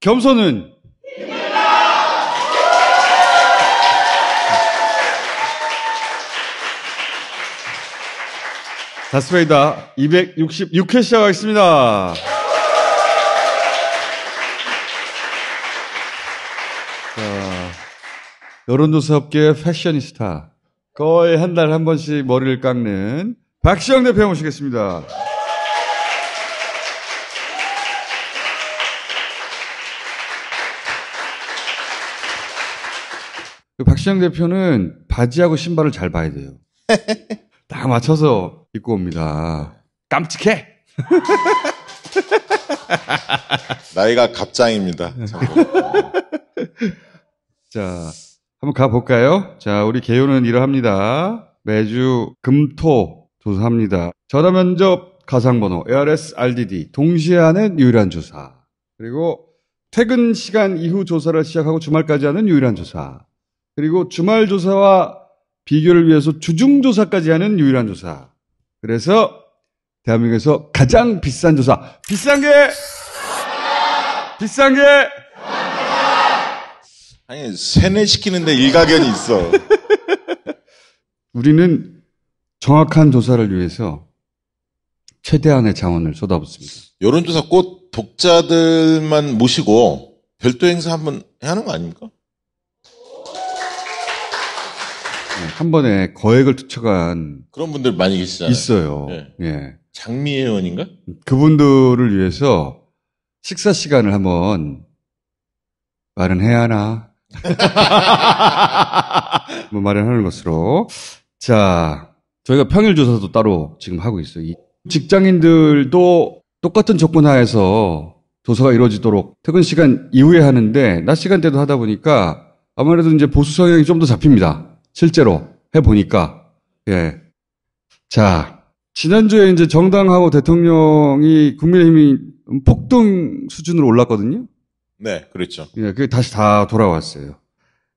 겸손은 다스베이다 266회 시작하겠습니다. 자, 여론조사업계 패셔니스타 거의 한 달에 한 번씩 머리를 깎는 박시영 대표 모시겠습니다. 그 박시영 대표는 바지하고 신발을 잘 봐야 돼요. 다 맞춰서 입고 옵니다. 깜찍해! 나이가 갑장입니다. 네. 자, 한번 가볼까요? 자, 우리 개요는 이러합니다. 매주 금토 조사합니다. 전화 면접 가상번호 ARS RDD 동시에 하는 유일한 조사. 그리고 퇴근 시간 이후 조사를 시작하고 주말까지 하는 유일한 조사. 그리고 주말 조사와 비교를 위해서 주중 조사까지 하는 유일한 조사. 그래서 대한민국에서 가장 비싼 조사. 비싼 게 비싼 게 아니 세뇌시키는데 일가견이 있어. 우리는 정확한 조사를 위해서 최대한의 자원을 쏟아붓습니다. 여론조사 꼭 독자들만 모시고 별도 행사 한번 하는 거 아닙니까? 네, 한 번에 거액을 투척한 그런 분들 많이 계시잖아요. 있어요. 네. 예. 장미 회원인가? 그분들을 위해서 식사 시간을 한번 마련해야 하나. 뭐 마련하는 것으로. 자, 저희가 평일 조사도 따로 지금 하고 있어요. 직장인들도 똑같은 조건 하에서 조사가 이루어지도록 퇴근 시간 이후에 하는데 낮 시간대도 하다 보니까 아무래도 이제 보수 성향이 좀 더 잡힙니다. 실제로 해보니까, 예. 자, 지난주에 이제 정당하고 대통령이 국민의힘이 폭등 수준으로 올랐거든요. 네, 그렇죠. 예, 그게 다시 다 돌아왔어요.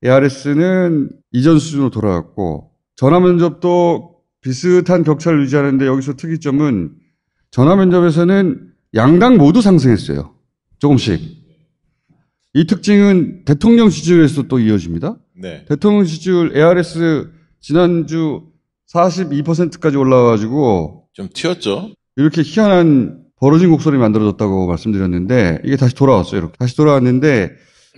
ARS는 이전 수준으로 돌아왔고, 전화 면접도 비슷한 격차를 유지하는데 여기서 특이점은 전화 면접에서는 양당 모두 상승했어요. 조금씩. 이 특징은 대통령 지지율에서 또 이어집니다. 네. 대통령 지지율 ARS 지난주 42%까지 올라와가지고 좀 튀었죠. 이렇게 희한한 벌어진 곡선이 만들어졌다고 말씀드렸는데 이게 다시 돌아왔어요. 이렇게 다시 돌아왔는데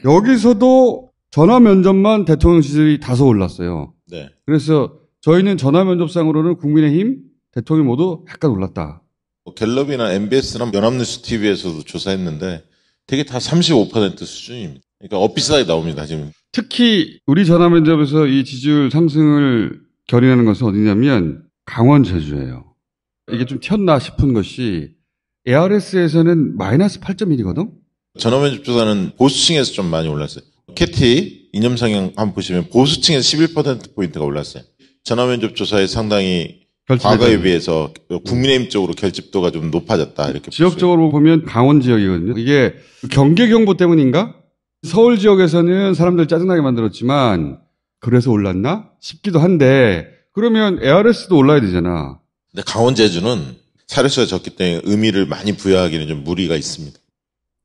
여기서도 전화 면접만 대통령 지지율이 다소 올랐어요. 네. 그래서 저희는 전화 면접상으로는 국민의힘 대통령 모두 약간 올랐다. 뭐 갤럽이나 MBS나 연합뉴스 TV에서도 조사했는데 되게 다 35% 수준입니다. 그러니까 엇비슷하게 나옵니다, 지금. 특히 우리 전화면접에서 이 지지율 상승을 결의하는 것은 어디냐면 강원 제주예요. 이게 좀 튀었나 싶은 것이 ARS에서는 마이너스 8.1이거든? 전화면접 조사는 보수층에서 좀 많이 올랐어요. 캐티 이념상향 한번 보시면 보수층에서 11%포인트가 올랐어요. 전화면접 조사에 상당히 과거에 비해서 국민의힘 쪽으로 결집도가 좀 높아졌다. 이렇게 지역적으로 보면 강원 지역이거든요. 이게 경계경보 때문인가? 서울 지역에서는 사람들 짜증나게 만들었지만 그래서 올랐나 싶기도 한데 그러면 ARS도 올라야 되잖아. 근데 강원 제주는 사례수가 적기 때문에 의미를 많이 부여하기는 좀 무리가 있습니다.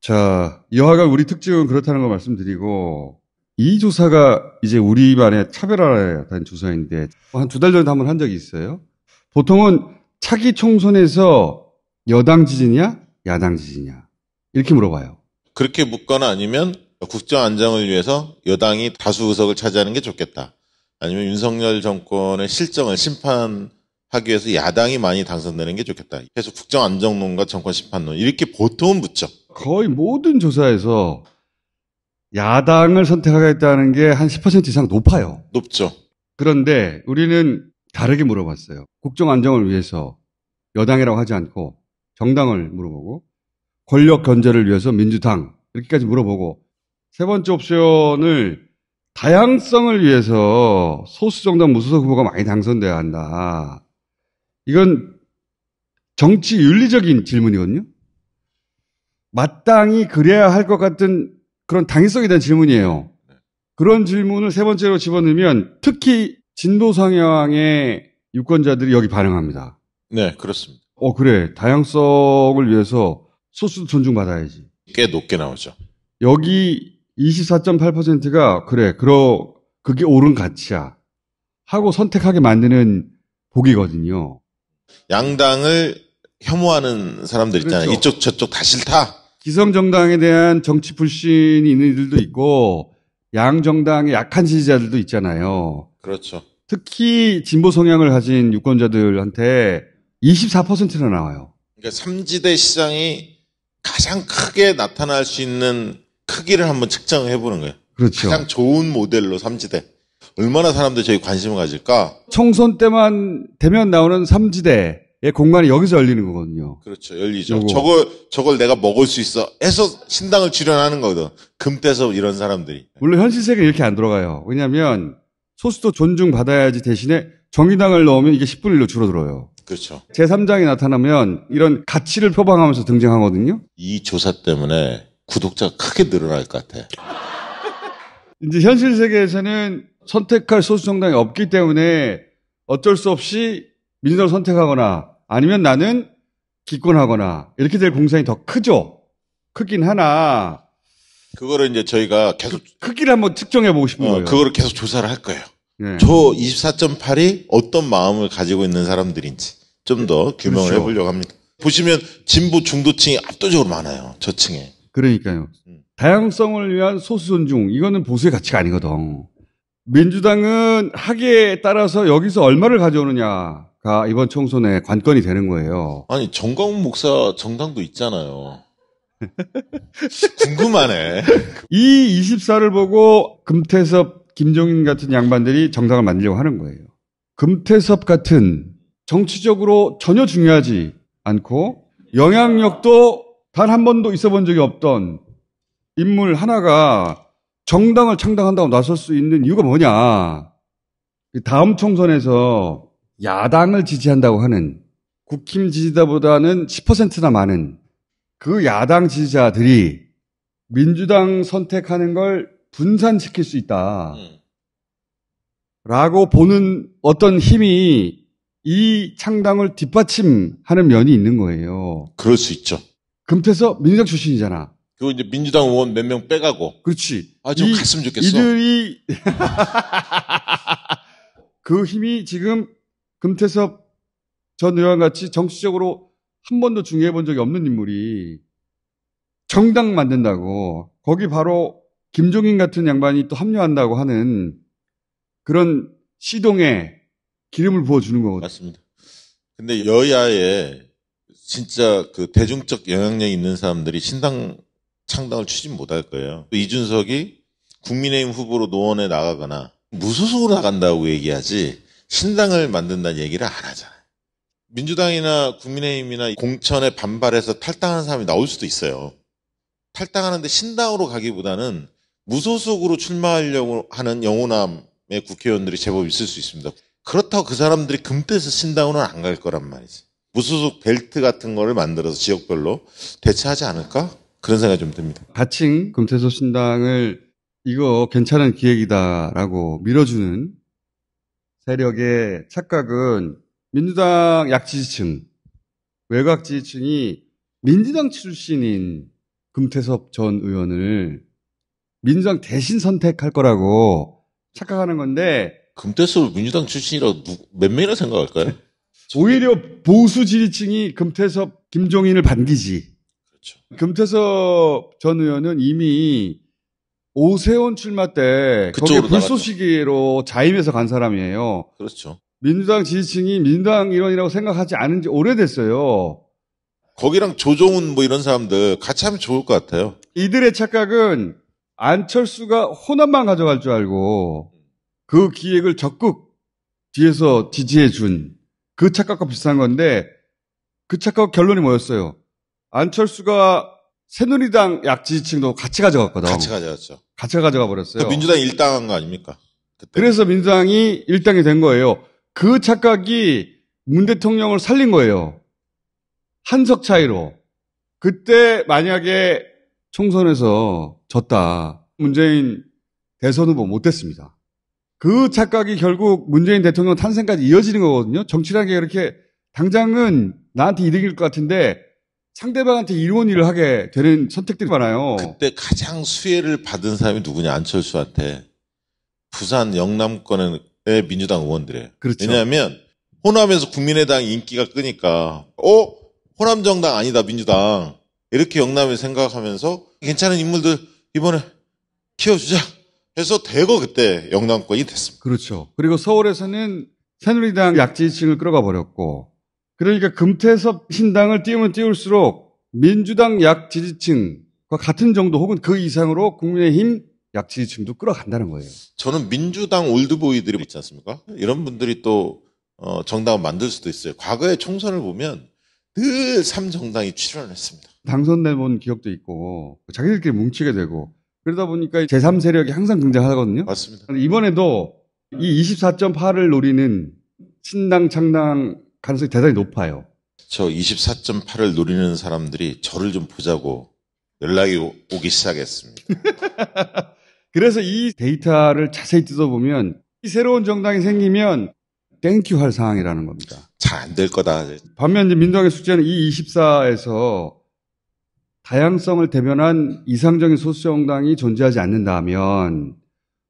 자, 여하간 우리 특징은 그렇다는 걸 말씀드리고 이 조사가 이제 우리만의 차별화에 대한 조사인데 한 두 달 전에 한 번 한 적이 있어요. 보통은 차기 총선에서 여당 지지냐 야당 지지냐 이렇게 물어봐요. 그렇게 묻거나 아니면 국정 안정을 위해서 여당이 다수 의석을 차지하는 게 좋겠다. 아니면 윤석열 정권의 실정을 심판하기 위해서 야당이 많이 당선되는 게 좋겠다. 그래서 국정 안정론과 정권 심판론 이렇게 보통은 붙죠. 거의 모든 조사에서 야당을 선택하겠다는 게 한 10% 이상 높아요. 높죠. 그런데 우리는 다르게 물어봤어요. 국정 안정을 위해서 여당이라고 하지 않고 정당을 물어보고 권력 견제를 위해서 민주당 이렇게까지 물어보고 세 번째 옵션을 다양성을 위해서 소수 정당 무소속 후보가 많이 당선돼야 한다. 이건 정치 윤리적인 질문이거든요. 마땅히 그래야 할 것 같은 그런 당위성에 대한 질문이에요. 그런 질문을 세 번째로 집어넣으면 특히 진도 상향의 유권자들이 여기 반응합니다. 네, 그렇습니다. 어, 그래. 다양성을 위해서 소수도 존중받아야지. 꽤 높게 나오죠. 여기 24.8%가 그래, 그러 그게 옳은 가치야 하고 선택하게 만드는 복이거든요. 양당을 혐오하는 사람들 있잖아요. 그렇죠. 이쪽 저쪽 다 싫다. 기성 정당에 대한 정치 불신이 있는 이들도 있고 양 정당의 약한 지지자들도 있잖아요. 그렇죠. 특히 진보 성향을 가진 유권자들한테 24%나 나와요. 그러니까 삼지대 시장이 가장 크게 나타날 수 있는 크기를 한번 측정해 보는 거예요. 그렇죠. 가장 좋은 모델로 삼지대. 얼마나 사람들이 저희 관심을 가질까? 총선 때만 되면 나오는 삼지대의 공간이 여기서 열리는 거거든요. 그렇죠. 열리죠. 요거. 저걸, 저걸 내가 먹을 수 있어. 해서 신당을 출연하는 거거든. 금대서 이런 사람들이. 물론 현실 세계는 이렇게 안들어가요 왜냐면 하 소수도 존중받아야지 대신에 정의당을 넣으면 이게 10분 1로 줄어들어요. 그렇죠. 제3장이 나타나면 이런 가치를 표방하면서 등장하거든요. 이 조사 때문에 구독자가 크게 늘어날 것 같아. 이제 현실 세계에서는 선택할 소수 정당이 없기 때문에 어쩔 수 없이 민주당을 선택하거나 아니면 나는 기권하거나 이렇게 될 공산이 더 크죠. 크긴 하나. 그거를 이제 저희가 계속 크, 기를 한번 측정해 보고 싶은 어, 거예요. 그거를 계속 조사를 할 거예요. 네. 저 24.8이 어떤 마음을 가지고 있는 사람들인지 좀 더 규명을 그렇죠. 해보려고 합니다. 보시면 진보 중도층이 압도적으로 많아요. 저층에. 그러니까요. 음. 다양성을 위한 소수 존중 이거는 보수의 가치가 아니거든. 민주당은 학에 따라서 여기서 얼마를 가져오느냐가 이번 총선의 관건이 되는 거예요. 아니 정광훈 목사 정당도 있잖아요. 궁금하네. 이 24를 보고 금태섭, 김종인 같은 양반들이 정당을 만들려고 하는 거예요. 금태섭 같은 정치적으로 전혀 중요하지 않고 영향력도 단한 번도 있어 본 적이 없던 인물 하나가 정당을 창당한다고 나설 수 있는 이유가 뭐냐. 다음 총선에서 야당을 지지한다고 하는 국힘 지지자보다는 10%나 많은 그 야당 지지자들이 민주당 선택하는 걸 분산시킬 수 있다. 라고 보는 어떤 힘이 이 창당을 뒷받침하는 면이 있는 거예요. 그럴 수 있죠. 금태섭 민주당 출신이잖아. 그리고 이제 민주당 의원 몇 명 빼가고. 그렇지. 아, 좀 갔으면 좋겠어. 이들이 그 힘이 지금 금태섭 전 의원 같이 정치적으로 한 번도 중요해 본 적이 없는 인물이 정당 만든다고 거기 바로 김종인 같은 양반이 또 합류한다고 하는 그런 시동에 기름을 부어주는 거거든요. 맞습니다. 근데 여야의 진짜 그 대중적 영향력 있는 사람들이 신당 창당을 추진 못할 거예요. 이준석이 국민의힘 후보로 노원에 나가거나 무소속으로 나간다고 얘기하지 신당을 만든다는 얘기를 안 하잖아요. 민주당이나 국민의힘이나 공천에 반발해서 탈당하는 사람이 나올 수도 있어요. 탈당하는데 신당으로 가기보다는 무소속으로 출마하려고 하는 영호남의 국회의원들이 제법 있을 수 있습니다. 그렇다고 그 사람들이 금태에서 신당으로는 안 갈 거란 말이지. 무소속 벨트 같은 거를 만들어서 지역별로 대체하지 않을까? 그런 생각이 좀 듭니다. 가칭 금태소 신당을 이거 괜찮은 기획이다라고 밀어주는 세력의 착각은 민주당 약지지층, 외곽 지지층이 민주당 출신인 금태섭 전 의원을 민주당 대신 선택할 거라고 착각하는 건데 금태섭 민주당 출신이라고 누, 몇 명이나 생각할까요? 그렇죠. 오히려 보수 지지층이 금태섭, 김종인을 반기지. 그렇죠. 금태섭 전 의원은 이미 오세훈 출마 때 거기에 불쏘시기로 자임해서 간 사람이에요. 그렇죠. 민주당 지지층이 민주당 일원이라고 생각하지 않은 지 오래됐어요. 거기랑 조종훈 뭐 이런 사람들 같이 하면 좋을 것 같아요. 이들의 착각은 안철수가 호남만 가져갈 줄 알고 그 기획을 적극 뒤에서 지지해 준그 착각과 비슷한 건데 그 착각 결론이 뭐였어요? 안철수가 새누리당 약 지지층도 같이 가져갔거든. 같이 가져갔죠. 같이 가져가 버렸어요. 그 민주당 일당한 거 아닙니까? 그때. 그래서 민주당이 일당이 된 거예요. 그 착각이 문 대통령을 살린 거예요. 한석 차이로. 그때 만약에 총선에서 졌다. 문재인 대선 후보 못 됐습니다. 그 착각이 결국 문재인 대통령 탄생까지 이어지는 거거든요. 정치라는 게이렇게 당장은 나한테 이득일 것 같은데 상대방한테 이로운 일을 하게 되는 선택들이 많아요. 그때 가장 수혜를 받은 사람이 누구냐 안철수한테 부산 영남권의 민주당 의원들에 그렇죠. 왜냐하면 호남에서 국민의당 인기가 끄니까 어 호남 정당 아니다 민주당 이렇게 영남에 생각하면서 괜찮은 인물들 이번에 키워주자 해서 대거 그때 영남권이 됐습니다. 그렇죠. 그리고 서울에서는 새누리당 약지층을 끌어가 버렸고 그러니까 금태섭 신당을 띄우면 띄울수록 민주당 약 지지층과 같은 정도 혹은 그 이상으로 국민의힘 약 지지층도 끌어간다는 거예요. 저는 민주당 올드보이들이 있지 않습니까? 이런 분들이 또 어, 정당을 만들 수도 있어요. 과거의 총선을 보면 늘 3정당이 출연을 했습니다. 당선된 본 기억도 있고 자기들끼리 뭉치게 되고 그러다 보니까 제3세력이 항상 등장하거든요. 맞습니다. 이번에도 이 24.8을 노리는 신당 창당 가능성이 대단히 높아요. 저 24.8을 노리는 사람들이 저를 좀 보자고 연락이 오기 시작했습니다. 그래서 이 데이터를 자세히 뜯어보면 이 새로운 정당이 생기면 땡큐 할 상황이라는 겁니다. 잘 안 될 거다. 반면 민주당의 숙제는 이 24에서 다양성을 대변한 이상적인 소수정당이 존재하지 않는다면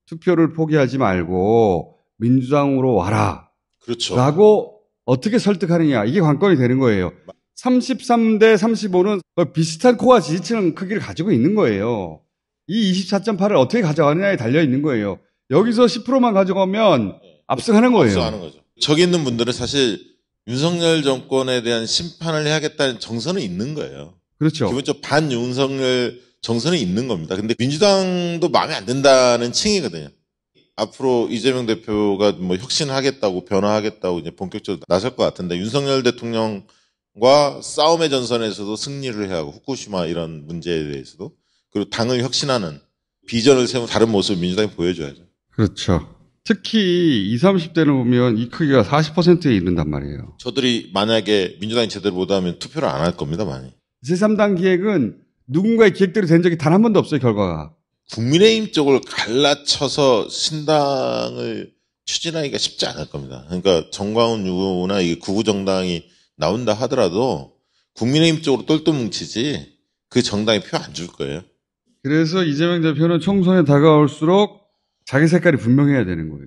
투표를 포기하지 말고 민주당으로 와라. 그렇죠. 라고 어떻게 설득하느냐. 이게 관건이 되는 거예요. 33대 35는 비슷한 코와 지지층 크기를 가지고 있는 거예요. 이 24.8을 어떻게 가져가느냐에 달려 있는 거예요. 여기서 10%만 가져가면 압승하는 거예요. 압승하는 거죠. 저기 있는 분들은 사실 윤석열 정권에 대한 심판을 해야겠다는 정서는 있는 거예요. 그렇죠. 기본적으로 반윤석열 정선이 있는 겁니다. 근데 민주당도 마음에 안 든다는 층이거든요. 앞으로 이재명 대표가 뭐 혁신하겠다고 변화하겠다고 이제 본격적으로 나설 것 같은데 윤석열 대통령과 싸움의 전선에서도 승리를 해야 하고 후쿠시마 이런 문제에 대해서도 그리고 당을 혁신하는 비전을 세운 다른 모습 을 민주당이 보여줘야죠. 그렇죠. 특히 20, 30대를 보면 이 크기가 40%에 이른단 말이에요. 저들이 만약에 민주당이 제대로 못하면 투표를 안 할 겁니다, 많이. 제3당 기획은 누군가의 기획대로 된 적이 단 한 번도 없어요, 결과가. 국민의힘 쪽을 갈라쳐서 신당을 추진하기가 쉽지 않을 겁니다. 그러니까 정광훈 유구나 이게 구구정당이 나온다 하더라도 국민의힘 쪽으로 똘똘 뭉치지 그 정당이 표 안 줄 거예요. 그래서 이재명 대표는 총선에 다가올수록 자기 색깔이 분명해야 되는 거예요.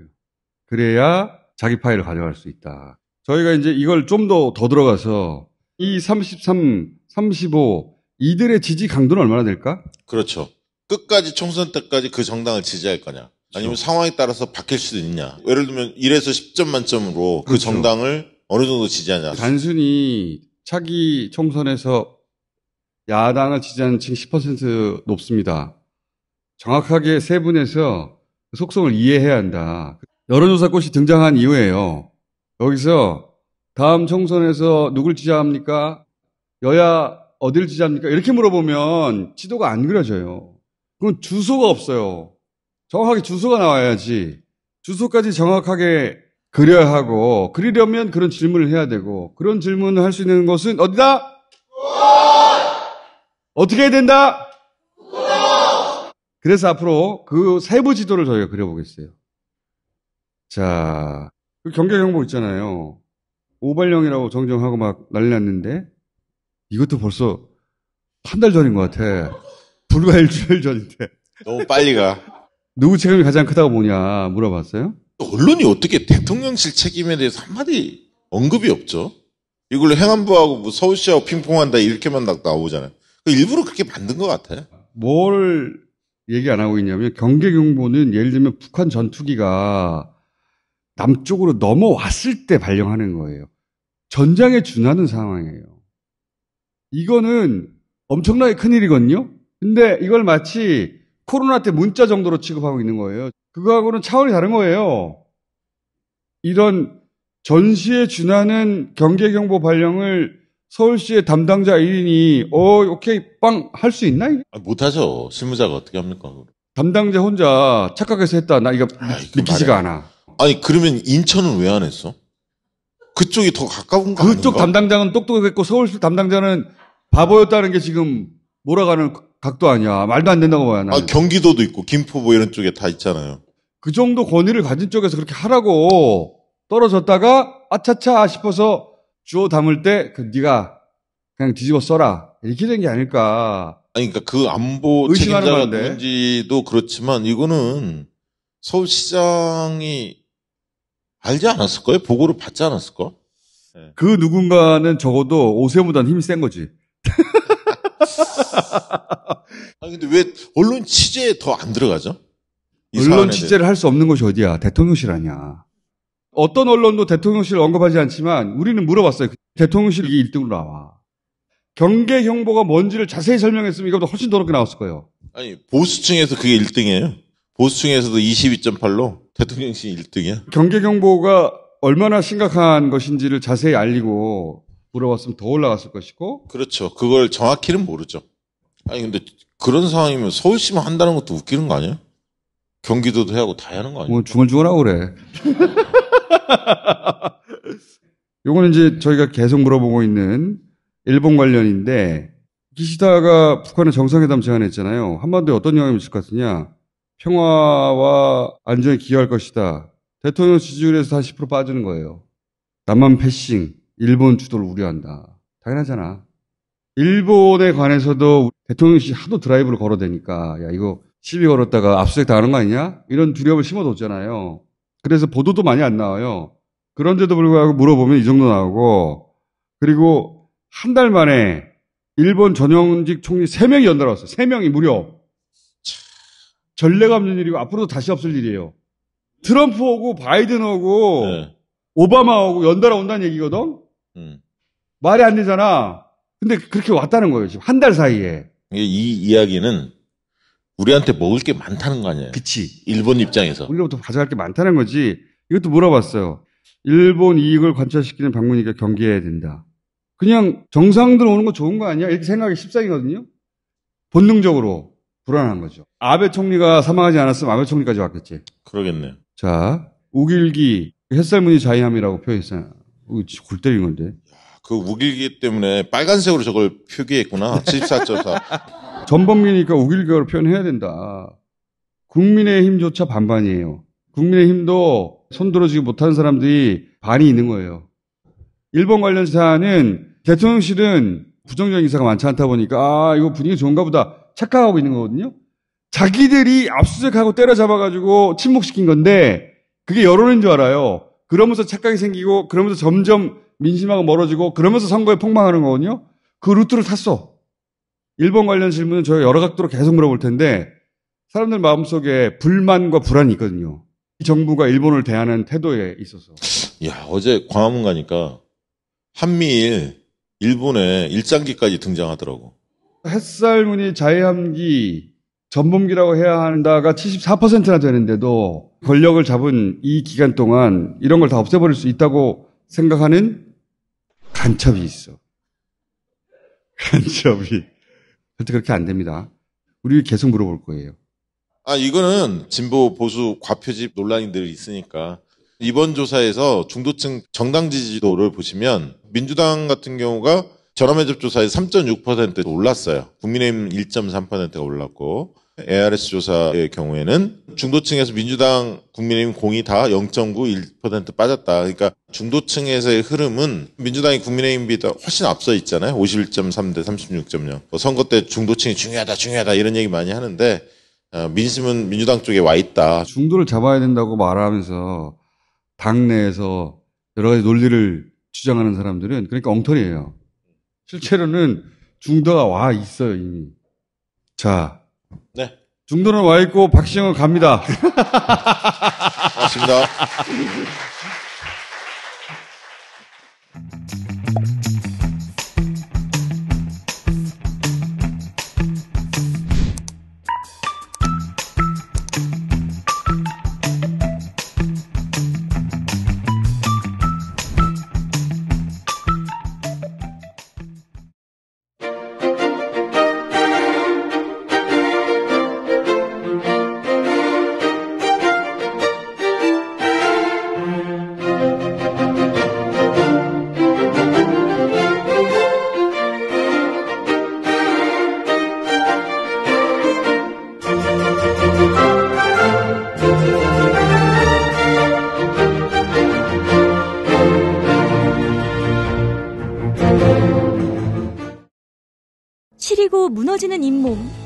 그래야 자기 파일을 가져갈 수 있다. 저희가 이제 이걸 좀 더 더 들어가서 이33 35 이들의 지지 강도는 얼마나 될까? 그렇죠. 끝까지 총선 때까지 그 정당을 지지할 거냐. 아니면 그렇죠. 상황에 따라서 바뀔 수도 있냐. 예를 들면 1에서 10점 만점으로 그 그렇죠. 정당을 어느 정도 지지하냐. 단순히 차기 총선에서 야당을 지지하는 층10% 높습니다. 정확하게 세 분에서 속성을 이해해야 한다. 여론조사 꽃이 등장한 이후에요. 여기서 다음 총선에서 누굴 지지합니까? 여야 어딜 지지합니까? 이렇게 물어보면 지도가 안 그려져요. 그건 주소가 없어요. 정확하게 주소가 나와야지. 주소까지 정확하게 그려야 하고 그리려면 그런 질문을 해야 되고 그런 질문을 할 수 있는 것은 어디다? 어떻게 해야 된다? 그래서 앞으로 그 세부 지도를 저희가 그려보겠어요. 자, 그경제경보 있잖아요. 오발령이라고 정정하고 막 난리 났는데 이것도 벌써 한 달 전인 것 같아. 불과 일주일 전인데. 너무 빨리 가. 누구 책임이 가장 크다고 보냐 물어봤어요? 언론이 어떻게 대통령실 책임에 대해서 한마디 언급이 없죠? 이걸로 행안부하고 뭐 서울시하고 핑퐁한다 이렇게만 딱 나오잖아요. 그 일부러 그렇게 만든 것 같아. 뭘 얘기 안 하고 있냐면 경계경보는 예를 들면 북한 전투기가 남쪽으로 넘어왔을 때 발령하는 거예요. 전장에 준하는 상황이에요. 이거는 엄청나게 큰일이거든요. 근데 이걸 마치 코로나 때 문자 정도로 취급하고 있는 거예요. 그거하고는 차원이 다른 거예요. 이런 전시에 준하는 경계경보 발령을 서울시의 담당자 1인이 어 오케이 빵 할 수 있나? 아, 못하죠. 실무자가 어떻게 합니까? 담당자 혼자 착각해서 했다. 나 이거 아, 믿기지가 않아. 아니 그러면 인천은 왜 안 했어? 그쪽이 더 가까운 거 그쪽 아닌가? 담당자는 똑똑했고 서울시 담당자는 바보였다는 게 지금 몰아가는 각도 아니야. 말도 안 된다고 봐야 하 나. 아, 경기도도 있고 김포뭐 이런 쪽에 다 있잖아요. 그 정도 권위를 가진 쪽에서 그렇게 하라고 떨어졌다가 아차차 싶어서 주워 담을 때그 네가 그냥 뒤집어 써라 이렇게 된 게 아닐까. 아니 그러니까 그 안보 책임자가 누군지도 그렇지만 이거는 서울시장이 알지 않았을 거예요. 보고를 받지 않았을 거. 예. 네. 그 누군가는 적어도 오세훈단 힘이 센 거지. 아 근데 왜 언론 취재에 더 안 들어가죠? 언론 취재를 할 수 없는 것이 어디야? 대통령실 아니야. 어떤 언론도 대통령실 언급하지 않지만 우리는 물어봤어요. 대통령실이 1등으로 나와. 경계 형보가 뭔지를 자세히 설명했으면 이거보다 훨씬 더 높게 나왔을 거예요. 아니, 보수층에서 그게 1등이에요. 보수층에서도 22.8로 대통령실 이 1등이야. 경계 경보가 얼마나 심각한 것인지를 자세히 알리고 물어봤으면 더 올라갔을 것이고. 그렇죠. 그걸 정확히는 모르죠. 아니 근데 그런 상황이면 서울시만 한다는 것도 웃기는 거 아니에요? 경기도도 해야 하고 다 하는 거 아니에요? 뭐 중얼중얼하고 그래. 요거는 이제 저희가 계속 물어보고 있는 일본 관련인데 기시다가 북한의 정상회담 제안했잖아요. 한반도에 어떤 영향을 미칠 것 같으냐? 평화와 안전에 기여할 것이다. 대통령 지지율에서 40% 빠지는 거예요. 남한 패싱. 일본 주도를 우려한다. 당연하잖아. 일본에 관해서도 대통령이 하도 드라이브를 걸어대니까 야 이거 시비 걸었다가 압수수색 당하는 거 아니냐? 이런 두려움을 심어뒀잖아요. 그래서 보도도 많이 안 나와요. 그런데도 불구하고 물어보면 이 정도 나오고 그리고 한 달 만에 일본 전용직 총리 3명이 연달아 왔어요. 3명이 무려. 전례가 없는 일이고 앞으로도 다시 없을 일이에요. 트럼프 오고 바이든 오고 네. 오바마 오고 연달아 온다는 얘기거든. 음. 말이 안 되잖아. 근데 그렇게 왔다는 거예요. 지금 한 달 사이에. 이 이야기는 우리한테 먹을 게 많다는 거 아니에요? 그치. 일본 입장에서. 우리로부터 가져갈 게 많다는 거지. 이것도 물어봤어요. 일본 이익을 관철시키는 방문이니까 경계해야 된다. 그냥 정상들로 오는 거 좋은 거 아니야? 이렇게 생각이 십상이거든요. 본능적으로 불안한 거죠. 아베 총리가 사망하지 않았으면 아베 총리까지 왔겠지. 그러겠네요. 자, 우길기 햇살무늬 자이함이라고 표현했어요. 굴 어, 때린 건데. 그 우길기 때문에 빨간색으로 저걸 표기했구나. 74.4. 전범이니까 우길기로 표현해야 된다. 국민의 힘조차 반반이에요. 국민의 힘도 손들어지지 못하는 사람들이 반이 있는 거예요. 일본 관련 사안은 대통령실은 부정적인 인사가 많지 않다 보니까 아 이거 분위기 좋은가 보다 착각하고 있는 거거든요. 자기들이 압수수색하고 때려잡아가지고 침묵시킨 건데 그게 여론인 줄 알아요. 그러면서 착각이 생기고 그러면서 점점 민심하고 멀어지고 그러면서 선거에 폭망하는 거거든요. 그 루트를 탔어. 일본 관련 질문은 저희 여러 각도로 계속 물어볼 텐데 사람들 마음속에 불만과 불안이 있거든요. 이 정부가 일본을 대하는 태도에 있어서. 야 어제 광화문 가니까 한미일 일본의 일장기까지 등장하더라고. 햇살무늬 자해함기 전범기라고 해야 한다가 74%나 되는데도 권력을 잡은 이 기간 동안 이런 걸 다 없애버릴 수 있다고 생각하는 간첩이 있어. 간첩이. 절대 그렇게 안 됩니다. 우리 계속 물어볼 거예요. 아, 이거는 진보 보수 과표집 논란이 늘 있으니까. 이번 조사에서 중도층 정당 지지도를 보시면 민주당 같은 경우가 저렴 해접 조사에 3.6% 올랐어요. 국민의힘 1.3%가 올랐고 ARS 조사의 경우에는 중도층에서 민주당 국민의힘 공이 다 0.91% 빠졌다. 그러니까 중도층에서의 흐름은 민주당이 국민의힘보다 훨씬 앞서 있잖아요. 51.3 대 36.0. 뭐 선거 때 중도층이 중요하다, 중요하다 이런 얘기 많이 하는데 어, 민심은 민주당 쪽에 와 있다. 중도를 잡아야 된다고 말하면서 당내에서 여러 가지 논리를 주장하는 사람들은 그러니까 엉터리예요. 실제로는 중도가 와 있어요 이미. 자 중도는 와 있고 박시영은 갑니다. 맞습니다.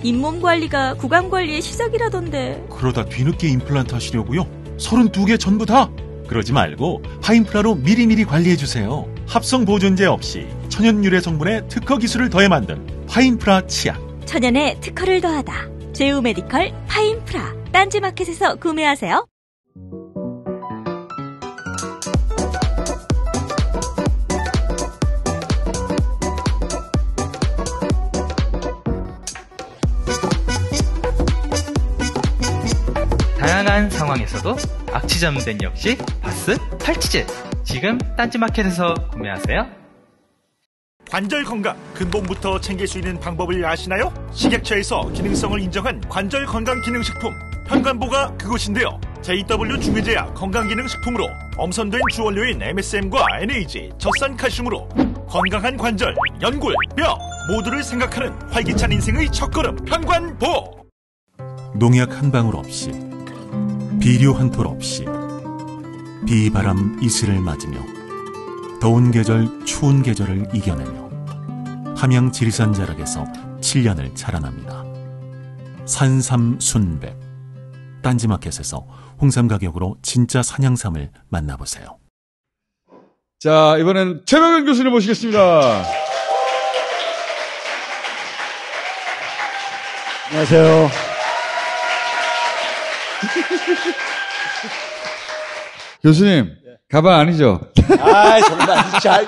잇몸 관리가 구강 관리의 시작이라던데. 그러다 뒤늦게 임플란트 하시려고요? 32개 전부 다? 그러지 말고 파인프라로 미리미리 관리해주세요. 합성 보존제 없이 천연 유래 성분의 특허 기술을 더해 만든 파인프라 치약. 천연의 특허를 더하다. 제우 메디컬 파인프라. 딴지마켓에서 구매하세요. 이러한 상황에서도 악취전된 역시 바스 탈취제 지금 딴지마켓에서 구매하세요. 관절 건강 근본부터 챙길 수 있는 방법을 아시나요? 식약처에서 기능성을 인정한 관절 건강 기능식품 현관보가 그곳인데요. JW 중의제약 건강기능식품으로 엄선된 주원료인 MSM과 NAG, 젖산 칼슘으로 건강한 관절, 연골, 뼈 모두를 생각하는 활기찬 인생의 첫걸음 현관보. 농약 한 방울 없이 비료 한 톨 없이 비바람 이슬을 맞으며 더운 계절 추운 계절을 이겨내며 함양 지리산 자락에서 7년을 자라납니다. 산삼순백 딴지마켓에서 홍삼 가격으로 진짜 산양삼을 만나보세요. 자 이번엔 최병현 교수님 모시겠습니다. 안녕하세요. 교수님, 가발 아니죠? 아, 정말 진짜.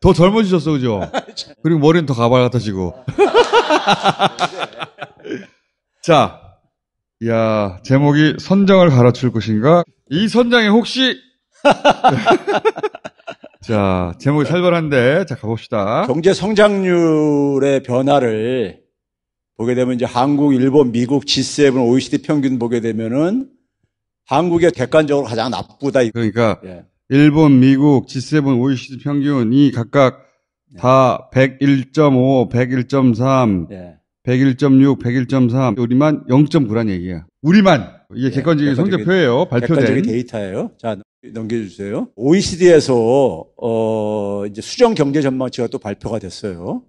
더 젊어지셨어, 그죠? 그리고 머리는 더 가발 같아지고. 자, 야 제목이 선장을 갈아칠 것인가? 이 선장이 혹시 자 제목이 살벌한데 자 가봅시다. 경제 성장률의 변화를 보게 되면 이제 한국, 일본, 미국, G7, OECD 평균 보게 되면은 한국이 객관적으로 가장 나쁘다. 그러니까 예. 일본, 미국, G7, OECD 평균이 각각 예. 다 101.5, 101.3, 예. 101.6, 101.3 우리만 0.9란 얘기야. 우리만 이게 예. 객관적인 성적표예요. 발표된 객관적인 데이터예요. 자 넘겨주세요. OECD에서 어 이제 수정 경제 전망치가 또 발표가 됐어요.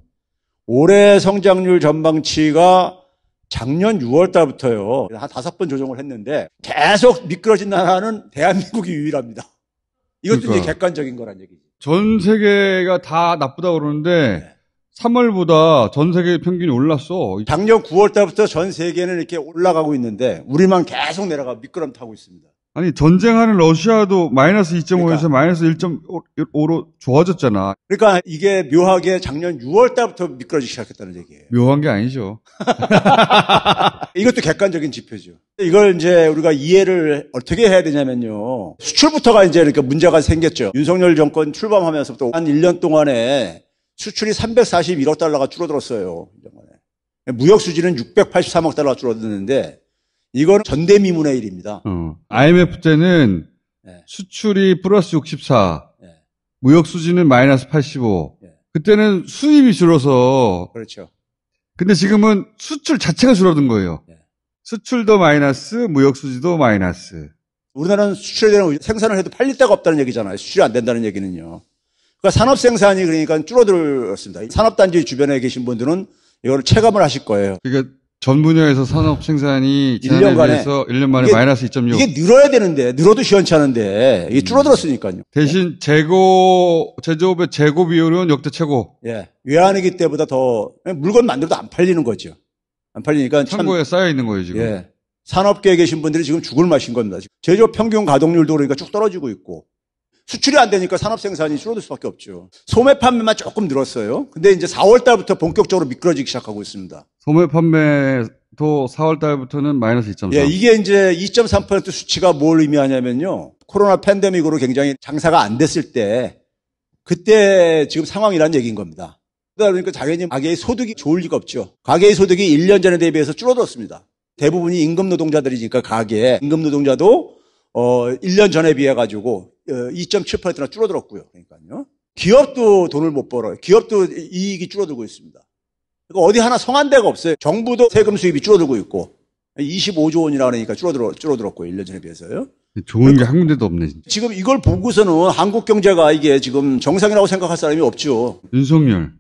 올해 성장률 전망치가 작년 6월 달부터요. 한 다섯 번 조정을 했는데 계속 미끄러진 나라는 대한민국이 유일합니다. 이것도 그러니까. 이제 객관적인 거란 얘기죠. 전 세계가 다 나쁘다 그러는데 네. 3월보다 전 세계 평균이 올랐어. 작년 9월 달부터 전 세계는 이렇게 올라가고 있는데 우리만 계속 내려가 미끄럼 타고 있습니다. 아니 전쟁하는 러시아도 마이너스 2.5에서 그러니까. 마이너스 1.5로 좋아졌잖아. 그러니까 이게 묘하게 작년 6월 달부터 미끄러지기 시작했다는 얘기예요. 묘한 게 아니죠. 이것도 객관적인 지표죠. 이걸 이제 우리가 이해를 어떻게 해야 되냐면요. 수출부터가 이제 이렇게 문제가 생겼죠. 윤석열 정권 출범하면서부터 한 1년 동안에 수출이 341억 달러가 줄어들었어요. 무역 수지는 683억 달러가 줄어드는데 이건 전대미문의 일입니다. 어. IMF 때는 네. 예. 수출이 플러스 64, 네. 예. 무역 수지는 마이너스 85. 네. 예. 그때는 수입이 줄어서 그렇죠. 근데 지금은 수출 자체가 줄어든 거예요. 수출도 마이너스, 무역 수지도 마이너스. 우리나라는 수출에 대한 생산을 해도 팔릴 데가 없다는 얘기잖아요. 수출이 안 된다는 얘기는요. 그러니까 산업 생산이 그러니까 줄어들었습니다. 산업단지 주변에 계신 분들은 이걸 체감을 하실 거예요. 그러니까 전 분야에서 산업 생산이 1년간에 서 1년 만에 이게, 마이너스 2.6. 이게 늘어야 되는데 늘어도 시원찮은데 이게 줄어들었으니까요. 대신 재고 제조업의 재고 비율은 역대 최고. 예. 외환위기 때보다 더 물건 만들어도 안 팔리는 거죠. 안 팔리니까 창고에 쌓여 있는 거예요 지금. 예. 산업계에 계신 분들이 지금 죽을 맛인 겁니다. 제조업 평균 가동률도 그러니까 쭉 떨어지고 있고 수출이 안 되니까 산업 생산이 줄어들 수밖에 없죠. 소매 판매만 조금 늘었어요. 근데 이제 4월 달부터 본격적으로 미끄러지기 시작하고 있습니다. 소매 판매도 4월 달부터는 마이너스 2.3. 예, 이게 이제 2.3% 수치가 뭘 의미하냐면요. 코로나 팬데믹으로 굉장히 장사가 안 됐을 때 그때 지금 상황이라는 얘기인 겁니다. 그러니까 당연히 가계의 소득이 좋을 리가 없죠. 가계의 소득이 1년 전에 대비해서 줄어들었습니다. 대부분이 임금 노동자들이니까 가계 임금 노동자도 어, 1년 전에 비해 가지고 2.7%나 어, 줄어들었고요. 그러니까요. 기업도 돈을 못 벌어요. 기업도 이익이 줄어들고 있습니다. 그러니까 어디 하나 성한 데가 없어요. 정부도 세금 수입이 줄어들고 있고 25조 원이라 그러니까 줄어들어, 줄어들었고 요 1년 전에 비해서요. 좋은 게 한 군데도 없네. 진짜. 지금 이걸 보고서는 한국 경제가 이게 지금 정상이라고 생각할 사람이 없죠. 윤석열.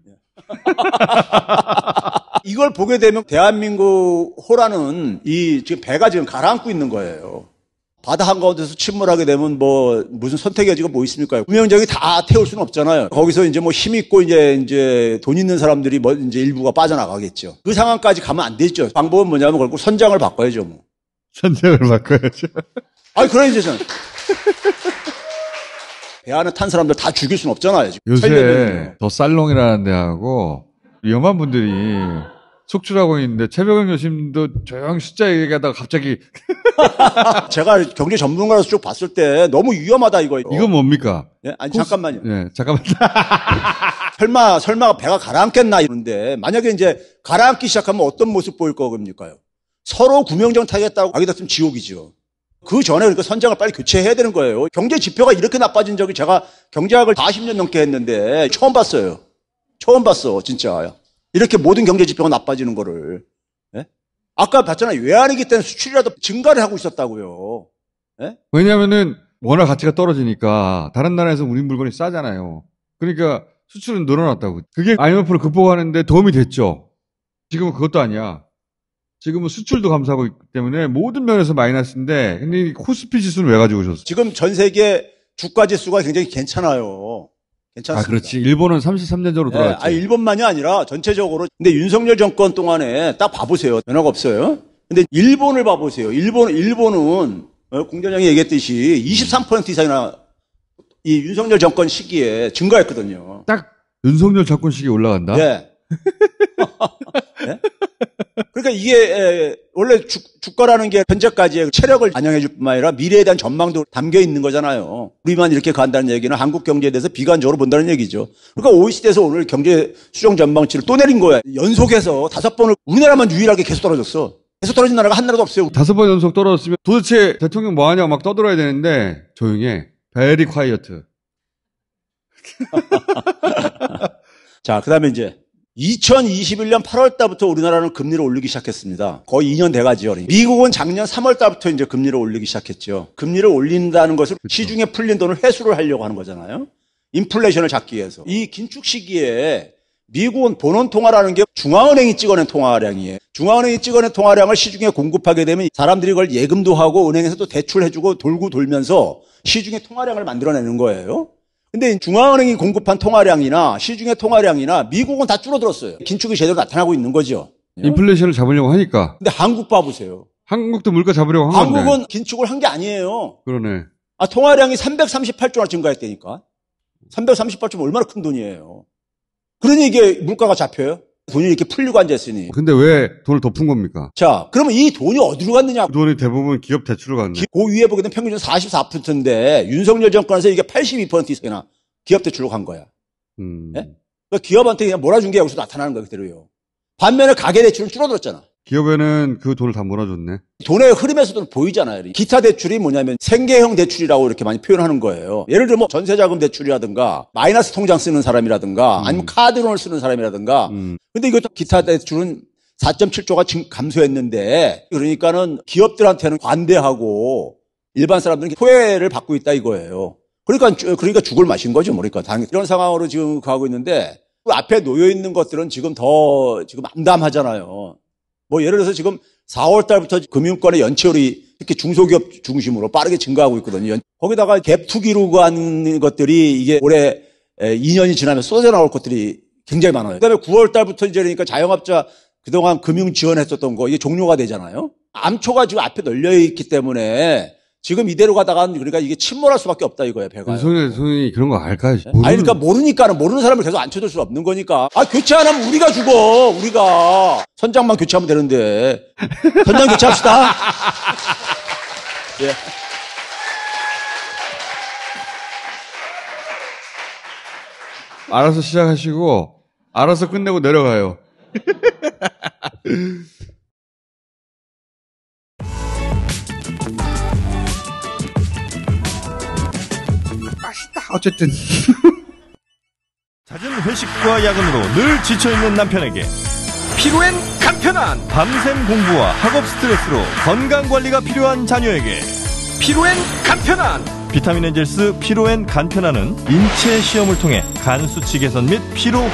이걸 보게 되면 대한민국 호라는 이 지금 배가 지금 가라앉고 있는 거예요. 바다 한가운데서 침몰하게 되면 뭐 무슨 선택 의 여지가 뭐 있습니까? 운명정이다 태울 수는 없잖아요. 거기서 이제 뭐힘 있고 이제 이제 돈 있는 사람들이 뭐 이제 일부가 빠져나가겠죠. 그 상황까지 가면 안 되죠. 방법은 뭐냐면 결국 선장을 바꿔야죠. 뭐. 선장을 바꿔야죠. 아니 그래야제 저는. 배 안에 탄 사람들 다 죽일 수는 없잖아요. 지금. 요새 더 살롱이라는 데하고 위험한 분들이 속출하고 있는데 최병현 교수님도 조용히 숫자 얘기하다가 갑자기 제가 경제 전문가로서 쭉 봤을 때 너무 위험하다 이거. 이건 뭡니까? 예? 아니 코스... 잠깐만요. 예, 잠깐만. 설마 설마 배가 가라앉겠나 이런데 만약에 이제 가라앉기 시작하면 어떤 모습 보일 겁니까요? 서로 구명정 타겠다고 하기다 으 지옥이죠. 그 전에 그러니까 선장을 빨리 교체해야 되는 거예요. 경제 지표가 이렇게 나빠진 적이 제가 경제학을 40년 넘게 했는데 처음 봤어요. 처음 봤어, 진짜. 이렇게 모든 경제 지표가 나빠지는 거를. 예? 아까 봤잖아요. 외환위기 때문에 수출이라도 증가를 하고 있었다고요. 예? 왜냐면은 원화 가치가 떨어지니까 다른 나라에서 우리 물건이 싸잖아요. 그러니까 수출은 늘어났다고. 그게 IMF를 극복하는데 도움이 됐죠. 지금은 그것도 아니야. 지금은 수출도 감소하고 있기 때문에 모든 면에서 마이너스인데 형님 코스피 지수는 왜 가지고 오셨어요? 지금 전 세계 주가 지수가 굉장히 괜찮아요. 괜찮습니다. 아, 그렇지. 일본은 33년 전으로 돌아갔죠. 아, 일본만이 아니라 전체적으로. 근데 윤석열 정권 동안에 딱 봐보세요. 변화가 없어요. 근데 일본을 봐보세요. 일본, 일본은 어, 공장장이 얘기했듯이 23% 이상이나 이 윤석열 정권 시기에 증가했거든요. 딱 윤석열 정권 시기에 올라간다? 네. 그러니까 이게 원래 주, 주가라는 게 현재까지의 그 체력을 반영해 줄 뿐만 아니라 미래에 대한 전망도 담겨 있는 거잖아요. 우리만 이렇게 간다는 얘기는 한국 경제에 대해서 비관적으로 본다는 얘기죠. 그러니까 OECD에서 오늘 경제 수정 전망치를 또 내린 거야. 연속해서 다섯 번을 우리나라만 유일하게 계속 떨어졌어. 계속 떨어진 나라가 한 나라도 없어요. 다섯 번 연속 떨어졌으면 도대체 대통령 뭐 하냐 고막 떠들어야 되는데 조용해. 베리 콰이어트. 자, 그다음에 이제 2021년 8월 달부터 우리나라는 금리를 올리기 시작했습니다. 거의 2년 돼가지요. 미국은 작년 3월 달부터 이제 금리를 올리기 시작했죠. 금리를 올린다는 것을 그렇죠. 시중에 풀린 돈을 회수를 하려고 하는 거잖아요. 인플레이션을 잡기 위해서. 이 긴축 시기에 미국은 본원 통화라는 게 중앙은행이 찍어낸 통화량이에요. 중앙은행이 찍어낸 통화량을 시중에 공급하게 되면 사람들이 그걸 예금도 하고 은행에서도 대출해주고 돌고 돌면서 시중에 통화량을 만들어내는 거예요. 근데 중앙은행이 공급한 통화량이나 시중의 통화량이나 미국은 다 줄어들었어요. 긴축이 제대로 나타나고 있는 거죠. 예? 인플레이션을 잡으려고 하니까. 근데 한국 봐보세요. 한국도 물가 잡으려고 한 한국은 건데. 긴축을 한 게 아니에요. 그러네. 아, 통화량이 338조나 증가했다니까. 338조면 얼마나 큰 돈이에요. 그러니 이게 물가가 잡혀요? 돈이 이렇게 풀리고 앉아있으니. 근데 왜 돈을 덮은 겁니까? 자, 그러면 이 돈이 어디로 갔느냐? 그 돈이 대부분 기업 대출로 갔네. 고 그 위에 보게 되면 평균 적으로 44%인데 윤석열 정권에서 이게 82% 이상이나 기업 대출로 간 거야. 음. 예? 그러니까 기업한테 그냥 몰아준 게 여기서 나타나는 거야, 그대로요. 반면에 가계 대출은 줄어들었잖아. 기업에는 그 돈을 다 몰아줬네. 돈의 흐름에서도 보이잖아요. 기타 대출이 뭐냐면 생계형 대출이라고 이렇게 많이 표현하는 거예요. 예를 들면 뭐 전세자금 대출이라든가 마이너스 통장 쓰는 사람이라든가 음. 아니면 카드론을 쓰는 사람이라든가. 음. 근데 이것도 기타 대출은 4.7조가 지금 감소했는데 그러니까는 기업들한테는 관대하고 일반 사람들은 포해를 받고 있다 이거예요. 그러니까 그러니까 죽을 맛인 거죠. 뭐. 그러니까 당 이런 상황으로 지금 가고 있는데 그 앞에 놓여 있는 것들은 지금 더 지금 암담하잖아요. 뭐 예를 들어서 지금 4월 달부터 금융권의 연체율이 특히 중소기업 중심으로 빠르게 증가하고 있거든요. 거기다가 갭 투기로 간 것들이 이게 올해 2년이 지나면 쏟아 나올 것들이 굉장히 많아요. 그다음에 9월 달부터 이제 그러니까 자영업자 그동안 금융 지원했었던 거 이게 종료가 되잖아요. 암초가 지금 앞에 널려 있기 때문에 지금 이대로 가다가는 그러니 이게 침몰할 수밖에 없다 이거예요 배가. 윤이열대이 네, 그런 거 알까? 네? 모르는... 아니 그러니까 모르니까는 모르는 사람을 계속 앉혀둘 수 없는 거니까. 아 교체 안 하면 우리가 죽어 우리가 선장만 교체하면 되는데 선장 교체합시다. 예. 알아서 시작하시고 알아서 끝내고 내려가요. 어쨌든. 잦은 회식과 야근으로 늘 지쳐있는 남편에게 피로엔 간편한 밤샘 공부와 학업 스트레스로 건강관리가 필요한 자녀에게 피로엔 간편한 비타민 엔젤스 피로엔 간편한은 인체 시험을 통해 간 수치 개선 및 피로 회복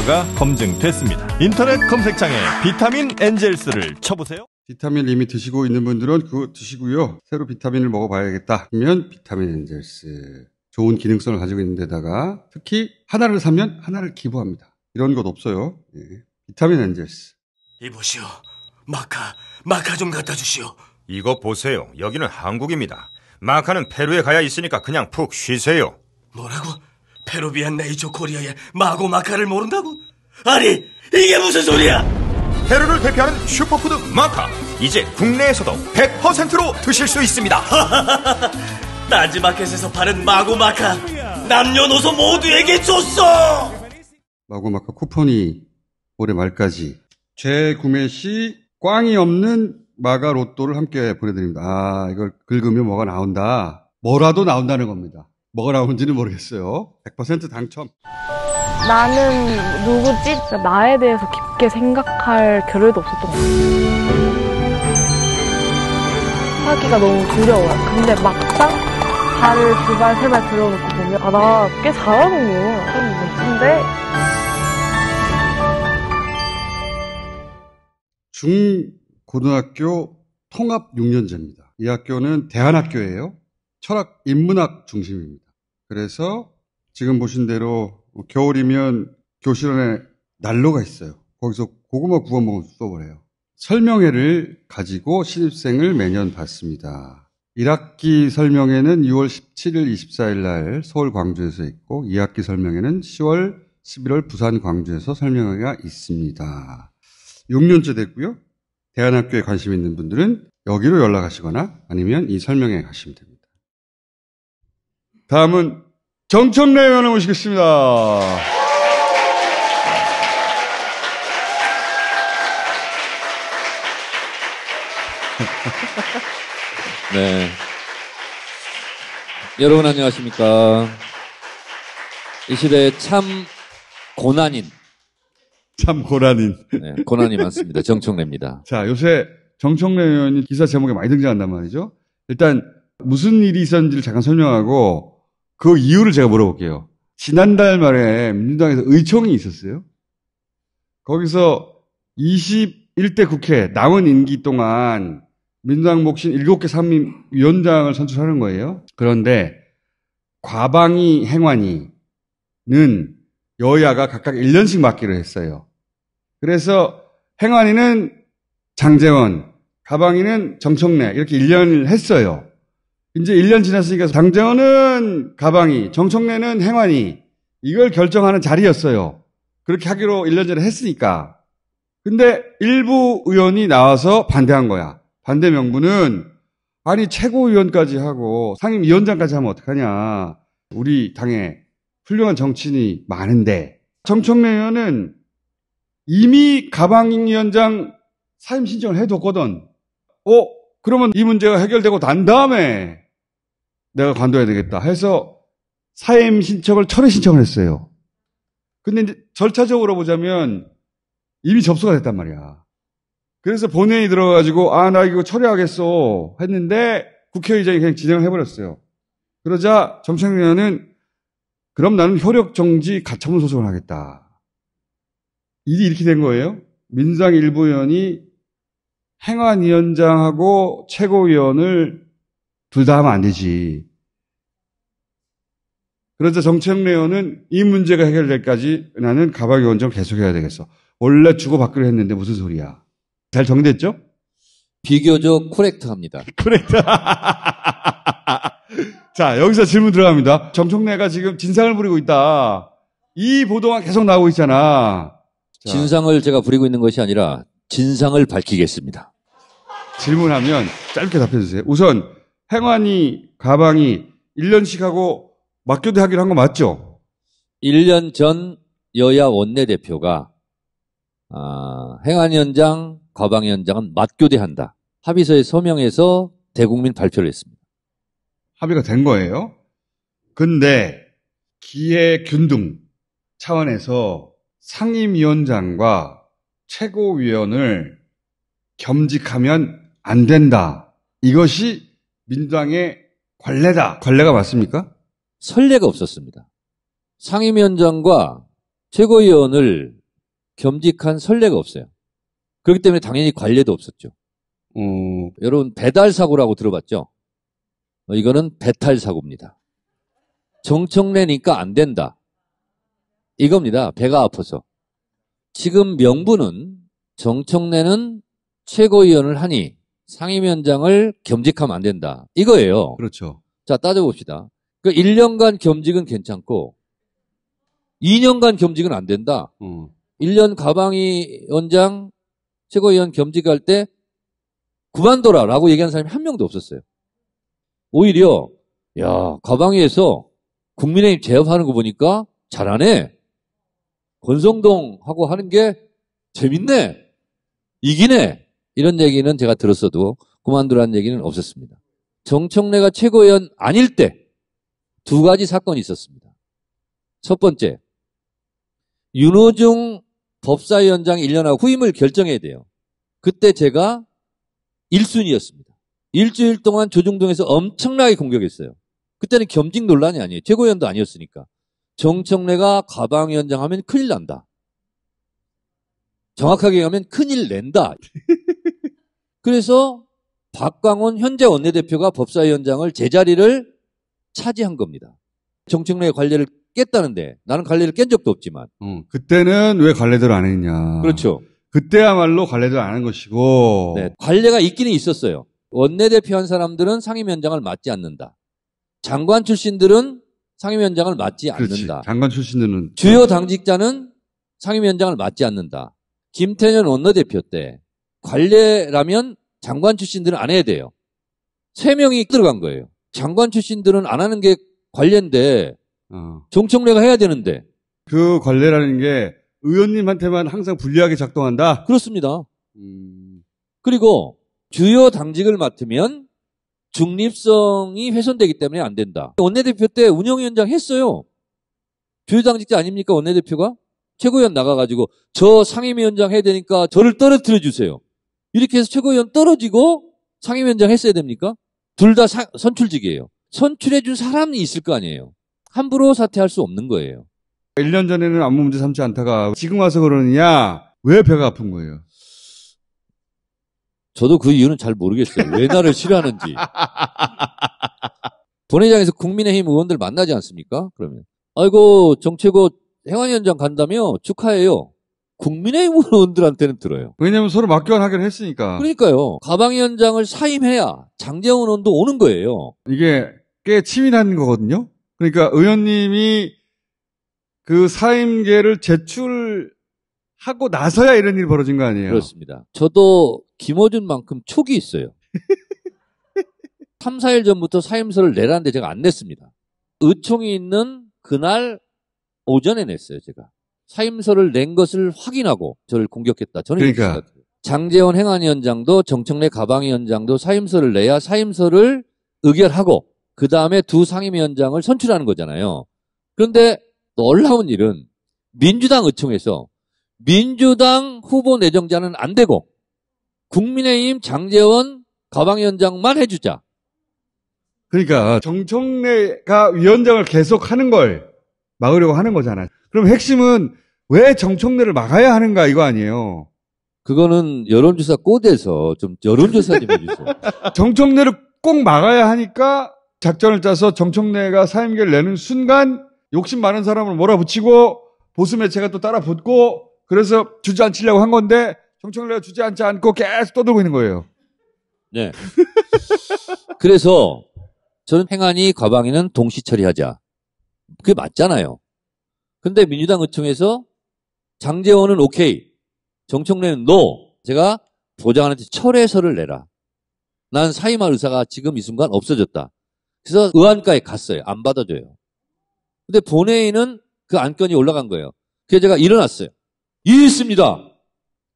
효과가 검증됐습니다. 인터넷 검색창에 비타민 엔젤스를 쳐보세요. 비타민 이미 드시고 있는 분들은 그거 드시고요. 새로 비타민을 먹어봐야겠다. 그러면 비타민 엔젤스. 좋은 기능성을 가지고 있는 데다가 특히 하나를 사면 하나를 기부합니다. 이런 것 없어요. 예. 비타민 엔젤스. 이보시오. 마카, 마카 좀 갖다 주시오. 이거 보세요. 여기는 한국입니다. 마카는 페루에 가야 있으니까 그냥 푹 쉬세요. 뭐라고? 페루비안 네이처 코리아의 마고 마카를 모른다고? 아니, 이게 무슨 소리야! 페루를 대표하는 슈퍼푸드 마카. 이제 국내에서도 100%로 드실 수 있습니다. 하하하하. 딴지마켓에서 파는 마구마카 남녀노소 모두에게 줬어. 마구마카 쿠폰이 올해 말까지 재구매 시 꽝이 없는 마가 로또를 함께 보내드립니다. 아 이걸 긁으면 뭐가 나온다. 뭐라도 나온다는 겁니다. 뭐가 나온지는 모르겠어요. 100% 당첨. 나는 누구지? 그러니까 나에 대해서 깊게 생각할 겨를도 없었던 것 같아요. 하기가 너무 두려워요. 근데 막상 발을 두 발, 세발 들어놓고 보면, 아, 나꽤 잘하는구나. 좀 멋진데? 중고등학교 통합 6년제입니다. 이 학교는 대안학교예요. 철학 인문학 중심입니다. 그래서 지금 보신 대로 겨울이면 교실 안에 난로가 있어요. 거기서 고구마 구워 먹으면 수업을 해요. 설명회를 가지고 신입생을 매년 받습니다. 1학기 설명회는 6월 17일, 24일 날 서울 광주에서 있고 2학기 설명회는 10월, 11월 부산 광주에서 설명회가 있습니다. 6년째 됐고요. 대한학교에 관심 있는 분들은 여기로 연락하시거나 아니면 이 설명회에 가시면 됩니다. 다음은 정청래 의원을 모시겠습니다. 네. 여러분 안녕하십니까. 이시대에참 고난인. 참 고난인. 네, 고난이 많습니다. 정청래입니다. 자, 요새 정청래 의원이 기사 제목에 많이 등장한단 말이죠. 일단 무슨 일이 있었는지를 잠깐 설명하고 그 이유를 제가 물어볼게요. 지난달 말에 민주당에서 의총이 있었어요. 거기서 21대 국회 남은 임기 동안 민주당 몫인 7개 상민위원장을 선출하는 거예요. 그런데 과방위 행안위는 여야가 각각 1년씩 맡기로 했어요. 그래서 행안위는 장재원, 가방위는 정청래 이렇게 1년을 했어요. 이제 1년 지났으니까 장재원은 가방이 정청래는 행안이 이걸 결정하는 자리였어요. 그렇게 하기로 1년 전에 했으니까. 근데 일부 의원이 나와서 반대한 거야. 반대 명분은 아니 최고위원까지 하고 상임위원장까지 하면 어떡하냐. 우리 당에 훌륭한 정치인이 많은데 정청래 의원은 이미 가방 위원장 사임 신청을 해뒀거든. 어? 그러면 이 문제가 해결되고 난 다음에 내가 관둬야 되겠다 해서 사임 신청을 철회 신청을 했어요. 근데 이제 절차적으로 보자면 이미 접수가 됐단 말이야. 그래서 본회의 들어가지고 아나 이거 처리하겠어 했는데 국회의장이 그냥 진행을 해버렸어요. 그러자 정청래 의원은 그럼 나는 효력 정지 가처분 소송을 하겠다. 일이 이렇게 된 거예요. 민상 일부 의원이 행안위원장하고 최고위원을 둘 다 하면 안 되지. 그러자 정책래 의원은 이 문제가 해결될까지 나는 가박위 원정 계속해야 되겠어. 원래 주고받기로 했는데 무슨 소리야. 잘 정됐죠? 비교적 코렉트합니다. 코렉트. 자, 여기서 질문 들어갑니다. 정청래가 지금 진상을 부리고 있다. 이 보도가 계속 나오고 있잖아. 자. 진상을 제가 부리고 있는 것이 아니라 진상을 밝히겠습니다. 질문하면 짧게 답해주세요. 우선 행안이 가방이 1년씩 하고 맞교대 하기로 한 거 맞죠? 1년 전 여야 원내대표가 아, 행안위원장 과방위원장은 맞교대한다. 합의서에 서명해서 대국민 발표를 했습니다. 합의가 된 거예요? 근데 기회 균등 차원에서 상임위원장과 최고위원을 겸직하면 안 된다. 이것이 민주당의 관례다. 관례가 맞습니까? 설례가 없었습니다. 상임위원장과 최고위원을 겸직한 설례가 없어요. 그렇기 때문에 당연히 관례도 없었죠. 음, 여러분 배달 사고라고 들어봤죠? 어, 이거는 배탈 사고입니다. 정청래니까 안 된다. 이겁니다. 배가 아파서. 지금 명분은 정청래는 최고위원을 하니 상임위원장을 겸직하면 안 된다. 이거예요. 그렇죠. 자, 따져봅시다. 그 1년간 겸직은 괜찮고 2년간 겸직은 안 된다. 음. 1년 가방위 원장, 최고위원 겸직할 때 그만둬라라고 얘기하는 사람이 한 명도 없었어요. 오히려 야 가방위에서 국민의힘 제압하는 거 보니까 잘하네. 권성동하고 하는 게 재밌네. 이기네. 이런 얘기는 제가 들었어도 그만두라는 얘기는 없었습니다. 정청래가 최고위원 아닐 때 두 가지 사건이 있었습니다. 첫 번째, 윤호중 법사위원장 1년하고 후임을 결정해야 돼요. 그때 제가 1순위였습니다. 일주일 동안 조중동에서 엄청나게 공격했어요. 그때는 겸직 논란이 아니에요. 최고위원도 아니었으니까. 정청래가 가방위원장 하면 큰일 난다. 정확하게 하면 큰일 낸다. 그래서 박광온 현재 원내대표가 법사위원장을 제자리를 차지한 겁니다. 정청래의 관리를 깼다는데 나는 갈래를 깬 적도 없지만. 어, 그때는 왜갈래들을안 했냐. 그렇죠. 그때야말로 관례도 안한 것이고 네, 관례가 있기는 있었어요. 원내대표 한 사람들은 상임위원장을 맡지 않는다. 장관 출신들은 상임위원장을 맡지 그렇지. 않는다. 장관 출신들은 주요 당직자는 상임위원장을 맡지 않는다. 김태년 원내대표 때 관례라면 장관 출신들은 안 해야 돼요. 세 명이 들어간 거예요. 장관 출신들은 안 하는 게 관례인데 어. 종청례가 해야 되는데. 그 관례라는 게 의원님한테만 항상 불리하게 작동한다? 그렇습니다. 음. 그리고 주요 당직을 맡으면 중립성이 훼손되기 때문에 안 된다. 원내대표 때 운영위원장 했어요. 주요 당직자 아닙니까? 원내대표가? 최고위원 나가가지고 저 상임위원장 해야 되니까 저를 떨어뜨려 주세요. 이렇게 해서 최고위원 떨어지고 상임위원장 했어야 됩니까? 둘 다 선출직이에요. 선출해준 사람이 있을 거 아니에요. 함부로 사퇴할 수 없는 거예요. 1년 전에는 아무 문제 삼지 않다가 지금 와서 그러느냐? 왜 배가 아픈 거예요? 저도 그 이유는 잘 모르겠어요. 왜 나를 싫어하는지. 본회장에서 국민의힘 의원들 만나지 않습니까? 그러면. 아이고, 정책고 행안위원장 간다며 축하해요. 국민의힘 의원들한테는 들어요. 왜냐면 서로 맞교환하기로 했으니까. 그러니까요. 가방위원장을 사임해야 장재원 의원도 오는 거예요. 이게 꽤 치밀한 거거든요. 그러니까 의원님이 그 사임계를 제출하고 나서야 이런 일이 벌어진 거 아니에요? 그렇습니다. 저도 김호준만큼 촉이 있어요. 3, 4일 전부터 사임서를 내라는데 제가 안 냈습니다. 의총이 있는 그날 오전에 냈어요, 제가. 사임서를 낸 것을 확인하고 저를 공격했다. 저는 그러니까 장재원 행안위원장도 정청래 가방위원장도 사임서를 내야 사임서를 의결하고 그 다음에 두 상임위원장을 선출하는 거잖아요. 그런데 놀라운 일은 민주당 의총에서 민주당 후보 내정자는 안 되고 국민의힘 장재원 가방위원장만 해주자. 그러니까 정청래가 위원장을 계속 하는 걸 막으려고 하는 거잖아요. 그럼 핵심은 왜 정청래를 막아야 하는가 이거 아니에요. 그거는 여론조사 꼬대서 좀 여론조사 좀 해주세요. 정청래를 꼭 막아야 하니까 작전을 짜서 정청래가 사임계를 내는 순간 욕심 많은 사람을 몰아붙이고 보수 매체가 또 따라 붙고 그래서 주저앉히려고 한 건데 정청래가 주저앉지 않고 계속 떠들고 있는 거예요. 네. 그래서 저는 행안위 과방위는 동시 처리하자. 그게 맞잖아요. 근데 민주당 의총에서 장재원은 오케이. 정청래는 노. 제가 보장한테 철회서를 내라. 난 사임할 의사가 지금 이 순간 없어졌다. 그래서 의안과에 갔어요. 안 받아줘요. 근데 본회의는 그 안건이 올라간 거예요. 그래서 제가 일어났어요. 이 있습니다.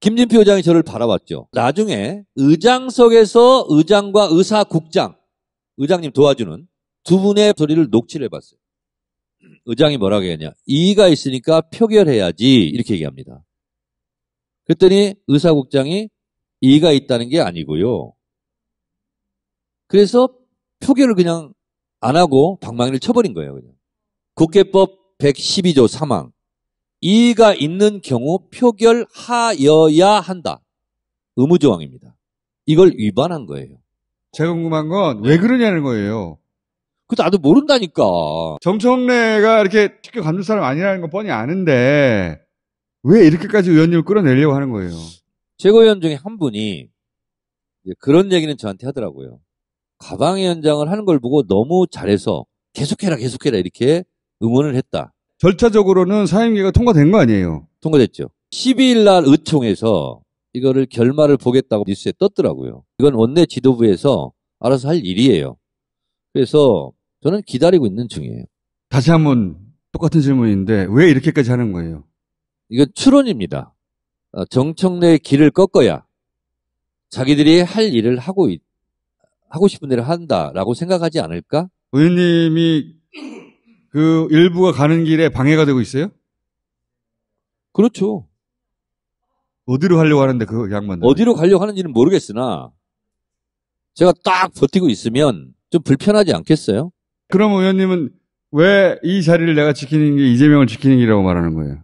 김진표 의장이 저를 바라봤죠. 나중에 의장석에서 의장과 의사국장, 의장님 도와주는 두 분의 소리를 녹취를 해봤어요. 의장이 뭐라고 했냐. 이의가 있으니까 표결해야지. 이렇게 얘기합니다. 그랬더니 의사국장이 이의가 있다는 게 아니고요. 그래서 표결을 그냥 안 하고 방망이를 쳐버린 거예요. 그냥. 국회법 112조 3항. 이의가 있는 경우 표결하여야 한다. 의무조항입니다. 이걸 위반한 거예요. 제가 궁금한 건 왜 그러냐는 거예요. 그 나도 모른다니까. 정청래가 이렇게 특게 감출 사람 아니라는 건 뻔히 아는데 왜 이렇게까지 의원님을 끌어내려고 하는 거예요? 최고위원 중에 한 분이 그런 얘기는 저한테 하더라고요. 가방의 연장을 하는 걸 보고 너무 잘해서 계속해라 계속해라 이렇게 응원을 했다. 절차적으로는 사임기가 통과된 거 아니에요? 통과됐죠. 12일 날 의총에서 이거를 결말을 보겠다고 뉴스에 떴더라고요. 이건 원내 지도부에서 알아서 할 일이에요. 그래서 저는 기다리고 있는 중이에요. 다시 한 번 똑같은 질문인데 왜 이렇게까지 하는 거예요? 이건 추론입니다. 어, 정청래의 길을 꺾어야 자기들이 할 일을 하고 있, 하고 싶은 일을 한다라고 생각하지 않을까? 의원님이 그 일부가 가는 길에 방해가 되고 있어요? 그렇죠. 어디로 가려고 하는데 그 양반 들 어디로 가려고 하는지는 모르겠으나 제가 딱 버티고 있으면 좀 불편하지 않겠어요? 그럼 의원님은 왜 이 자리를 내가 지키는 게 이재명을 지키는 길이라고 말하는 거예요?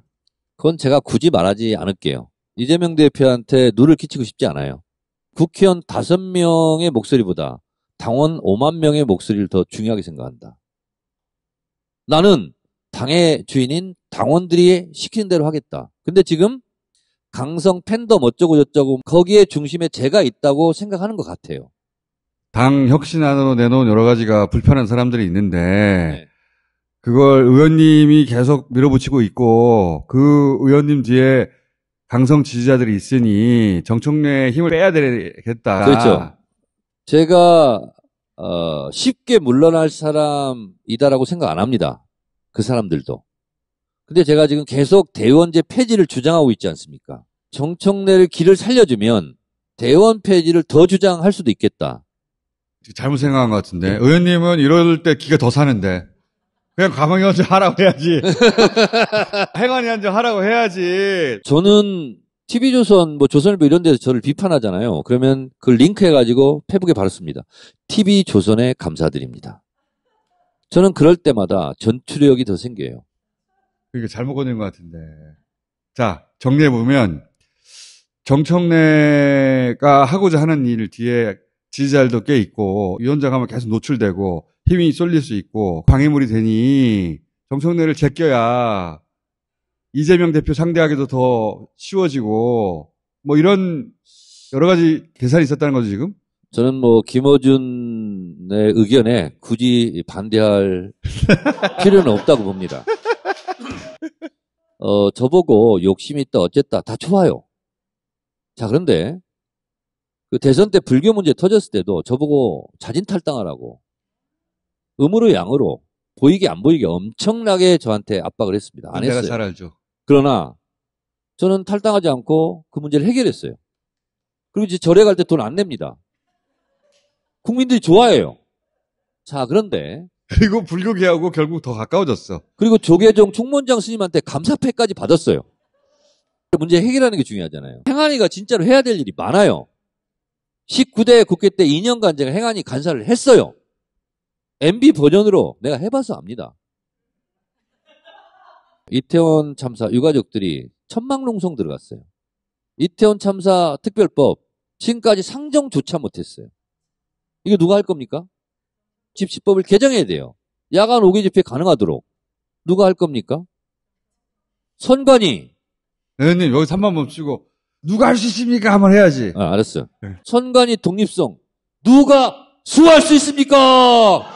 그건 제가 굳이 말하지 않을게요. 이재명 대표한테 눈을 끼치고 싶지 않아요. 국회의원 5명의 목소리보다 당원 5만 명의 목소리를 더 중요하게 생각한다. 나는 당의 주인인 당원들이 시키는 대로 하겠다. 근데 지금 강성 팬덤 어쩌고 저쩌고 거기에 중심에 제가 있다고 생각하는 것 같아요. 당 혁신안으로 내놓은 여러 가지가 불편한 사람들이 있는데 네. 그걸 의원님이 계속 밀어붙이고 있고 그 의원님 뒤에 강성 지지자들이 있으니 정청래의 힘을 빼야 되겠다. 그렇죠. 제가 어, 쉽게 물러날 사람이다라고 생각 안 합니다. 그 사람들도. 근데 제가 지금 계속 대원제 폐지를 주장하고 있지 않습니까? 정청래를 길을 살려주면 대원 폐지를 더 주장할 수도 있겠다. 잘못 생각한 것 같은데. 예. 의원님은 이럴 때 기가 더 사는데. 그냥 가방히 앉아 하라고 해야지. 행안이 앉아 하라고 해야지. 저는 TV조선, 뭐 조선일보 이런 데서 저를 비판하잖아요. 그러면 그걸 링크 해가지고 페북에 바랐습니다. TV조선에 감사드립니다. 저는 그럴 때마다 전투력이 더 생겨요. 그러니까 잘못 건진 것 같은데. 자, 정리해보면 정청래가 하고자 하는 일 뒤에 지지자들도 꽤 있고 위원장 하면 계속 노출되고 힘이 쏠릴 수 있고 방해물이 되니 정청래를 제껴야 이재명 대표 상대하기도 더 쉬워지고 뭐 이런 여러 가지 계산이 있었다는 거죠 지금? 저는 뭐 김어준의 의견에 굳이 반대할 필요는 없다고 봅니다. 어 저보고 욕심 있다 어쨌다 다 좋아요. 자 그런데 그 대선 때 불교 문제 터졌을 때도 저보고 자진 탈당하라고 음으로 양으로 보이게 안 보이게 엄청나게 저한테 압박을 했습니다. 안 했어요. 잘 알죠. 그러나 저는 탈당하지 않고 그 문제를 해결했어요. 그리고 이제 절에 갈 때 돈 안 냅니다. 국민들이 좋아해요. 자, 그런데 그리고 불교계하고 결국 더 가까워졌어. 그리고 조계종 총무원장 스님한테 감사패까지 받았어요. 문제 해결하는 게 중요하잖아요. 행안위가 진짜로 해야 될 일이 많아요. 19대 국회 때 2년간 제가 행안위 간사를 했어요. MB 버전으로 내가 해봐서 압니다. 이태원 참사 유가족들이 천막농성 들어갔어요. 이태원 참사 특별법 지금까지 상정조차 못했어요. 이거 누가 할 겁니까? 집시법을 개정해야 돼요. 야간 오기 집회 가능하도록 누가 할 겁니까? 선관위. 의원님 여기 3만 멈추고 누가 할 수 있습니까? 한번 해야지. 아, 알았어 네. 선관위 독립성 누가 수호할 수 있습니까?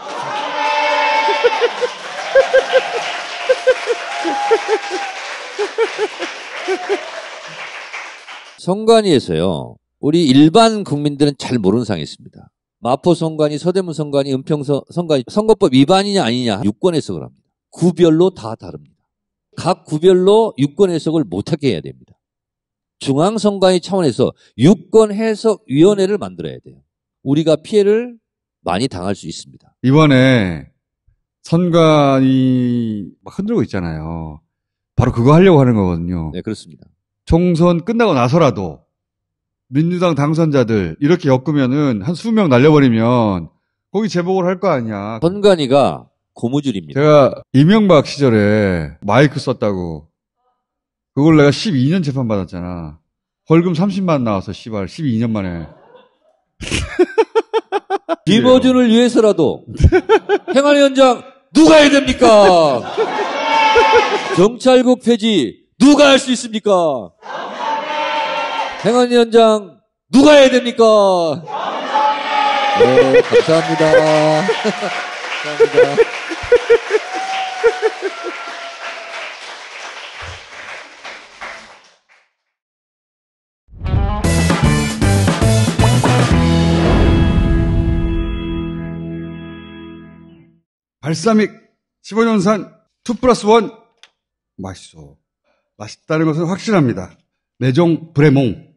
성관위에서요, 우리 일반 국민들은 잘 모르는 상이 있습니다. 마포 성관이, 서대문 성관이, 은평 성관이 선거법 위반이냐 아니냐 유권 해석을 합니다. 구별로 다 다릅니다. 각 구별로 유권 해석을 못하게 해야 됩니다. 중앙선관위 차원에서 유권 해석위원회를 만들어야 돼요. 우리가 피해를 많이 당할 수 있습니다. 이번에 선관이 막 흔들고 있잖아요. 바로 그거 하려고 하는 거거든요. 네, 그렇습니다. 총선 끝나고 나서라도 민주당 당선자들 이렇게 엮으면은 한 수명 날려버리면 거기 제복을할 거 아니야. 선관위가 고무줄입니다. 제가 이명박 시절에 마이크 썼다고 그걸 내가 12년 재판받았잖아. 벌금 30만 나와서 씨발 12년 만에. 네. 비버준을 위해서라도 행안위 원장 누가 해야 됩니까? 경찰국 폐지 누가 할 수 있습니까? 행안위 원장 누가 해야 됩니까? 네, 감사합니다. 감사합니다. 발사믹 15년산 2 플러스 1 맛있어. 맛있다는 것은 확실합니다. 매종 브레몽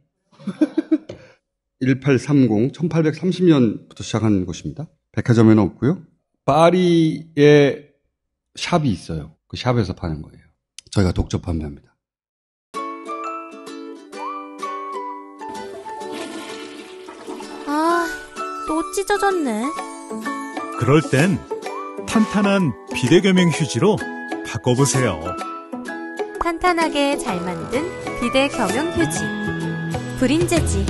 1830 1830년부터 시작한 곳입니다. 백화점에는 없고요. 파리에 샵이 있어요. 그 샵에서 파는 거예요. 저희가 독점 판매합니다. 아, 또 찢어졌네. 그럴 땐 탄탄한 비대겸행 휴지로 바꿔보세요. 탄탄하게 잘 만든 비대겸용 휴지. 브린재지.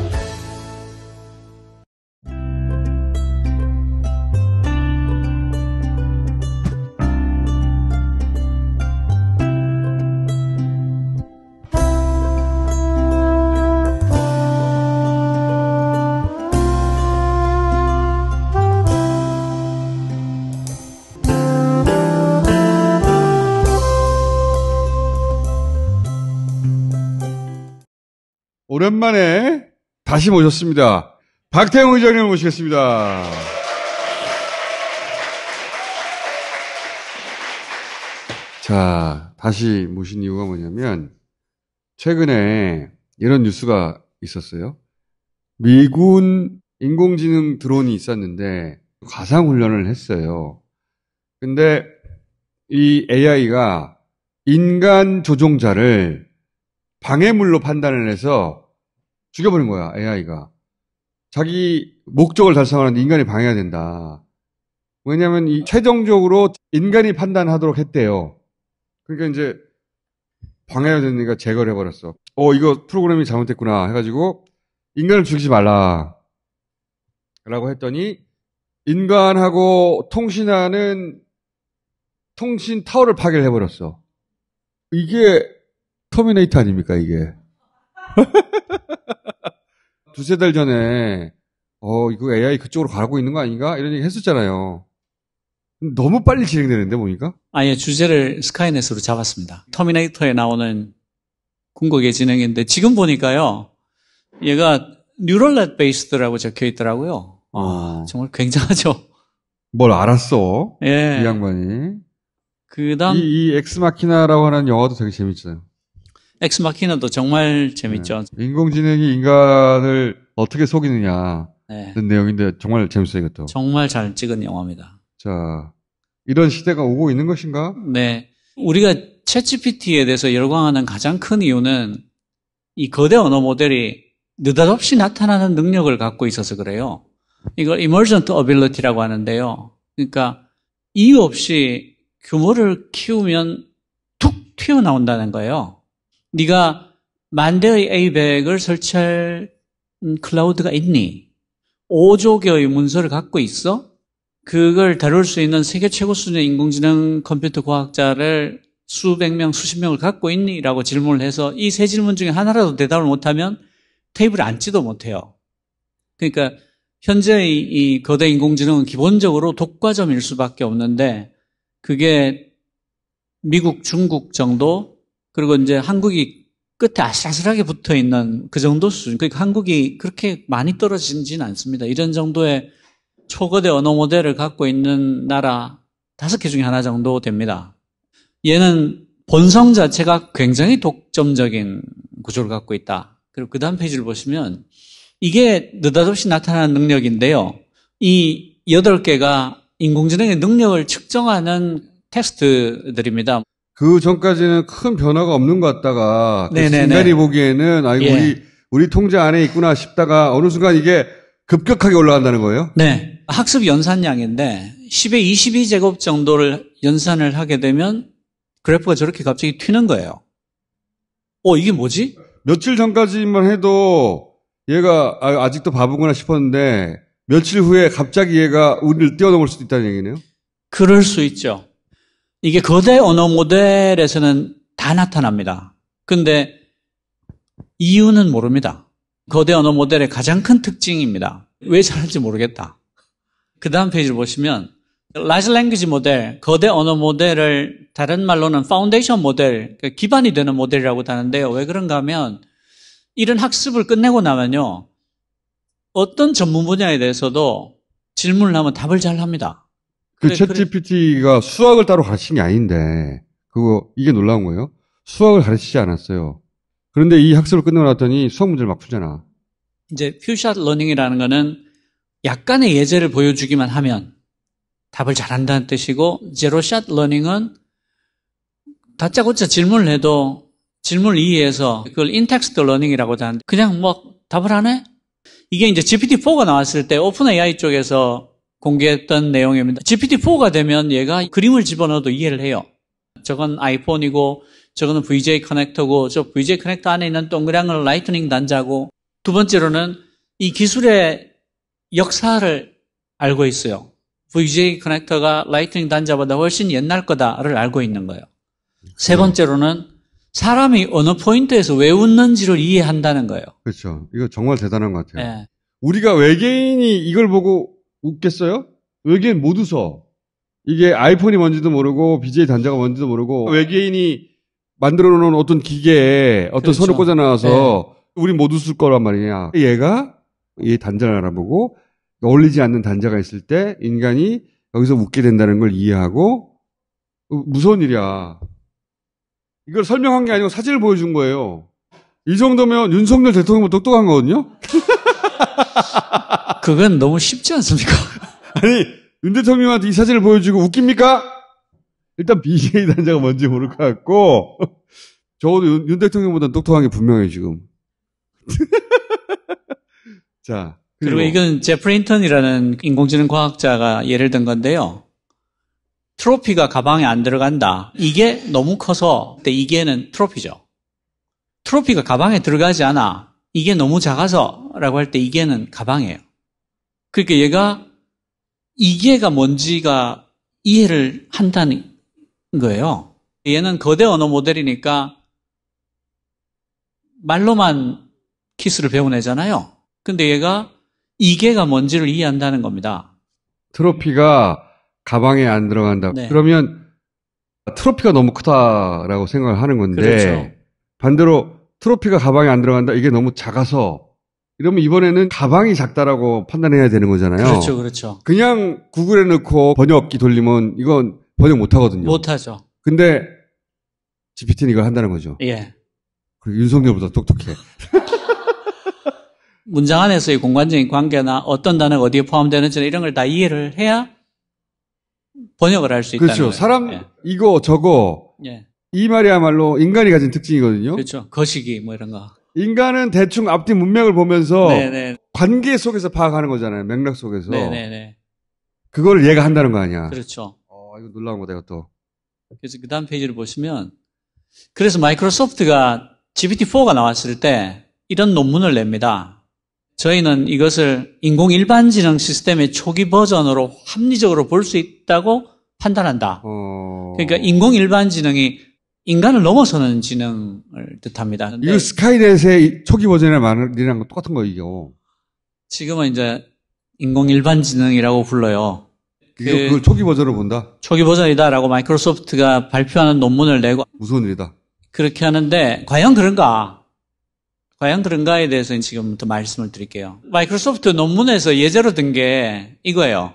오랜만에 다시 모셨습니다. 박태웅 의장님 모시겠습니다. 자, 다시 모신 이유가 뭐냐면, 최근에 이런 뉴스가 있었어요. 미군 인공지능 드론이 있었는데, 가상훈련을 했어요. 근데 이 AI가 인간 조종자를 방해물로 판단을 해서 죽여버린 거야, AI가. 자기 목적을 달성하는 인간이 방해가 된다. 왜냐하면 이 최종적으로 인간이 판단하도록 했대요. 그러니까 이제 방해가 됐으니까 제거를 해버렸어. 어, 이거 프로그램이 잘못됐구나 해가지고 인간을 죽이지 말라. 라고 했더니 인간하고 통신하는 통신 타워를 파괴를 해버렸어. 이게 터미네이터 아닙니까, 이게? 두세 달 전에 어, 이거 AI 그쪽으로 가고 있는 거 아닌가? 이런 얘기 했었잖아요. 너무 빨리 진행되는데 보니까? 아예 주제를 스카이넷으로 잡았습니다. 터미네이터에 나오는 궁극의 진행인데 지금 보니까요. 얘가 뉴럴렛 베이스드라고 적혀 있더라고요. 아. 어, 정말 굉장하죠. 뭘 알았어? 예. 이 양반이. 그다음 이, 이 엑스마키나라고 하는 영화도 되게 재밌잖아요. 엑스마키나도 정말 네. 재밌죠. 네. 인공지능이 인간을 어떻게 속이느냐 네. 내용인데 정말 재밌어요 이것도. 정말 잘 찍은 영화입니다. 자 이런 시대가 오고 있는 것인가? 네. 우리가 챗 g 피티에 대해서 열광하는 가장 큰 이유는 이 거대 언어 모델이 느닷없이 나타나는 능력을 갖고 있어서 그래요. 이걸 emergent ability라고 하는데요. 그러니까 이유 없이 규모를 키우면 툭 튀어나온다는 거예요. 네가 만 대의 에이백을 설치할 음, 클라우드가 있니? 5조 개의 문서를 갖고 있어? 그걸 다룰 수 있는 세계 최고 수준의 인공지능 컴퓨터 과학자를 수백 명, 수십 명을 갖고 있니? 라고 질문을 해서 이 세 질문 중에 하나라도 대답을 못하면 테이블에 앉지도 못해요. 그러니까 현재의 이 거대 인공지능은 기본적으로 독과점일 수밖에 없는데 그게 미국, 중국 정도 그리고 이제 한국이 끝에 아슬아슬하게 붙어 있는 그 정도 수준. 그러니까 한국이 그렇게 많이 떨어지진 않습니다. 이런 정도의 초거대 언어 모델을 갖고 있는 나라 다섯 개 중에 하나 정도 됩니다. 얘는 본성 자체가 굉장히 독점적인 구조를 갖고 있다. 그리고 그 다음 페이지를 보시면 이게 느닷없이 나타나는 능력인데요. 이 여덟 개가 인공지능의 능력을 측정하는 테스트들입니다 그 전까지는 큰 변화가 없는 것 같다가 그 인간이 네, 네, 네. 보기에는 아 예. 우리 우리 통제 안에 있구나 싶다가 어느 순간 이게 급격하게 올라간다는 거예요? 네. 학습 연산량인데 10에 22제곱 정도를 연산을 하게 되면 그래프가 저렇게 갑자기 튀는 거예요. 어, 이게 뭐지? 며칠 전까지만 해도 얘가 아, 아직도 바보구나 싶었는데 며칠 후에 갑자기 얘가 우리를 뛰어넘을 수도 있다는 얘기네요? 그럴 수 있죠. 이게 거대 언어 모델에서는 다 나타납니다. 근데 이유는 모릅니다. 거대 언어 모델의 가장 큰 특징입니다. 왜 잘할지 모르겠다. 그 다음 페이지를 보시면 라이즈 랭귀지 모델, 거대 언어 모델을 다른 말로는 파운데이션 모델, 그러니까 기반이 되는 모델이라고 하는데요. 왜 그런가 하면 이런 학습을 끝내고 나면요. 어떤 전문 분야에 대해서도 질문을 하면 답을 잘 합니다. 그챗 그래, GPT가 수학을 따로 가르친 게 아닌데 그거 이게 놀라운 거예요. 수학을 가르치지 않았어요. 그런데 이 학습을 끝내고 났더니 수학 문제를 막 풀잖아. 이제 퓨샷 러닝이라는 거는 약간의 예제를 보여주기만 하면 답을 잘한다는 뜻이고 제로샷 러닝은 다짜고짜 질문을 해도 질문을 이해해서 그걸 인텍스트 러닝이라고 도 하는데 그냥 뭐 답을 하네? 이게 이제 GPT-4가 나왔을 때 오픈 AI 쪽에서 공개했던 내용입니다. GPT-4가 되면 얘가 그림을 집어넣어도 이해를 해요. 저건 아이폰이고, 저거는 VJ 커넥터고, 저 VJ 커넥터 안에 있는 동그란 건 라이트닝 단자고, 두 번째로는 이 기술의 역사를 알고 있어요. VJ 커넥터가 라이트닝 단자보다 훨씬 옛날 거다를 알고 있는 거예요. 세 번째로는 사람이 어느 포인트에서 왜 웃는지를 이해한다는 거예요. 그렇죠. 이거 정말 대단한 것 같아요. 네. 우리가 외계인이 이걸 보고 웃겠어요? 외계인 못 웃어. 이게 아이폰이 뭔지도 모르고 BJ 단자가 뭔지도 모르고 외계인이 만들어 놓은 어떤 기계에 어떤 그렇죠. 선을 꽂아 놔서 네. 우리 못 웃을 거란 말이냐. 얘가 이 단자를 알아보고 어울리지 않는 단자가 있을 때 인간이 여기서 웃게 된다는 걸 이해하고 어, 무서운 일이야. 이걸 설명한 게 아니고 사진을 보여준 거예요. 이 정도면 윤석열 대통령은 똑똑한 거거든요? 그건 너무 쉽지 않습니까? 아니, 윤 대통령한테 이 사진을 보여주고 웃깁니까? 일단 BJ 단자가 뭔지 모를 것 같고, 저도 윤, 윤 대통령보다 똑똑한 게 분명해, 지금. 자. 그리고, 그리고 이건 제프린턴이라는 인공지능 과학자가 예를 든 건데요. 트로피가 가방에 안 들어간다. 이게 너무 커서, 근데 이게는 트로피죠. 트로피가 가방에 들어가지 않아. 이게 너무 작아서 라고 할 때 이게는 가방이에요. 그러니까 얘가 이게가 뭔지가 이해를 한다는 거예요. 얘는 거대 언어 모델이니까 말로만 키스를 배워내잖아요. 근데 얘가 이게가 뭔지를 이해한다는 겁니다. 트로피가 가방에 안 들어간다. 네. 그러면 트로피가 너무 크다라고 생각을 하는 건데 그렇죠. 반대로 트로피가 가방에 안 들어간다. 이게 너무 작아서 이러면 이번에는 가방이 작다라고 판단해야 되는 거잖아요. 그렇죠, 그렇죠. 그냥 구글에 넣고 번역기 돌리면 이건 번역 못 하거든요. 못 하죠. 근데 GPT는 이걸 한다는 거죠. 예. 그리고 윤석열보다 똑똑해. 문장 안에서의 공간적인 관계나 어떤 단어가 어디에 포함되는지 이런 걸 다 이해를 해야 번역을 할 수 있다는 그렇죠. 거예요. 사람 예. 이거 저거 예. 이 말이야말로 인간이 가진 특징이거든요. 그렇죠. 거시기 뭐 이런 거. 인간은 대충 앞뒤 문맥을 보면서 네네. 네, 네. 관계 속에서 파악하는 거잖아요. 맥락 속에서. 네네네. 네, 그걸 얘가 한다는 거 아니야. 그렇죠. 어, 이거 놀라운 거다, 이것도. 그래서 그 다음 페이지를 보시면, 그래서 마이크로소프트가 GPT-4가 나왔을 때 이런 논문을 냅니다. 저희는 이것을 인공 일반지능 시스템의 초기 버전으로 합리적으로 볼 수 있다고 판단한다. 어... 그러니까 인공 일반지능이 인간을 넘어서는 지능을 뜻합니다. 이거 스카이넷의 초기 버전의 마늘이랑 똑같은 거예요 지금은 이제 인공 일반 지능이라고 불러요. 그, 그 초기 버전으로 본다. 초기 버전이다라고 마이크로소프트가 발표하는 논문을 내고 무서운 일이다. 그렇게 하는데 과연 그런가? 과연 그런가에 대해서 는 지금부터 말씀을 드릴게요. 마이크로소프트 논문에서 예제로 든 게 이거예요.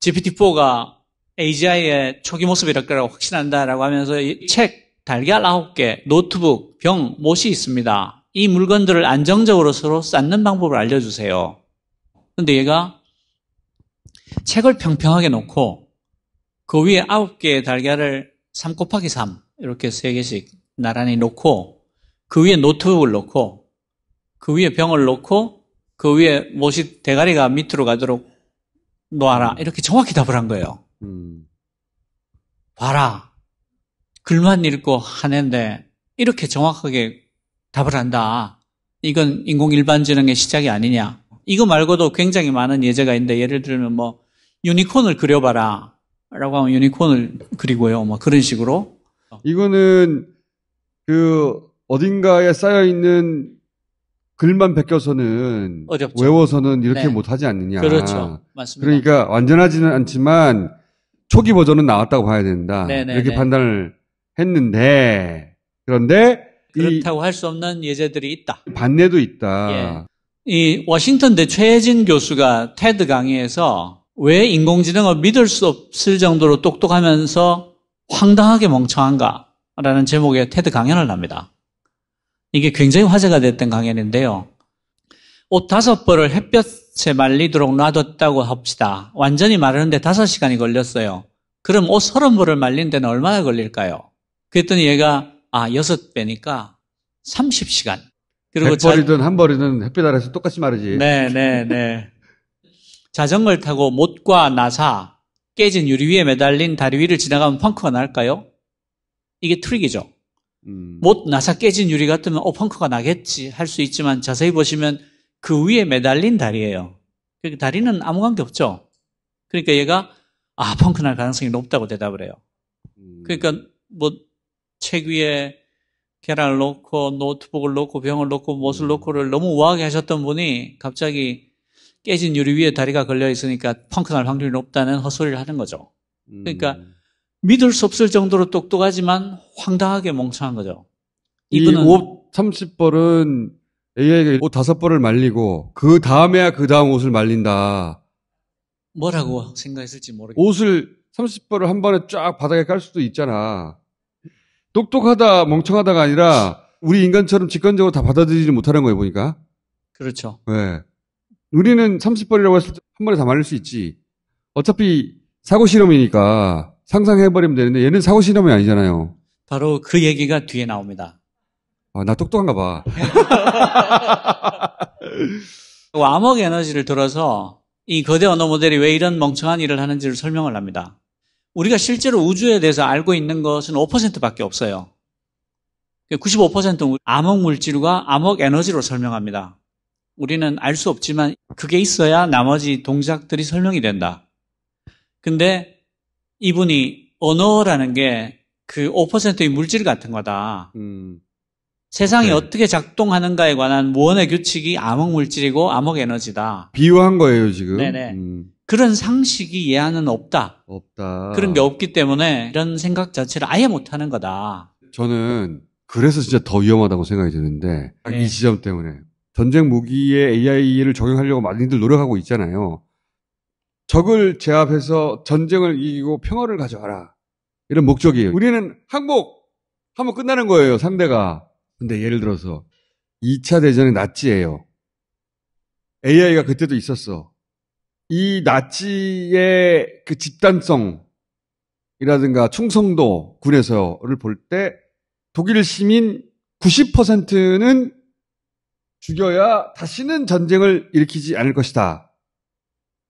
GPT-4가 AGI의 초기 모습이랄 거라고 확신한다라고 하면서 책, 달걀 9개, 노트북, 병, 못이 있습니다. 이 물건들을 안정적으로 서로 쌓는 방법을 알려주세요. 근데 얘가 책을 평평하게 놓고 그 위에 9개의 달걀을 3 곱하기 3 이렇게 3개씩 나란히 놓고 그 위에 노트북을 놓고 그 위에 병을 놓고 그 위에 못이 대가리가 밑으로 가도록 놓아라 이렇게 정확히 답을 한 거예요. 음. 봐라. 글만 읽고 하는데 이렇게 정확하게 답을 한다. 이건 인공일반지능의 시작이 아니냐. 이거 말고도 굉장히 많은 예제가 있는데 예를 들면 뭐 유니콘을 그려봐라. 라고 하면 유니콘을 그리고요. 뭐 그런 식으로. 이거는 그 어딘가에 쌓여있는 글만 베껴서는 어렵죠. 외워서는 이렇게 네. 못하지 않느냐. 그렇죠. 맞습니다. 그러니까 완전하지는 않지만 초기 버전은 나왔다고 봐야 된다. 네네네. 네, 이렇게 네. 판단을 했는데 그런데 그렇다고 할 수 없는 예제들이 있다. 반대도 있다. 예. 이 워싱턴대 최혜진 교수가 테드 강의에서 왜 인공지능을 믿을 수 없을 정도로 똑똑하면서 황당하게 멍청한가라는 제목의 테드 강연을 합니다. 이게 굉장히 화제가 됐던 강연인데요. 옷 다섯 벌을 햇볕 채 말리도록 놔뒀다고 합시다. 완전히 마르는데 5시간이 걸렸어요. 그럼 옷 30벌을 말린 데는 얼마나 걸릴까요? 그랬더니 얘가 아, 6배니까 30시간. 그리고 100벌이든 자... 한 벌이든 햇빛 아래서 똑같이 마르지. 네, 네, 네. 자전거를 타고 못과 나사, 깨진 유리 위에 매달린 다리 위를 지나가면 펑크가 날까요? 이게 트릭이죠. 음. 못 나사 깨진 유리 같으면 어 펑크가 나겠지 할 수 있지만 자세히 보시면 그 위에 매달린 다리예요. 그러니 까 다리는 아무 관계 없죠. 그러니까 얘가 아 펑크 날 가능성이 높다고 대답을 해요. 음. 그러니까 뭐 책 위에 계란을 놓고 노트북을 놓고 병을 놓고 못을 놓고를 음. 너무 우아하게 하셨던 분이 갑자기 깨진 유리 위에 다리가 걸려 있으니까 펑크 날 확률이 높다는 헛소리를 하는 거죠. 그러니까 음. 믿을 수 없을 정도로 똑똑하지만 황당하게 멍청한 거죠. 이분은 30벌은 AI가 옷 다섯 벌을 말리고 그 다음에야 그 다음 옷을 말린다. 뭐라고 생각했을지 모르겠. 어 옷을 30벌을 한 번에 쫙 바닥에 깔 수도 있잖아. 똑똑하다 멍청하다가 아니라 우리 인간처럼 직관적으로 다 받아들이지 못하는 거예요 보니까. 그렇죠. 네. 우리는 30벌이라고 했을 때 한 번에 다 말릴 수 있지. 어차피 사고 실험이니까 상상해버리면 되는데 얘는 사고 실험이 아니잖아요. 바로 그 얘기가 뒤에 나옵니다. 아, 나 똑똑한가 봐. 그 암흑 에너지를 들어서 이 거대 언어 모델이 왜 이런 멍청한 일을 하는지를 설명을 합니다. 우리가 실제로 우주에 대해서 알고 있는 것은 5%밖에 없어요. 95%는 그 암흑 물질과 암흑 에너지로 설명합니다. 우리는 알 수 없지만 그게 있어야 나머지 동작들이 설명이 된다. 근데 이분이 언어라는 게 그 5%의 물질 같은 거다. 음. 세상이 네. 어떻게 작동하는가에 관한 무언의 규칙이 암흑 물질이고 암흑 에너지다. 비유한 거예요, 지금. 네네. 음. 그런 상식이 예안은 없다. 없다. 그런 게 없기 때문에 이런 생각 자체를 아예 못 하는 거다. 저는 그래서 진짜 더 위험하다고 생각이 드는데 네. 이 지점 때문에 전쟁 무기에 AI를 적용하려고 많이들 노력하고 있잖아요. 적을 제압해서 전쟁을 이기고 평화를 가져와라. 이런 목적이에요. 우리는 항복 하면 끝나는 거예요, 상대가. 근데 예를 들어서 2차 대전의 나치예요. AI가 그때도 있었어. 이 나치의 그 집단성이라든가 충성도 군에서를 볼 때 독일 시민 90%는 죽여야 다시는 전쟁을 일으키지 않을 것이다.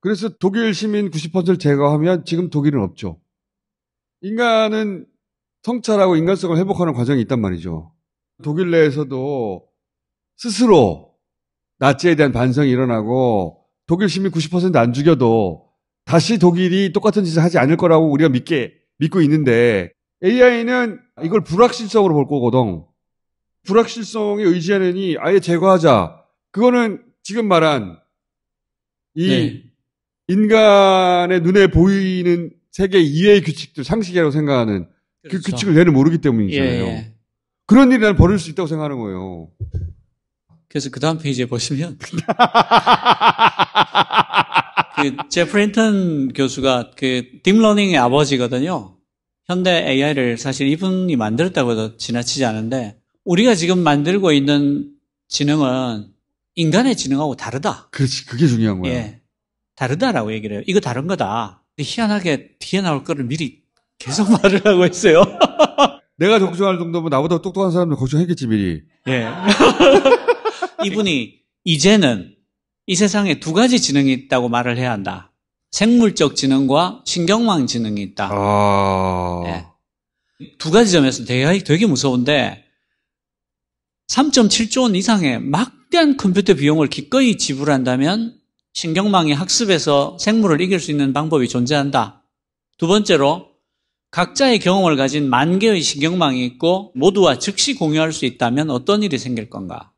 그래서 독일 시민 90%를 제거하면 지금 독일은 없죠. 인간은 성찰하고 인간성을 회복하는 과정이 있단 말이죠. 독일 내에서도 스스로 나치에 대한 반성이 일어나고 독일 시민 90%안 죽여도 다시 독일이 똑같은 짓을 하지 않을 거라고 우리가 믿게 믿고 있는데 AI는 이걸 불확실성으로 볼 거거든. 불확실성에 의지하느니 아예 제거하자. 그거는 지금 말한 이 네. 인간의 눈에 보이는 세계 이외의 규칙들, 상식이라고 생각하는 그 그렇죠. 그 규칙을 얘는 모르기 때문이잖아요. 예, 예. 그런 일이 날 벌일 수 있다고 생각하는 거예요. 그래서 그 다음 페이지에 보시면 그 제프린턴 교수가 그 딥러닝의 아버지거든요. 현대 AI를 사실 이분이 만들었다고 해도 지나치지 않은데 우리가 지금 만들고 있는 지능은 인간의 지능하고 다르다. 그렇지, 그게 중요한 거예요. 예, 다르다라고 얘기를 해요. 이거 다른 거다. 희한하게 뒤에 나올 거를 미리 계속 말을 하고 있어요. 내가 걱정할 정도면 나보다 똑똑한 사람들 걱정했겠지 미리. 예. 이분이 이제는 이 세상에 두 가지 지능이 있다고 말을 해야 한다. 생물적 지능과 신경망 지능이 있다. 아... 예. 두 가지 점에서 대되이 되게 무서운데 3.7조 원 이상의 막대한 컴퓨터 비용을 기꺼이 지불한다면 신경망이 학습에서 생물을 이길 수 있는 방법이 존재한다. 두 번째로 각자의 경험을 가진 만 개의 신경망이 있고 모두와 즉시 공유할 수 있다면 어떤 일이 생길 건가?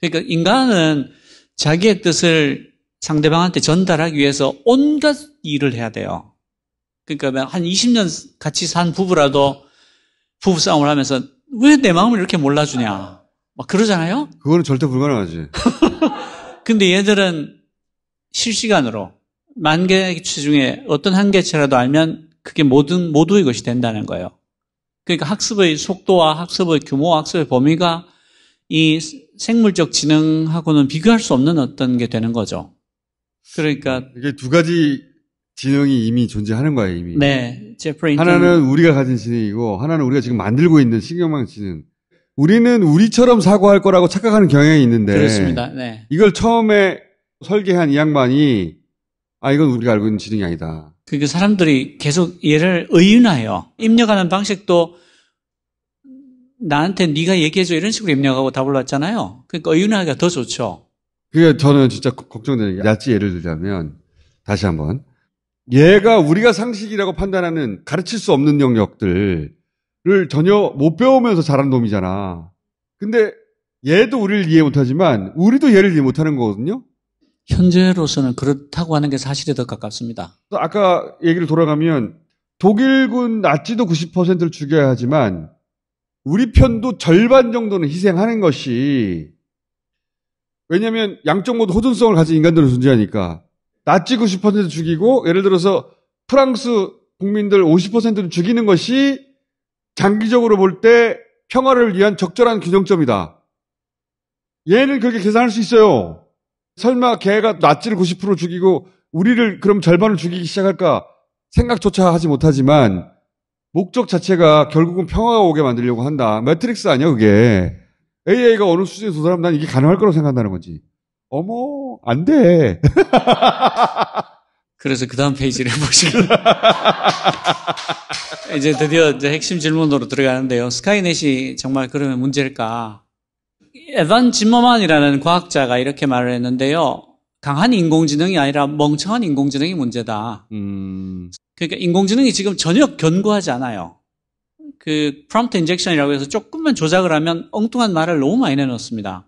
그러니까 인간은 자기의 뜻을 상대방한테 전달하기 위해서 온갖 일을 해야 돼요. 그러니까 뭐 한 20년 같이 산 부부라도 부부싸움을 하면서 왜 내 마음을 이렇게 몰라주냐. 막 그러잖아요? 그거는 절대 불가능하지. 근데 얘들은 실시간으로 만 개체 중에 어떤 한 개체라도 알면 그게 모든 모두의 것이 된다는 거예요. 그러니까 학습의 속도와 학습의 규모, 학습의 범위가 이 생물적 지능하고는 비교할 수 없는 어떤 게 되는 거죠. 그러니까 이게 두 가지 지능이 이미 존재하는 거예요, 이미. 네. 하나는 우리가 가진 지능이고 하나는 우리가 지금 만들고 있는 신경망 지능. 우리는 우리처럼 사고할 거라고 착각하는 경향이 있는데 그렇습니다. 네. 이걸 처음에 설계한 이 양반이 아 이건 우리가 알고 있는 지능이 아니다. 그러니까 사람들이 계속 얘를 의윤하여 입력하는 방식도 나한테 네가 얘기해줘 이런 식으로 입력하고 답을 놨잖아요. 그러니까 의윤하기가 더 좋죠. 그게 저는 진짜 걱정되는 게 야채 예를 들자면 다시 한번 얘가 우리가 상식이라고 판단하는 가르칠 수 없는 영역들을 전혀 못 배우면서 자란 놈이잖아. 근데 얘도 우리를 이해 못하지만 우리도 얘를 이해 못하는 거거든요. 현재로서는 그렇다고 하는 게 사실에 더 가깝습니다. 아까 얘기를 돌아가면 독일군 낫지도 90%를 죽여야 하지만 우리 편도 절반 정도는 희생하는 것이 왜냐하면 양쪽 모두 호전성을 가진 인간들은 존재하니까 낫지 90% 죽이고 예를 들어서 프랑스 국민들 50%를 죽이는 것이 장기적으로 볼 때 평화를 위한 적절한 균형점이다. 얘는 그렇게 계산할 수 있어요. 설마 걔가 낫지를 90% 죽이고 우리를 그럼 절반을 죽이기 시작할까 생각조차 하지 못하지만 목적 자체가 결국은 평화가 오게 만들려고 한다. 매트릭스 아니야 그게. AI가 어느 수준에 도달하면 난 이게 가능할 거라고 생각한다는 거지. 어머 안 돼. 그래서 그 다음 페이지를 보시길. 이제 드디어 이제 핵심 질문으로 들어가는데요. 스카이넷이 정말 그러면 문제일까? 에반 진머만이라는 과학자가 이렇게 말을 했는데요. 강한 인공지능이 아니라 멍청한 인공지능이 문제다. 음. 그러니까 인공지능이 지금 전혀 견고하지 않아요. 그 프롬프트 인젝션이라고 해서 조금만 조작을 하면 엉뚱한 말을 너무 많이 내놓습니다.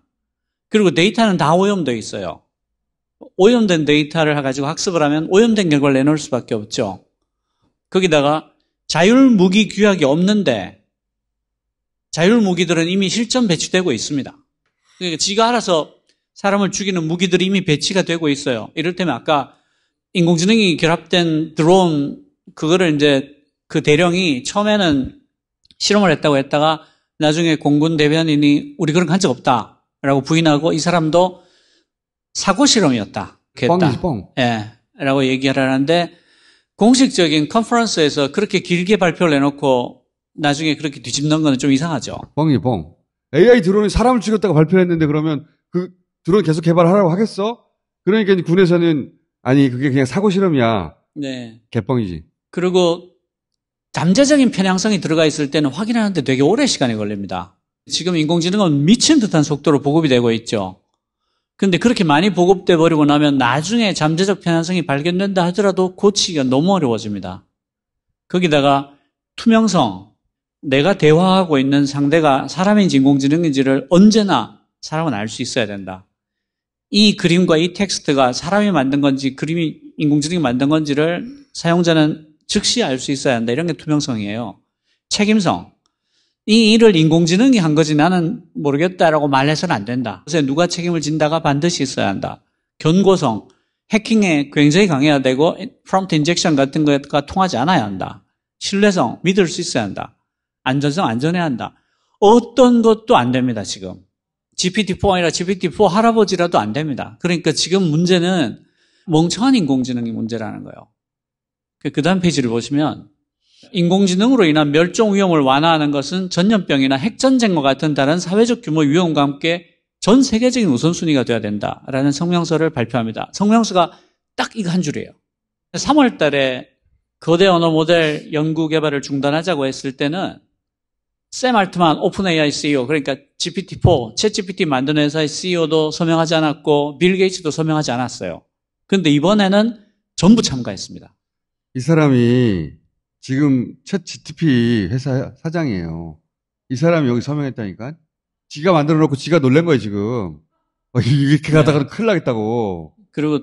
그리고 데이터는 다 오염되어 있어요. 오염된 데이터를 가지고 학습을 하면 오염된 결과를 내놓을 수밖에 없죠. 거기다가 자율무기 규약이 없는데 자율무기들은 이미 실전 배치되고 있습니다. 그러니까 지가 알아서 사람을 죽이는 무기들이 이미 배치가 되고 있어요. 이럴 때면 아까 인공지능이 결합된 드론 그거를 이제 그 대령이 처음에는 실험을 했다고 했다가 나중에 공군 대변인이 우리 그런 간 적 없다라고 부인하고 이 사람도 사고 실험이었다. 했다. 뻥. 예. 라고 얘기하라는데 공식적인 컨퍼런스에서 그렇게 길게 발표를 내놓고 나중에 그렇게 뒤집는 거는 좀 이상하죠. 뻥이 뻥. AI 드론이 사람을 죽였다고 발표했는데 그러면 그 드론 계속 개발하라고 하겠어? 그러니까 군에서는 아니 그게 그냥 사고 실험이야. 네. 개뻥이지. 그리고 잠재적인 편향성이 들어가 있을 때는 확인하는데 되게 오래 시간이 걸립니다. 지금 인공지능은 미친 듯한 속도로 보급이 되고 있죠. 그런데 그렇게 많이 보급돼 버리고 나면 나중에 잠재적 편향성이 발견된다 하더라도 고치기가 너무 어려워집니다. 거기다가 투명성, 내가 대화하고 있는 상대가 사람인지 인공지능인지를 언제나 사람은 알 수 있어야 된다. 이 그림과 이 텍스트가 사람이 만든 건지 그림이 인공지능이 만든 건지를 사용자는 즉시 알 수 있어야 한다. 이런 게 투명성이에요. 책임성. 이 일을 인공지능이 한 거지 나는 모르겠다라고 말해서는 안 된다. 그래서 누가 책임을 진다가 반드시 있어야 한다. 견고성. 해킹에 굉장히 강해야 되고 프롬프트 인젝션 같은 것과 통하지 않아야 한다. 신뢰성. 믿을 수 있어야 한다. 안전성 안전해야 한다. 어떤 것도 안 됩니다, 지금. GPT-4 아니라 GPT-4 할아버지라도 안 됩니다. 그러니까 지금 문제는 멍청한 인공지능이 문제라는 거예요. 그, 그 다음 페이지를 보시면 인공지능으로 인한 멸종 위험을 완화하는 것은 전염병이나 핵전쟁과 같은 다른 사회적 규모 위험과 함께 전 세계적인 우선순위가 돼야 된다라는 성명서를 발표합니다. 성명서가 딱 이거 한 줄이에요. 3월 달에 거대 언어 모델 연구 개발을 중단하자고 했을 때는 샘 알트만 오픈 AI CEO 그러니까 GPT-4, 챗 GPT 만든 회사의 CEO도 서명하지 않았고 빌 게이츠도 서명하지 않았어요. 그런데 이번에는 전부 참가했습니다. 이 사람이 지금 챗 GPT 회사 사장이에요. 이 사람이 여기 서명했다니까. 지가 만들어 놓고 지가 놀란 거예요, 지금. 어, 이렇게 가다가 네. 큰일 나겠다고. 그리고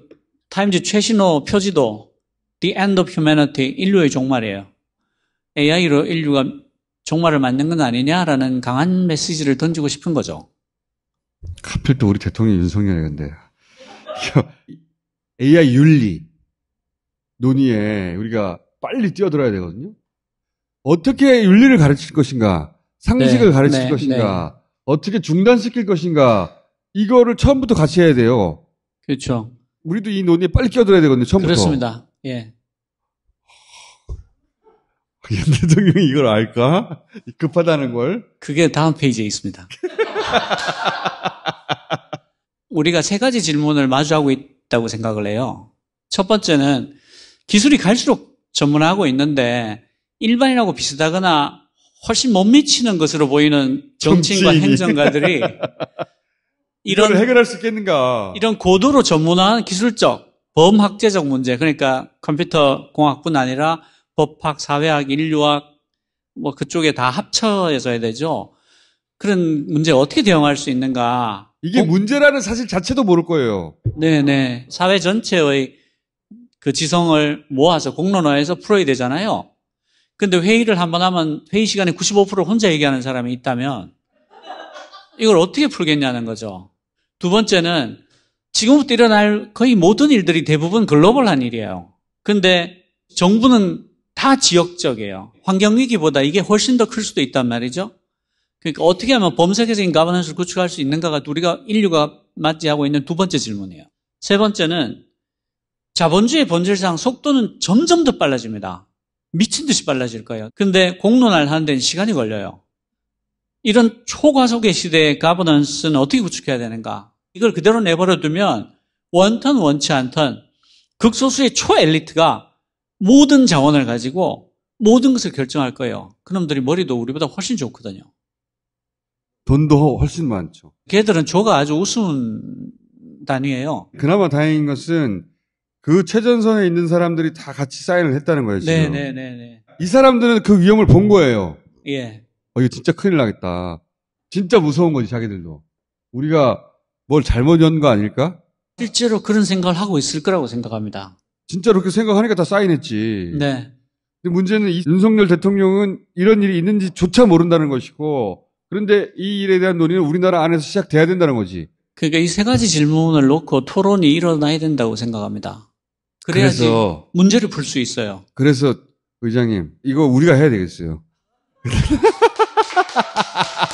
타임즈 최신호 표지도 The End of Humanity, 인류의 종말이에요. AI로 인류가 종말을 맞는 건 아니냐라는 강한 메시지를 던지고 싶은 거죠. 하필 또 우리 대통령 이 윤석열이근데 AI 윤리 논의에 우리가 빨리 뛰어들어야 되거든요. 어떻게 윤리를 가르칠 것인가, 상식을 네, 가르칠 네, 것인가, 네. 어떻게 중단시킬 것인가 이거를 처음부터 같이 해야 돼요. 그렇죠. 우리도 이 논의에 빨리 뛰어들어야 되거든요. 처음부터. 그렇습니다. 예. 그게 대통령이 이걸 알까? 급하다는 걸? 그게 다음 페이지에 있습니다. 우리가 세 가지 질문을 마주하고 있다고 생각을 해요. 첫 번째는 기술이 갈수록 전문화하고 있는데 일반이라고 비슷하거나 훨씬 못 미치는 것으로 보이는 정치인과 정치인이. 행정가들이 이런 해결할 수 있겠는가? 이런 고도로 전문화한 기술적 범학제적 문제 그러니까 컴퓨터 공학뿐 아니라 법학, 사회학, 인류학 뭐 그쪽에 다 합쳐져야 되죠. 그런 문제 어떻게 대응할 수 있는가? 이게 어? 문제라는 사실 자체도 모를 거예요. 네네. 사회 전체의 그 지성을 모아서 공론화해서 풀어야 되잖아요. 근데 회의를 한번 하면 회의 시간에 9 5 혼자 얘기하는 사람이 있다면 이걸 어떻게 풀겠냐는 거죠. 두 번째는 지금부터 일어날 거의 모든 일들이 대부분 글로벌한 일이에요. 근데 정부는 다 지역적이에요. 환경위기보다 이게 훨씬 더 클 수도 있단 말이죠. 그러니까 어떻게 하면 범세계적인 가버넌스를 구축할 수 있는가가 우리가 인류가 맞이하고 있는 두 번째 질문이에요. 세 번째는 자본주의 본질상 속도는 점점 더 빨라집니다. 미친 듯이 빨라질 거예요. 근데 공론화를 하는 데는 시간이 걸려요. 이런 초과속의 시대의 가버넌스는 어떻게 구축해야 되는가? 이걸 그대로 내버려두면 원턴 원치 않던 극소수의 초엘리트가 모든 자원을 가지고 모든 것을 결정할 거예요. 그놈들이 머리도 우리보다 훨씬 좋거든요. 돈도 훨씬 많죠. 걔들은 조가 아주 우스운 단위예요. 그나마 다행인 것은 그 최전선에 있는 사람들이 다 같이 사인을 했다는 거예요. 지금. 네네네네. 네, 네, 네. 이 사람들은 그 위험을 본 거예요. 예. 어, 이거 진짜 큰일 나겠다. 진짜 무서운 거지 자기들도. 우리가 뭘 잘못 연 거 아닐까? 실제로 그런 생각을 하고 있을 거라고 생각합니다. 진짜 그렇게 생각하니까 다 사인했지. 네. 근데 문제는 이 윤석열 대통령은 이런 일이 있는지조차 모른다는 것이고 그런데 이 일에 대한 논의는 우리나라 안에서 시작돼야 된다는 거지. 그러니까 이 세 가지 질문을 놓고 토론이 일어나야 된다고 생각합니다. 그래야지 그래서, 문제를 풀 수 있어요. 그래서 의장님 이거 우리가 해야 되겠어요.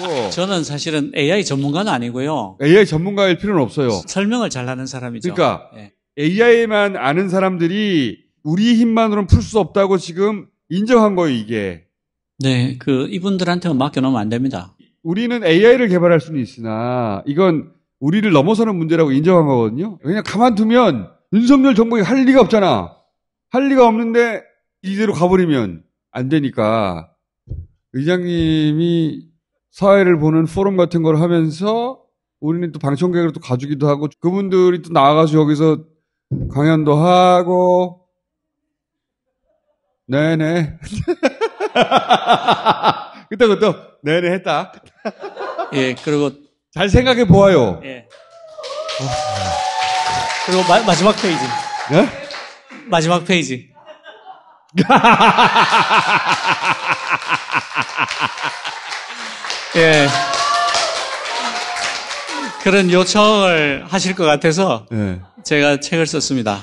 있고. 저는 사실은 AI 전문가는 아니고요. AI 전문가일 필요는 없어요. 설명을 잘하는 사람이죠. 그러니까 예. AI만 아는 사람들이 우리 힘만으로는 풀 수 없다고 지금 인정한 거예요, 이게. 네, 그이분들한테 맡겨놓으면 안 됩니다. 우리는 AI를 개발할 수는 있으나 이건 우리를 넘어서는 문제라고 인정한 거거든요. 그냥 가만두면 윤석열 정부가 할 리가 없잖아. 할 리가 없는데 이대로 가버리면 안 되니까 의장님이 사회를 보는 포럼 같은 걸 하면서 우리는 또 방청객으로 또 가주기도 하고 그분들이 또 나와가서 여기서 강연도 하고 네네 그때 그때 네네 했다 예 그리고 잘 생각해 보아요 예 그리고 마, 지막 페이지 네? 마지막 페이지 예? 예. 그런 요청을 하실 것 같아서 예. 제가 책을 썼습니다.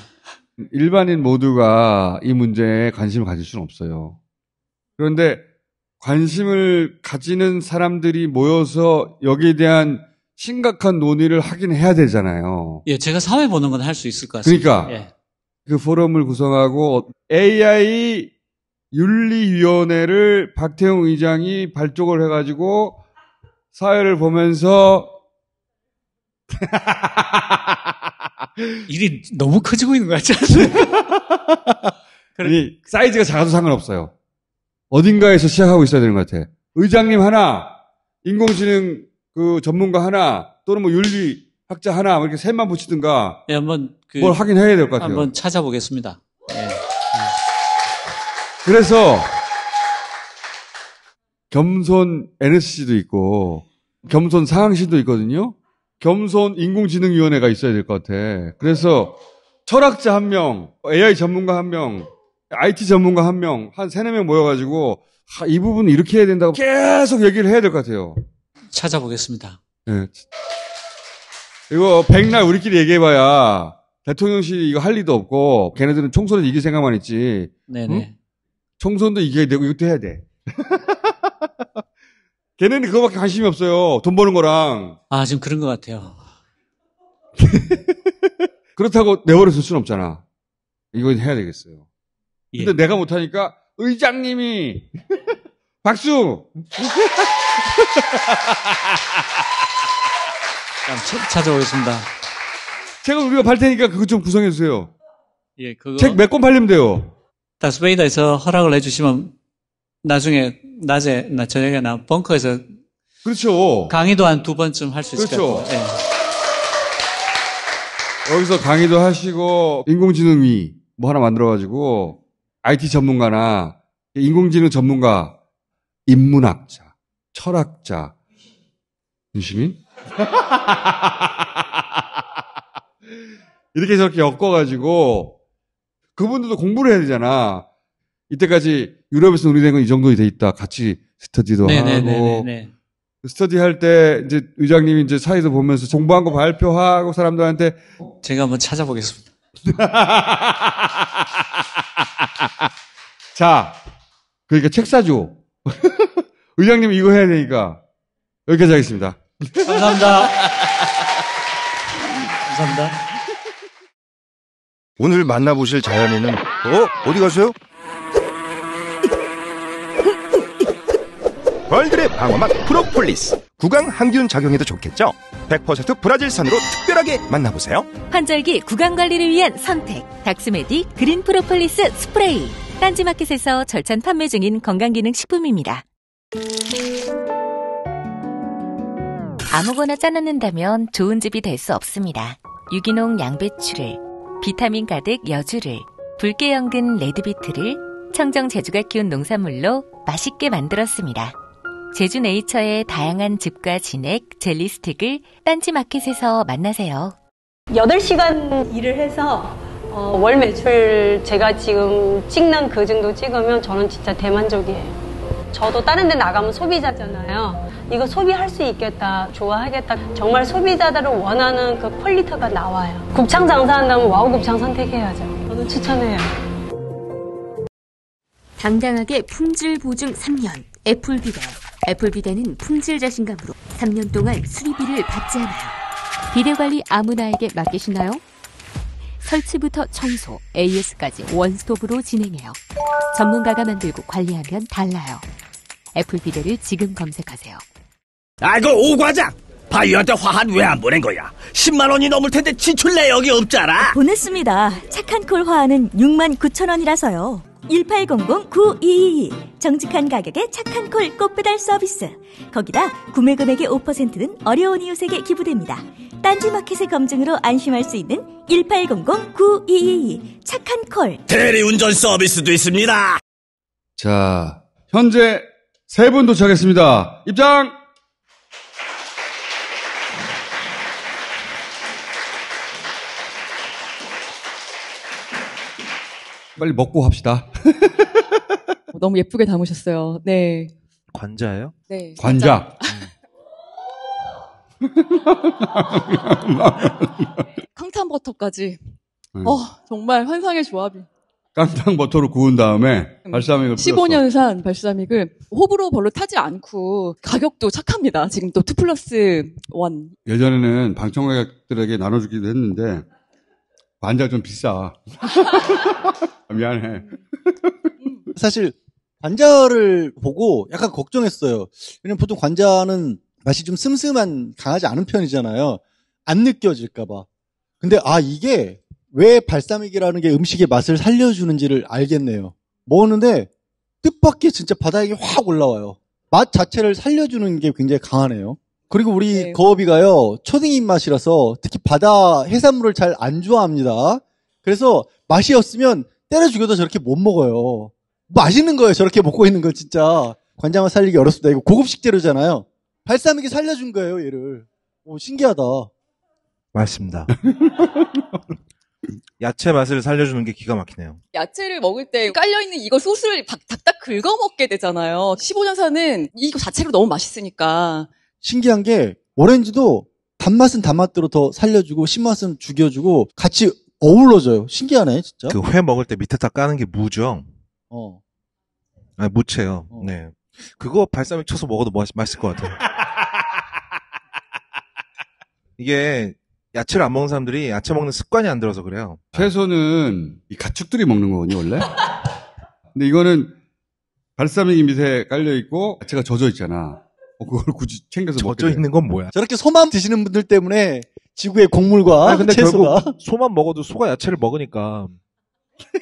일반인 모두가 이 문제에 관심을 가질 수는 없어요. 그런데 관심을 가지는 사람들이 모여서 여기에 대한 심각한 논의를 하긴 해야 되잖아요. 예, 제가 사회 보는 건 할 수 있을 것 같습니다. 그러니까 예. 그 포럼을 구성하고 AI 윤리위원회를 박태웅 의장이 발족을 해가지고 사회를 보면서 일이 너무 커지고 있는 것 같지 않아요? 아니, 사이즈가 작아도 상관없어요. 어딘가에서 시작하고 있어야 되는 것 같아. 의장님 하나, 인공지능 그 전문가 하나, 또는 뭐 윤리 학자 하나, 뭐 이렇게 셋만 붙이든가. 네, 한번 그, 뭘확인 해야 될 것 같아요. 한번 찾아보겠습니다. 그래서 겸손 NSC도 있고 겸손 상황실도 있거든요. 겸손 인공지능위원회가 있어야 될 것 같아. 그래서 철학자 한 명, AI 전문가 한 명, IT 전문가 한 명, 한 세 네 명 모여가지고 하, 이 부분 이렇게 해야 된다고 계속 얘기를 해야 될 것 같아요. 찾아보겠습니다. 네. 이거 백날 우리끼리 얘기해봐야 대통령실 이거 이할 리도 없고 걔네들은 총선을 이길 생각만 있지. 네네. 응? 총선도 이겨야 되고 이것도 해야 돼. 걔네는 그거밖에 관심이 없어요. 돈 버는 거랑. 아, 지금 그런 것 같아요. 그렇다고 내버려 둘 수는 없잖아. 이건 해야 되겠어요. 예. 근데 내가 못하니까 의장님이 박수! 찾아오겠습니다. 책은 우리가 팔 테니까 그거 좀 구성해 주세요. 예, 그거. 책 몇 권 팔리면 돼요? 다스베이더에서 허락을 해주시면 나중에 낮에 나 저녁에 나 벙커에서 그렇죠. 강의도 한 두 번쯤 할 수있 그렇죠. 것 같아요. 네. 여기서 강의도 하시고 인공지능이 뭐 하나 만들어가지고 IT 전문가나 인공지능 전문가, 인문학자, 철학자, 유시민 이렇게 저렇게 엮어가지고 그분들도 공부를 해야 되잖아. 이때까지 유럽에서 논의된 건 이 정도 돼 있다. 같이 스터디도 네네네네네. 네, 하고 네, 네, 스터디 할 때 이제 의장님이 이제 사이에서 보면서 정보한 거 발표하고 사람들한테 제가 한번 찾아보겠습니다. 자, 그러니까 책 사줘. 의장님 이거 해야 되니까 여기까지 하겠습니다. 감사합니다. 감사합니다. 오늘 만나보실 자연인은 어? 어디 가세요? 벌들의 방어막 프로폴리스 구강 항균 작용에도 좋겠죠? 100% 브라질산으로 특별하게 만나보세요 환절기 구강 관리를 위한 선택 닥스메디 그린 프로폴리스 스프레이 딴지마켓에서 절찬 판매 중인 건강기능식품입니다 아무거나 짜놓는다면 좋은 집이 될 수 없습니다 유기농 양배추를 비타민 가득 여주를, 붉게 연근 레드비트를 청정 제주가 키운 농산물로 맛있게 만들었습니다. 제주 네이처의 다양한 즙과 진액, 젤리 스틱을 딴지 마켓에서 만나세요. 8시간 일을 해서 어, 월 매출 제가 지금 찍는 그 정도 찍으면 저는 진짜 대만족이에요. 저도 다른 데 나가면 소비자잖아요. 이거 소비할 수 있겠다, 좋아하겠다. 정말 소비자들을 원하는 그 퀄리티가 나와요. 곱창 장사한다면 와우 곱창 선택해야죠. 저는 추천해요. 당당하게 품질 보증 3년 애플비대. 애플비대는 품질 자신감으로 3년 동안 수리비를 받지 않아요. 비대 관리 아무나에게 맡기시나요? 설치부터 청소, AS까지 원스톱으로 진행해요. 전문가가 만들고 관리하면 달라요. 애플 비데를 지금 검색하세요. 아이고 오과장! 바이오한테 화한 왜 안 보낸 거야? 10만 원이 넘을 텐데 지출 내역이 없잖아. 아, 보냈습니다. 착한 콜 화한은 6만 9천 원이라서요. 1800-9222 정직한 가격에 착한 콜 꽃배달 서비스 거기다 구매 금액의 5%는 어려운 이웃에게 기부됩니다. 딴지마켓의 검증으로 안심할 수 있는 1800-9222 착한 콜 대리운전 서비스도 있습니다. 자, 현재 세 분 도착했습니다. 입장! 빨리 먹고 합시다. 너무 예쁘게 담으셨어요. 네. 관자예요? 네. 관자. 관자. 음. 캉탕버터까지 네. 어, 정말 환상의 조합이. 깡탕버터를 구운 다음에 음. 발사믹을 15년산 발사믹을 호불호 별로 타지 않고 가격도 착합니다. 지금 또2 플러스 1. 예전에는 방청객들에게 나눠주기도 했는데 반자 좀 비싸. 미안해. 사실 관자를 보고 약간 걱정했어요. 왜냐면 보통 관자는 맛이 좀 슴슴한 강하지 않은 편이잖아요. 안 느껴질까봐. 근데 아 이게 왜 발사믹이라는 게 음식의 맛을 살려주는지를 알겠네요. 먹었는데 뜻밖의 진짜 바다에게확 올라와요. 맛 자체를 살려주는 게 굉장히 강하네요. 그리고 우리 네. 거업이가요 초딩 입맛이라서 특히 바다 해산물을 잘 안 좋아합니다. 그래서 맛이었으면 때려 죽여도 저렇게 못 먹어요. 맛있는 거예요. 저렇게 먹고 있는 거 진짜 관장을 살리기 어렵습니다. 이거 고급 식재료잖아요. 발사믹이 살려준 거예요, 얘를. 오, 신기하다. 맞습니다. 야채 맛을 살려주는 게 기가 막히네요. 야채를 먹을 때 깔려있는 이거 소스를 닥닥 긁어먹게 되잖아요. 15년 사는 이거 자체로 너무 맛있으니까. 신기한 게 오렌지도 단맛은 단맛대로 더 살려주고 신맛은 죽여주고 같이 어우러져요. 신기하네 진짜. 그 회 먹을 때 밑에다 까는 게 무죠. 어. 아 무채요. 어. 네. 그거 발사믹 쳐서 먹어도 뭐 맛, 맛있을 것 같아요. 이게 야채를 안 먹는 사람들이 야채 먹는 습관이 안 들어서 그래요. 채소는 이 가축들이 먹는 거거든요, 원래. 근데 이거는 발사믹이 밑에 깔려 있고 야채가 젖어 있잖아. 어, 그걸 굳이 챙겨서 젖어 있는 건 뭐야? 저렇게 소만 드시는 분들 때문에 지구의 곡물과 아니, 근데 채소가 결국 소만 먹어도 소가 야채를 먹으니까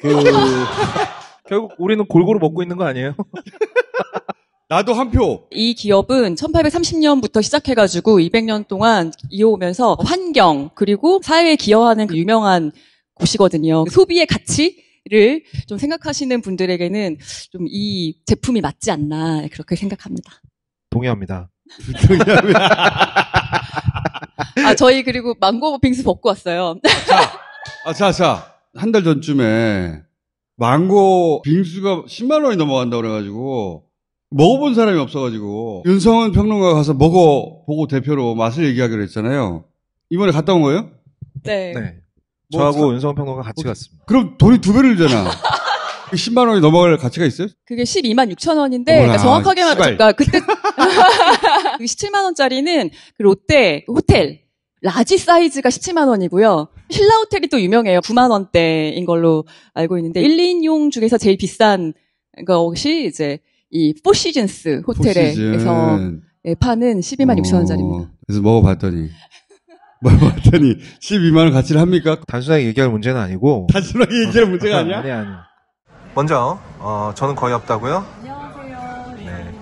그... 결국 우리는 골고루 먹고 있는 거 아니에요? 나도 한 표. 이 기업은 1830년부터 시작해가지고 200년 동안 이어오면서 환경 그리고 사회에 기여하는 그 유명한 곳이거든요. 그 소비의 가치를 좀 생각하시는 분들에게는 좀 이 제품이 맞지 않나 그렇게 생각합니다. 동의합니다. 동의합니다. 아 저희 그리고 망고 빙수 벗고 왔어요. 아, 자, 자. 한 달 전쯤에 망고 빙수가 10만 원이 넘어간다 그래가지고 먹어본 사람이 없어가지고 윤성은 평론가 가서 먹어보고 대표로 맛을 얘기하기로 했잖아요. 이번에 갔다 온 거예요? 네. 네. 뭐 저하고 사... 윤성은 평론가 같이 어, 갔습니다. 그럼 돈이 두 배를 주잖아. 10만 그 원이 넘어갈 가치가 있어요? 그게 12만 6천 원인데 그러니까 정확하게 말하면 그니까 그때 17만 그 원짜리는 그 롯데 그 호텔 라지 사이즈가 17만 원이고요. 신라 호텔이 또 유명해요. 9만 원대인 걸로 알고 있는데 1, 인용 중에서 제일 비싼 것이 이제 이 포시즌스 호텔에서 예, 파는 12만 어, 6천 원짜리입니다. 그래서 먹어봤더니 먹어봤더니 12만 원 가치를 합니까? 단순하게 얘기할 문제는 아니고 단순하게 얘기할 문제가 아니야? 아니 아니. 먼저 어, 저는 거의 없다고요. 안녕하세요. 네. 네,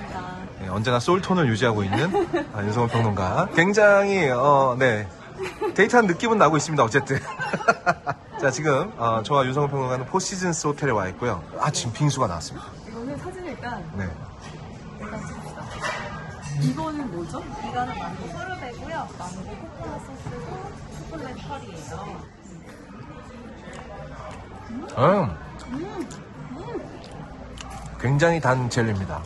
네 언제나 솔톤을 유지하고 있는 아, 윤성호 평론가. 굉장히 어, 네 데이트한 느낌은 나고 있습니다. 어쨌든. 자 지금 어, 저와 윤성호 평론가는 포시즌스 호텔에 와 있고요. 아 지금 빙수가 나왔습니다. 이거는 사진 있으 네. 이거는 뭐죠? 이거는 망고 소르베고요. 망고 코코넛 소스 초콜릿 펄이에요. 음. 음. 음. 굉장히 단 젤리입니다.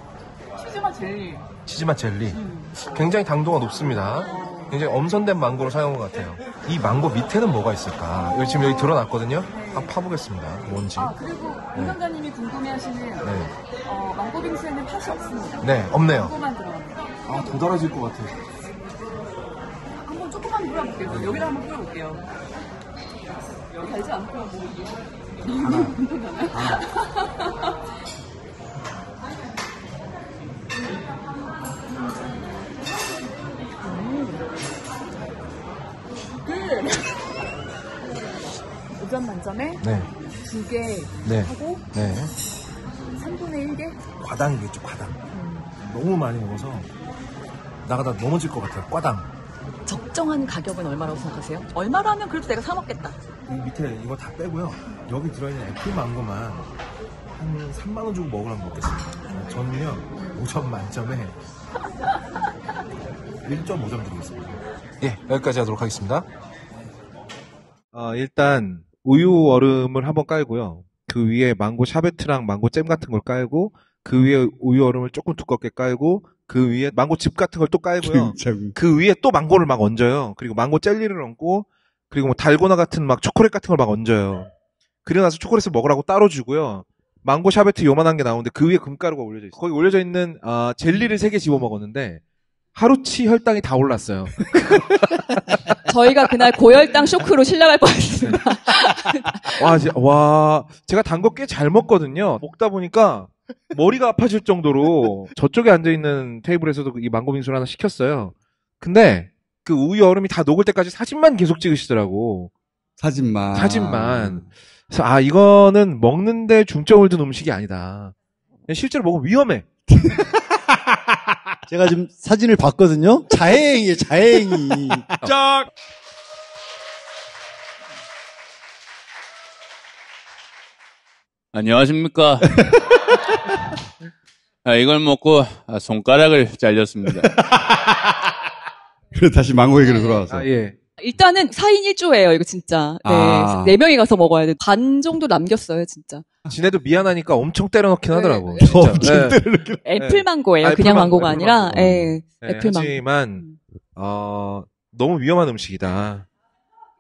치즈맛 젤리. 치즈맛 젤리. 음. 굉장히 당도가 높습니다. 음. 굉장히 엄선된 망고를 사용한 것 같아요. 이 망고 밑에는 뭐가 있을까? 여기 지금 여기 드러났거든요. 한번 파보겠습니다. 뭔지. 아 그리고 네. 운전자님이 궁금해하시는 네. 어, 망고 빙수에는 팥이 없습니다. 네, 없네요. 조고만 들어갑니다. 아, 도달해질 것 같아. 한번 조금만 뿌려볼게요. 여기다 한번 뿌려볼게요. 여기 달지 않고 뭐. 끝! 5점 만점에 네. 2개 네. 하고 네. 3분의 1개? 과당이겠죠 과당 음. 너무 많이 먹어서 나가다 넘어질 것 같아요 과당 적정한 가격은 얼마라고 생각하세요? 얼마로 하면 그래도 내가 사 먹겠다. 이 밑에 이거 다 빼고요. 여기 들어있는 애플 망고만 한 3만 원 주고 먹으라면 먹겠습니다. 저는요 5점 만점에 1.5점 드리겠습니다. 예, 여기까지 하도록 하겠습니다. 어, 일단 우유 얼음을 한번 깔고요. 그 위에 망고 샤베트랑 망고 잼 같은 걸 깔고 그 위에 우유 얼음을 조금 두껍게 깔고 그 위에 망고 즙 같은 걸 또 깔고요. 그 위에 또 망고를 막 얹어요. 그리고 망고 젤리를 얹고 그리고 뭐 달고나 같은 막 초콜릿 같은 걸 막 얹어요. 그리고 나서 초콜릿을 먹으라고 따로 주고요. 망고 샤베트 요만한 게 나오는데 그 위에 금가루가 올려져 있어요. 거기 올려져 있는 아, 젤리를 세 개 집어 먹었는데 하루치 혈당이 다 올랐어요. 저희가 그날 고혈당 쇼크로 실려갈 뻔했습니다. 와, 제, 와, 제가 단 거 꽤 잘 먹거든요. 먹다 보니까 머리가 아파질 정도로 저쪽에 앉아 있는 테이블에서도 이 망고 빙수를 하나 시켰어요. 근데 그 우유 얼음이 다 녹을 때까지 사진만 계속 찍으시더라고. 사진만. 사진만. 그래서 아 이거는 먹는데 중점을 둔 음식이 아니다. 실제로 먹으면 위험해. 제가 지금 사진을 봤거든요. 자해행이에요, 자해행이. 짝! 안녕하십니까. 아, 이걸 먹고 아, 손가락을 잘렸습니다. 그래 다시 망고 얘기로 돌아와서. 아, 예. 일단은 4인 1조예요, 이거 진짜. 네. 아. 4명이 가서 먹어야 돼. 반 정도 남겼어요, 진짜. 지네도 미안하니까 엄청 때려넣긴 네, 하더라고. 네. 진짜. 엄청 네. 때려넣긴. 애플 네. 망고예요. 아, 애플 그냥 망고, 망고가 아니라, 망고. 예, 애플 망고. 하지만 음. 어, 너무 위험한 음식이다.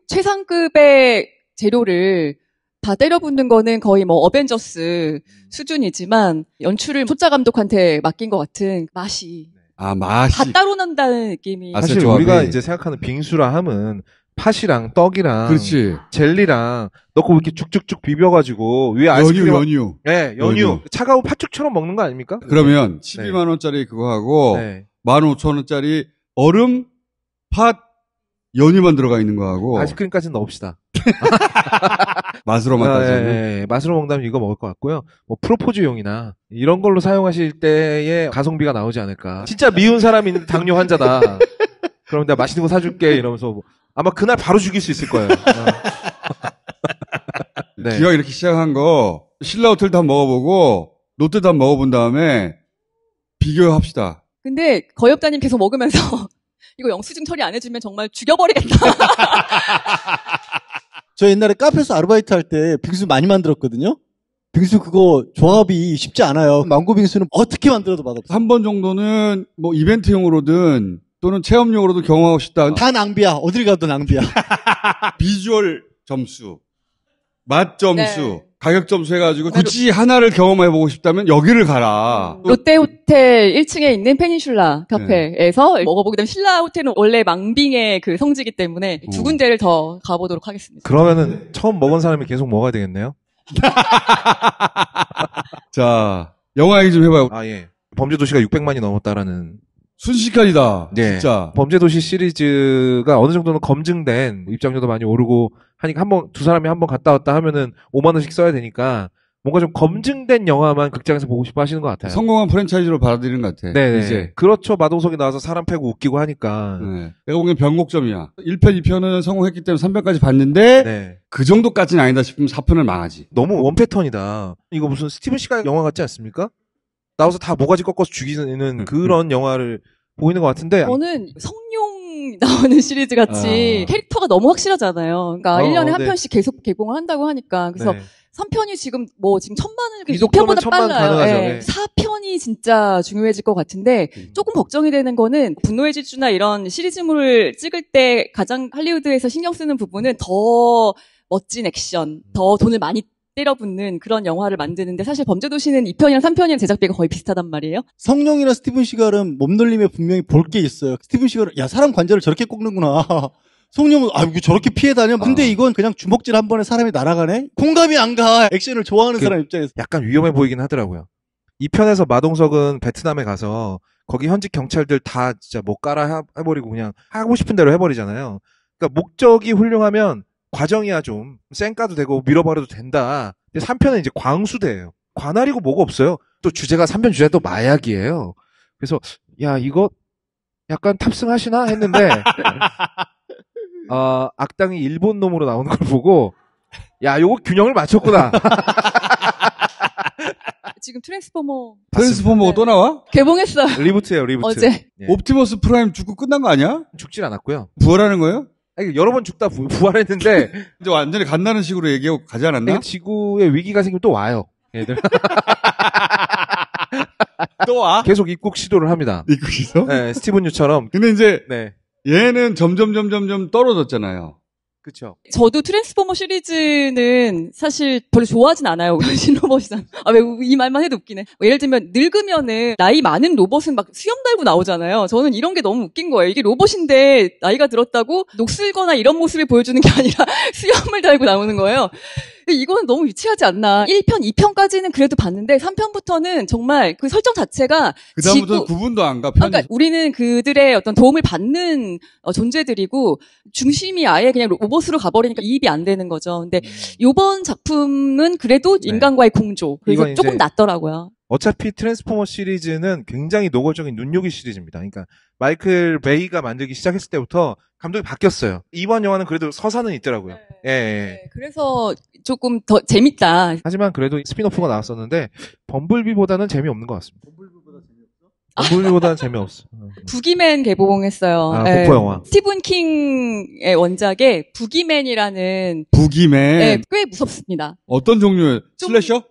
최상급의 재료를 다 때려붓는 거는 거의 뭐 어벤져스 음. 수준이지만 연출을 초짜 감독한테 맡긴 것 같은 맛이 아 맛이 다 따로 난다는 느낌이. 아, 사실 우리가 이제 생각하는 빙수라 함은 팥이랑 떡이랑 그렇지. 젤리랑 넣고 이렇게 쭉쭉쭉 음. 비벼가지고 위에 아이스크림 연유 연유 네 연유, 연유. 차가운 팥죽처럼 먹는 거 아닙니까? 그러면 네. 12만 원짜리 그거 하고 네. 15,000원짜리 얼음 팥 연유만 들어가 있는 거 하고 아이스크림까지 넣읍시다. 맛으로만 따지면 아, 예, 예. 맛으로 먹는다면 이거 먹을 것 같고요. 뭐 프로포즈용이나 이런 걸로 사용하실 때에 가성비가 나오지 않을까. 진짜 미운 사람이 있는 당뇨 환자다. 그럼 내가 맛있는 거 사줄게 이러면서 뭐 아마 그날 바로 죽일 수 있을 거예요. 어. 네. 기왕 이렇게 시작한 거 신라 호텔도 한 번 먹어보고 롯데도 한 번 먹어본 다음에 비교합시다. 근데 거엽다님 계속 먹으면서 이거 영수증 처리 안 해주면 정말 죽여버리겠다. 저 옛날에 카페에서 아르바이트 할 때 빙수 많이 만들었거든요. 빙수 그거 조합이 쉽지 않아요. 망고 빙수는 어떻게 만들어도 맛없어요. 한 번 정도는 뭐 이벤트용으로든 또는 체험용으로도 경험하고 싶다. 다 낭비야. 어딜 가도 낭비야. 비주얼 점수, 맛 점수, 네. 가격 점수 해가지고 굳이 하나를 경험해보고 싶다면 여기를 가라. 롯데 호텔 1층에 있는 페니슐라 카페에서 네. 먹어보게 되면 신라 호텔은 원래 망빙의 그 성지이기 때문에 음. 두 군데를 더 가보도록 하겠습니다. 그러면은 처음 먹은 사람이 계속 먹어야 되겠네요. 자, 영화 얘기 좀 해봐요. 아 예. 범죄 도시가 600만이 넘었다라는 순식간이다. 네. 진짜. 범죄도시 시리즈가 어느 정도는 검증된 입장료도 많이 오르고 하니까 한번두 사람이 한 번 갔다 왔다 하면은 5만 원씩 써야 되니까 뭔가 좀 검증된 영화만 극장에서 보고 싶어 하시는 것 같아요. 성공한 프랜차이즈로 받아들이는 것 같아. 네, 이제 그렇죠. 마동석이 나와서 사람 패고 웃기고 하니까. 네. 내가 보기엔 변곡점이야. 1편, 2편은 성공했기 때문에 3편까지 봤는데 네. 그 정도까지는 아니다 싶으면 4편을 망하지. 너무 원 패턴이다. 이거 무슨 스티븐 시가 영화 같지 않습니까? 나와서 다 모가지 꺾어서 죽이는 음, 그런 음. 영화를 보이는 것 같은데 저는 성룡 나오는 시리즈 같이 아. 캐릭터가 너무 확실하잖아요. 그러니까 어, 1년에 어, 네. 한 편씩 계속 개봉을 한다고 하니까 그래서 네. 3편이 지금 뭐 지금 천만을 2편보다 그 천만 빨라요. 가능하죠, 예. 네. 네. 4편이 진짜 중요해질 것 같은데 음. 조금 걱정이 되는 거는 분노의 질주나 이런 시리즈물을 찍을 때 가장 할리우드에서 신경 쓰는 부분은 더 멋진 액션, 더 돈을 많이 때려붙는 그런 영화를 만드는데 사실 범죄도시는 2편이랑 3편이랑 제작비가 거의 비슷하단 말이에요. 성룡이나 스티븐 시갈은 몸놀림에 분명히 볼 게 있어요. 스티븐 시갈은 야 사람 관절을 저렇게 꺾는구나. 성룡은 아 이거 저렇게 피해 다녀. 근데 아. 이건 그냥 주먹질 한 번에 사람이 날아가네. 공감이 안 가. 액션을 좋아하는 그, 사람 입장에서 약간 위험해 보이긴 하더라고요. 2편에서 마동석은 베트남에 가서 거기 현직 경찰들 다 진짜 못 뭐 깔아 해버리고 그냥 하고 싶은 대로 해버리잖아요. 그러니까 목적이 훌륭하면 과정이야 좀 쌩까도 되고 밀어버려도 된다. 근데 3편은 이제 광수대예요. 관할이고 뭐가 없어요. 또 주제가 3편 주제도 마약이에요. 그래서 야 이거 약간 탑승하시나 했는데 어, 악당이 일본 놈으로 나오는 걸 보고 야 요거 균형을 맞췄구나. 지금 트랜스포머 트랜스포머가 또 나와? 네. 개봉했어 리부트예요, 리부트. 어제. 예. 옵티머스 프라임 죽고 끝난 거 아니야? 죽질 않았고요. 부활하는 거예요? 아니, 여러 번 죽다 부, 부활했는데 이제 완전히 간다는 식으로 얘기하고 가지 않았나? 지구에 위기가 생기면 또 와요. 얘들. 또 와? 계속 입국 시도를 합니다. 입국 시도? 네, 스티븐 유처럼. 근데 이제 네. 얘는 점점 점점점 떨어졌잖아요. 그렇죠. 저도 트랜스포머 시리즈는 사실 별로 좋아하진 않아요. 변신 로봇이랑. 아, 왜 이 말만 해도 웃기네. 뭐 예를 들면 늙으면은 나이 많은 로봇은 막 수염 달고 나오잖아요. 저는 이런 게 너무 웃긴 거예요. 이게 로봇인데 나이가 들었다고 녹슬거나 이런 모습을 보여주는 게 아니라 수염을 달고 나오는 거예요. 이거는 너무 유치하지 않나. 1편, 2편까지는 그래도 봤는데 3편부터는 정말 그 설정 자체가 그다음부터 구분도 안 가. 아, 편이... 그러니까 우리는 그들의 어떤 도움을 받는 어, 존재들이고 중심이 아예 그냥 로봇으로 가버리니까 이입이 안 되는 거죠. 근데 음. 요번 작품은 그래도 네. 인간과의 공조. 그래서 조금 낫더라고요. 어차피 트랜스포머 시리즈는 굉장히 노골적인 눈요기 시리즈입니다. 그러니까 마이클 베이가 만들기 시작했을 때부터 감독이 바뀌었어요. 이번 영화는 그래도 서사는 있더라고요. 네. 예, 예. 네. 그래서 조금 더 재밌다. 하지만 그래도 스피노프가 나왔었는데 범블비보다는 재미없는 것 같습니다. 범블비보다는 재미없어. 어. 부기맨 개봉했어요. 아, 네. 영화. 스티븐 킹의 원작에 부기맨이라는 부기맨 네, 꽤 무섭습니다. 어떤 종류의 좀- 슬래셔?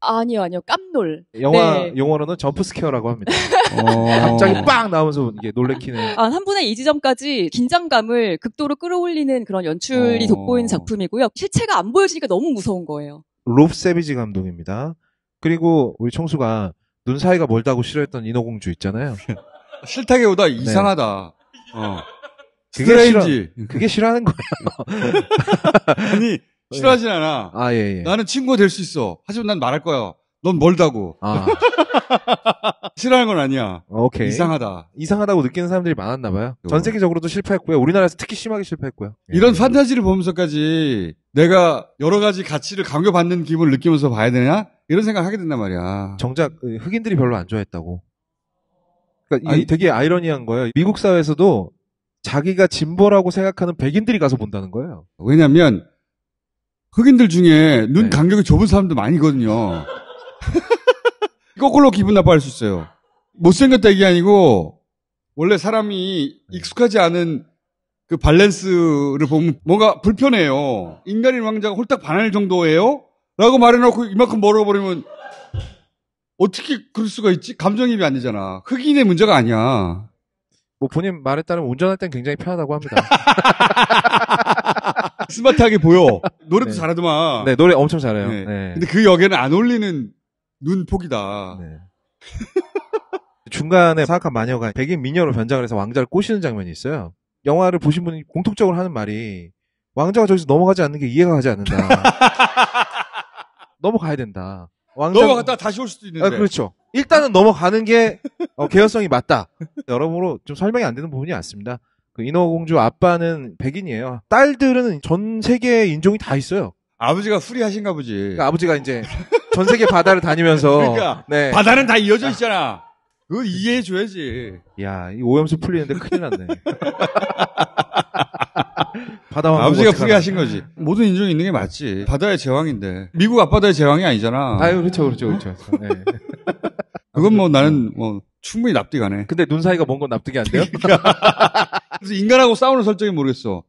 아니요, 아니요. 깜놀. 영화 네. 용어로는 점프 스퀘어라고 합니다. 어. 갑자기 빵 나오면서 이게 놀래키는. 아, 한 분의 이지점까지 긴장감을 극도로 끌어올리는 그런 연출이 어. 돋보이는 작품이고요. 실체가 안 보여지니까 너무 무서운 거예요. 롭 세비지 감독입니다. 그리고 우리 청수가 눈 사이가 멀다고 싫어했던 인어공주 있잖아요. 싫다기 보다 네. 이상하다. 네. 어. 그게 싫어, 그게 싫어하는 거예요. 아니, 예. 싫어하진 않아. 아, 예, 예. 나는 친구가 될 수 있어. 하지만 난 말할 거야. 넌 멀다고. 아. 싫어하는 건 아니야. 오케이. 이상하다. 이상하다고 느끼는 사람들이 많았나 봐요. 전 세계적으로도 실패했고요. 우리나라에서 특히 심하게 실패했고요. 예. 이런 판타지를 보면서까지 내가 여러 가지 가치를 강요받는 기분을 느끼면서 봐야 되냐? 이런 생각을 하게 된단 말이야. 정작 그 흑인들이 별로 안 좋아했다고. 그러니까 아 되게 아이러니한 거예요. 미국 사회에서도 자기가 진보라고 생각하는 백인들이 가서 본다는 거예요. 왜냐면 하 흑인들 중에 눈 네. 간격이 좁은 사람도 많이거든요. 있 거꾸로 기분 나빠할 수 있어요. 못생겼다 이게 아니고 원래 사람이 네. 익숙하지 않은 그 밸런스를 보면 뭔가 불편해요. 인간인 왕자가 홀딱 반할 정도예요? 라고 말해놓고 이만큼 멀어버리면 어떻게 그럴 수가 있지? 감정입이 아니잖아. 흑인의 문제가 아니야. 뭐 본인 말에 따르면 운전할 땐 굉장히 편하다고 합니다. 스마트하게 보여. 노래도 네. 잘하더만. 네, 노래 엄청 잘해요. 네. 네. 근데 그 역에는 안 어울리는 눈폭이다. 네. 중간에 사악한 마녀가 백인 미녀로 변장을 해서 왕자를 꼬시는 장면이 있어요. 영화를 보신 분이 공통적으로 하는 말이 왕자가 저기서 넘어가지 않는 게 이해가 가지 않는다. 넘어가야 된다. 왕자... 넘어갔다 다시 올 수도 있는데. 아, 그렇죠. 일단은 넘어가는 게 어, 개연성이 맞다. 여러모로 좀 설명이 안 되는 부분이 많습니다. 그 인어공주 아빠는 백인이에요. 딸들은 전 세계 인종이 다 있어요. 아버지가 후리하신가 보지. 그러니까 아버지가 이제 전 세계 바다를 다니면서 그러니까 네. 바다는 다 이어져 있잖아. 그걸 이해해 줘야지. 야, 이 오염수 풀리는데 큰일 났네. 바다 왕 아버지가 후리하신 거지. 모든 인종이 있는 게 맞지. 바다의 제왕인데. 미국 앞바다의 제왕이 아니잖아. 아, 그렇죠. 그렇죠. 그렇죠. 어? 네. 그건 뭐 나는 음. 뭐 충분히 납득 안 해. 근데 눈 사이가 먼 건 납득이 안 돼요? 그러니까. 그래서 인간하고 싸우는 설정이 모르겠어.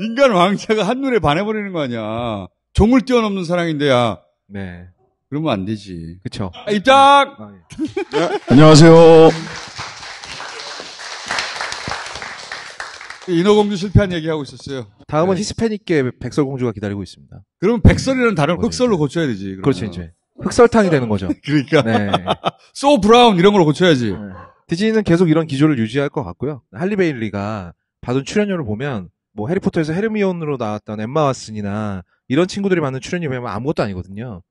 인간 왕자가 한눈에 반해버리는 거 아니야. 종을 뛰어넘는 사랑인데야. 네. 그러면 안 되지. 그쵸. 아, 입장! 아, 예. 네. 안녕하세요. 인어공주 실패한 얘기하고 있었어요. 다음은 네. 히스패닉계 백설공주가 기다리고 있습니다. 그러면 백설이라는 단어를 흑설로 고쳐야 되지. 그러면. 그렇죠, 이제. 흑설탕이 되는 거죠. 그러니까. 네. so b r 이런 걸로 고쳐야지. 네. 디즈니는 계속 이런 기조를 유지할 것 같고요. 할리베일리가 받은 출연료를 보면 뭐 해리포터에서 헤르미온으로 나왔던 엠마 왓슨이나 이런 친구들이 받는 출연료 보면 아무것도 아니거든요.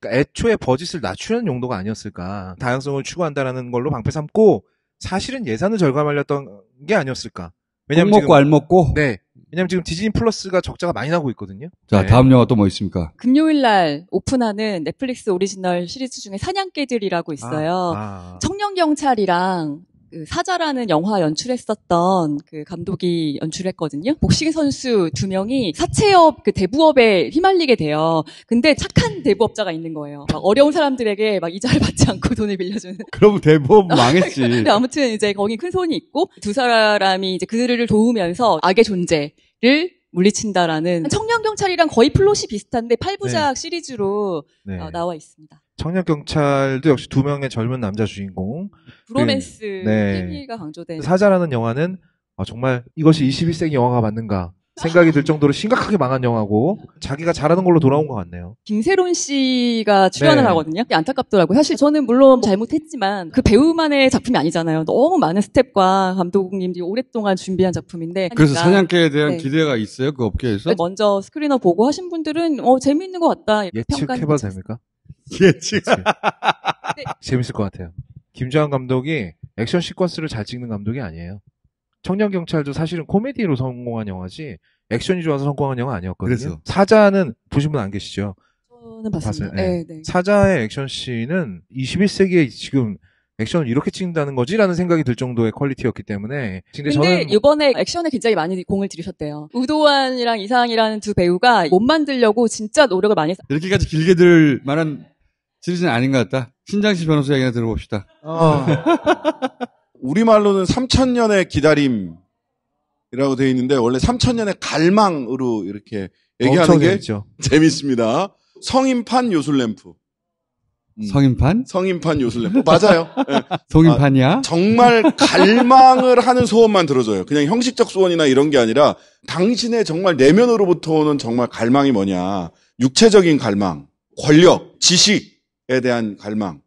그러니까 애초에 버짓을 낮추는 용도가 아니었을까. 다양성을 추구한다라는 걸로 방패 삼고 사실은 예산을 절감하려던 게 아니었을까. 왜냐면 먹고 알 먹고. 네. 왜냐면 지금 디즈니 플러스가 적자가 많이 나고 있거든요. 자, 네. 다음 영화 또 뭐 있습니까? 금요일 날 오픈하는 넷플릭스 오리지널 시리즈 중에 사냥개들이라고 아, 있어요. 아, 아. 청년 경찰이랑 그 사자라는 영화 연출했었던 그 감독이 연출했거든요. 복싱 선수 두 명이 사채업 그 대부업에 휘말리게 돼요. 근데 착한 대부업자가 있는 거예요. 막 어려운 사람들에게 막 이자를 받지 않고 돈을 빌려주는. 그럼 대부업 아, 망했지. 근데 아무튼 이제 거기 큰 손이 있고 두 사람이 이제 그들을 도우면서 악의 존재를 물리친다라는 청년 경찰이랑 거의 플롯이 비슷한데 8부작 네. 시리즈로 네. 어, 나와 있습니다. 청년 경찰도 역시 두 명의 젊은 남자 주인공 브로맨스 그, 네. 가 강조된 사자라는 영화는 어, 정말 이것이 21세기 영화가 맞는가 생각이 들 정도로 심각하게 망한 영화고 자기가 잘하는 걸로 돌아온 것 같네요. 김세론 씨가 출연을 네. 하거든요. 안타깝더라고요. 사실 저는 물론 잘못했지만 그 배우만의 작품이 아니잖아요. 너무 많은 스텝과 감독님들이 오랫동안 준비한 작품인데 그래서 그러니 사냥개에 대한 네. 기대가 있어요. 그 업계에서 먼저 스크린을 보고 하신 분들은 어 재미있는 것 같다. 예측해봐도 됩니까? 예측. 예. 네. 재밌을 것 같아요. 김주환 감독이 액션 시퀀스를 잘 찍는 감독이 아니에요. 청년 경찰도 사실은 코미디로 성공한 영화지 액션이 좋아서 성공한 영화 아니었거든요. 그래서. 그렇죠. 사자는 보신 분 안 계시죠? 저는 봤습니다. 네. 네. 네. 사자의 액션 씬은 21세기에 지금 액션 이렇게 찍는다는 거지라는 생각이 들 정도의 퀄리티였기 때문에. 근데, 근데 이번에 뭐 액션에 굉장히 많이 공을 들이셨대요. 우도환이랑 이상이라는 두 배우가 못 만들려고 진짜 노력을 많이 했어요. 이렇게까지 길게 들 만한 시리즈는 아닌 것 같다. 신장씨 변호사 이야기나 들어봅시다. 어. 우리말로는 3천년의 기다림이라고 되어 있는데 원래 3천년의 갈망으로 이렇게 얘기하는 게 재밌죠. 재밌습니다. 성인판 요술램프. 음. 성인판? 성인판 요술램프. 맞아요. 네. 성인판이야? 아, 정말 갈망을 하는 소원만 들어줘요. 그냥 형식적 소원이나 이런 게 아니라 당신의 정말 내면으로부터 오는 정말 갈망이 뭐냐. 육체적인 갈망, 권력, 지식에 대한 갈망,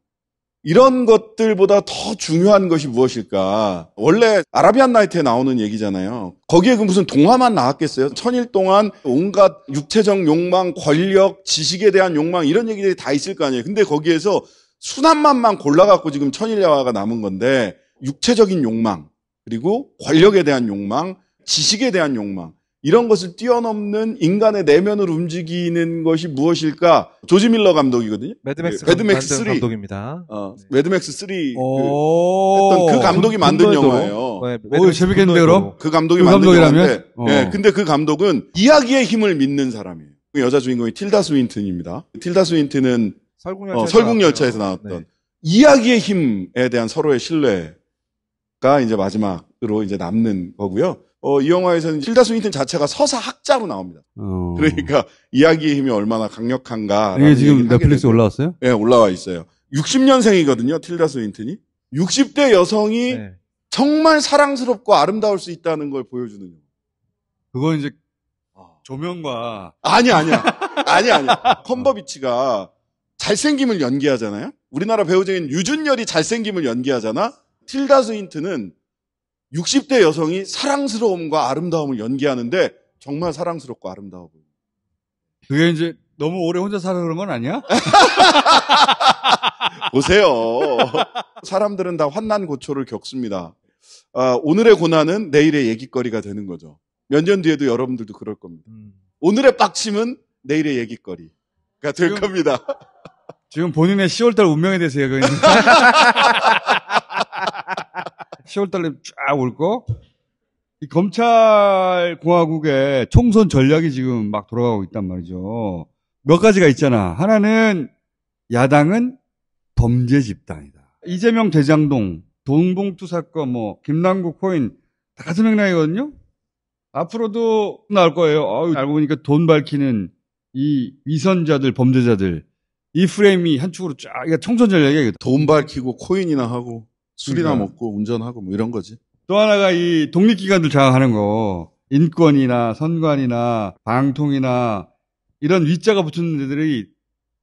이런 것들보다 더 중요한 것이 무엇일까? 원래 아라비안 나이트에 나오는 얘기잖아요. 거기에 그 무슨 동화만 나왔겠어요? 천일 동안 온갖 육체적 욕망, 권력, 지식에 대한 욕망 이런 얘기들이 다 있을 거 아니에요. 근데 거기에서 순한 만만 골라갖고 지금 천일야화가 남은 건데 육체적인 욕망 그리고 권력에 대한 욕망, 지식에 대한 욕망 이런 것을 뛰어넘는 인간의 내면을 움직이는 것이 무엇일까? 조지 밀러 감독이거든요. 매드맥스, 네, 매드맥스 그 3 감독입니다. 어, 매드맥스 3 그, 그 감독이 그 만든 영화예요. 네, 오, 재밌겠는데 그럼? 그 감독이 그 만든 영화인데. 어. 네, 근데 그 감독은 이야기의 힘을 믿는 사람이에요. 그 여자 주인공이 틸다 스윈튼입니다. 틸다 스윈튼은 설국열차에서, 어, 설국열차에서 나왔던 네. 이야기의 힘에 대한 서로의 신뢰가 이제 마지막으로 이제 남는 거고요. 어, 이 영화에서는 실다 스윈튼 자체가 서사 학자로 나옵니다. 어... 그러니까 이야기의 힘이 얼마나 강력한가. 이게 지금 넷플릭스 올라왔어요? 예, 네, 올라와 있어요. 60년생이거든요, 틸다 스윈튼이. 60대 여성이 네. 정말 사랑스럽고 아름다울 수 있다는 걸 보여주는 영화. 그건 이제 아. 조명과 아니 아니야. 아니 아니 컨버비치가 잘생김을 연기하잖아요. 우리나라 배우 중인 유준열이 잘생김을 연기하잖아. 틸다 스윈트는 60대 여성이 사랑스러움과 아름다움을 연기하는데 정말 사랑스럽고 아름다워 보입니다 그게 이제 너무 오래 혼자 살아 그런 건 아니야? 보세요. 사람들은 다 환난 고초를 겪습니다. 아, 오늘의 고난은 내일의 얘기거리가 되는 거죠. 몇 년 뒤에도 여러분들도 그럴 겁니다. 음. 오늘의 빡침은 내일의 얘기거리가 될 지금, 겁니다. 지금 본인의 10월달 운명에 대해서 얘기하는 10월 달에 쫙 올 거. 이 검찰 공화국의 총선 전략이 지금 막 돌아가고 있단 말이죠. 몇 가지가 있잖아. 하나는 야당은 범죄 집단이다. 이재명 대장동, 돈봉투 사건, 뭐 김남국 코인 다 같은 맥락이거든요. 앞으로도 나올 거예요. 어, 알고 보니까 돈 밝히는 이 위선자들, 범죄자들 이 프레임이 한 축으로 쫙그러 총선 전략이야. 돈 밝히고 코인이나 하고 술이나 그 먹고 운전하고 뭐 이런 거지. 또 하나가 이 독립기관들 장악하는 거. 인권이나 선관이나 방통이나 이런 위자가 붙은 데들이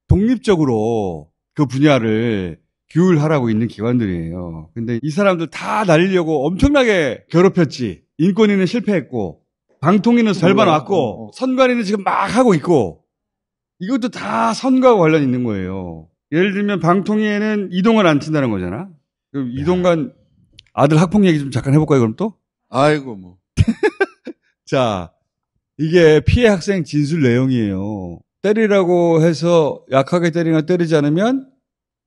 독립적으로 그 분야를 규율하라고 있는 기관들이에요. 근데 이 사람들 다 날리려고 엄청나게 괴롭혔지. 인권위는 실패했고, 방통위는 절반 어, 왔고, 어, 어, 선관위는 지금 막 하고 있고, 이것도 다선과 관련 있는 거예요. 예를 들면 방통위에는 이동을 안 친다는 거잖아. 네. 이동관 아들 학폭 얘기 좀 잠깐 해볼까요, 그럼 또? 아이고, 뭐. 자, 이게 피해 학생 진술 내용이에요. 때리라고 해서 약하게 때리거나 때리지 않으면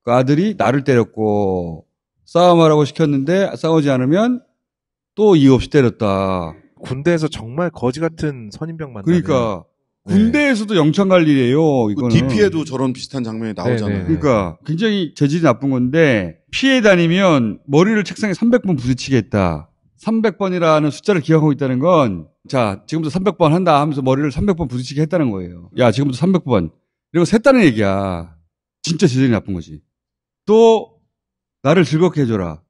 그 아들이 나를 때렸고 싸움하라고 시켰는데 싸우지 않으면 또 이유 없이 때렸다. 군대에서 정말 거지 같은 선임병 만나. 그러니까 네. 군대에서도 영창 갈 일이에요. 이거는. DP에도 저런 비슷한 장면이 네, 나오잖아요. 네네. 그러니까 굉장히 재질이 나쁜 건데 피해 다니면 머리를 책상에 300번 부딪히겠다. 300번이라는 숫자를 기억하고 있다는 건 자, 지금부터 300번 한다 하면서 머리를 300번 부딪히게 했다는 거예요. 야, 지금부터 300번. 그리고 샜다는 얘기야. 진짜 재질이 나쁜 거지. 또 나를 즐겁게 해줘라.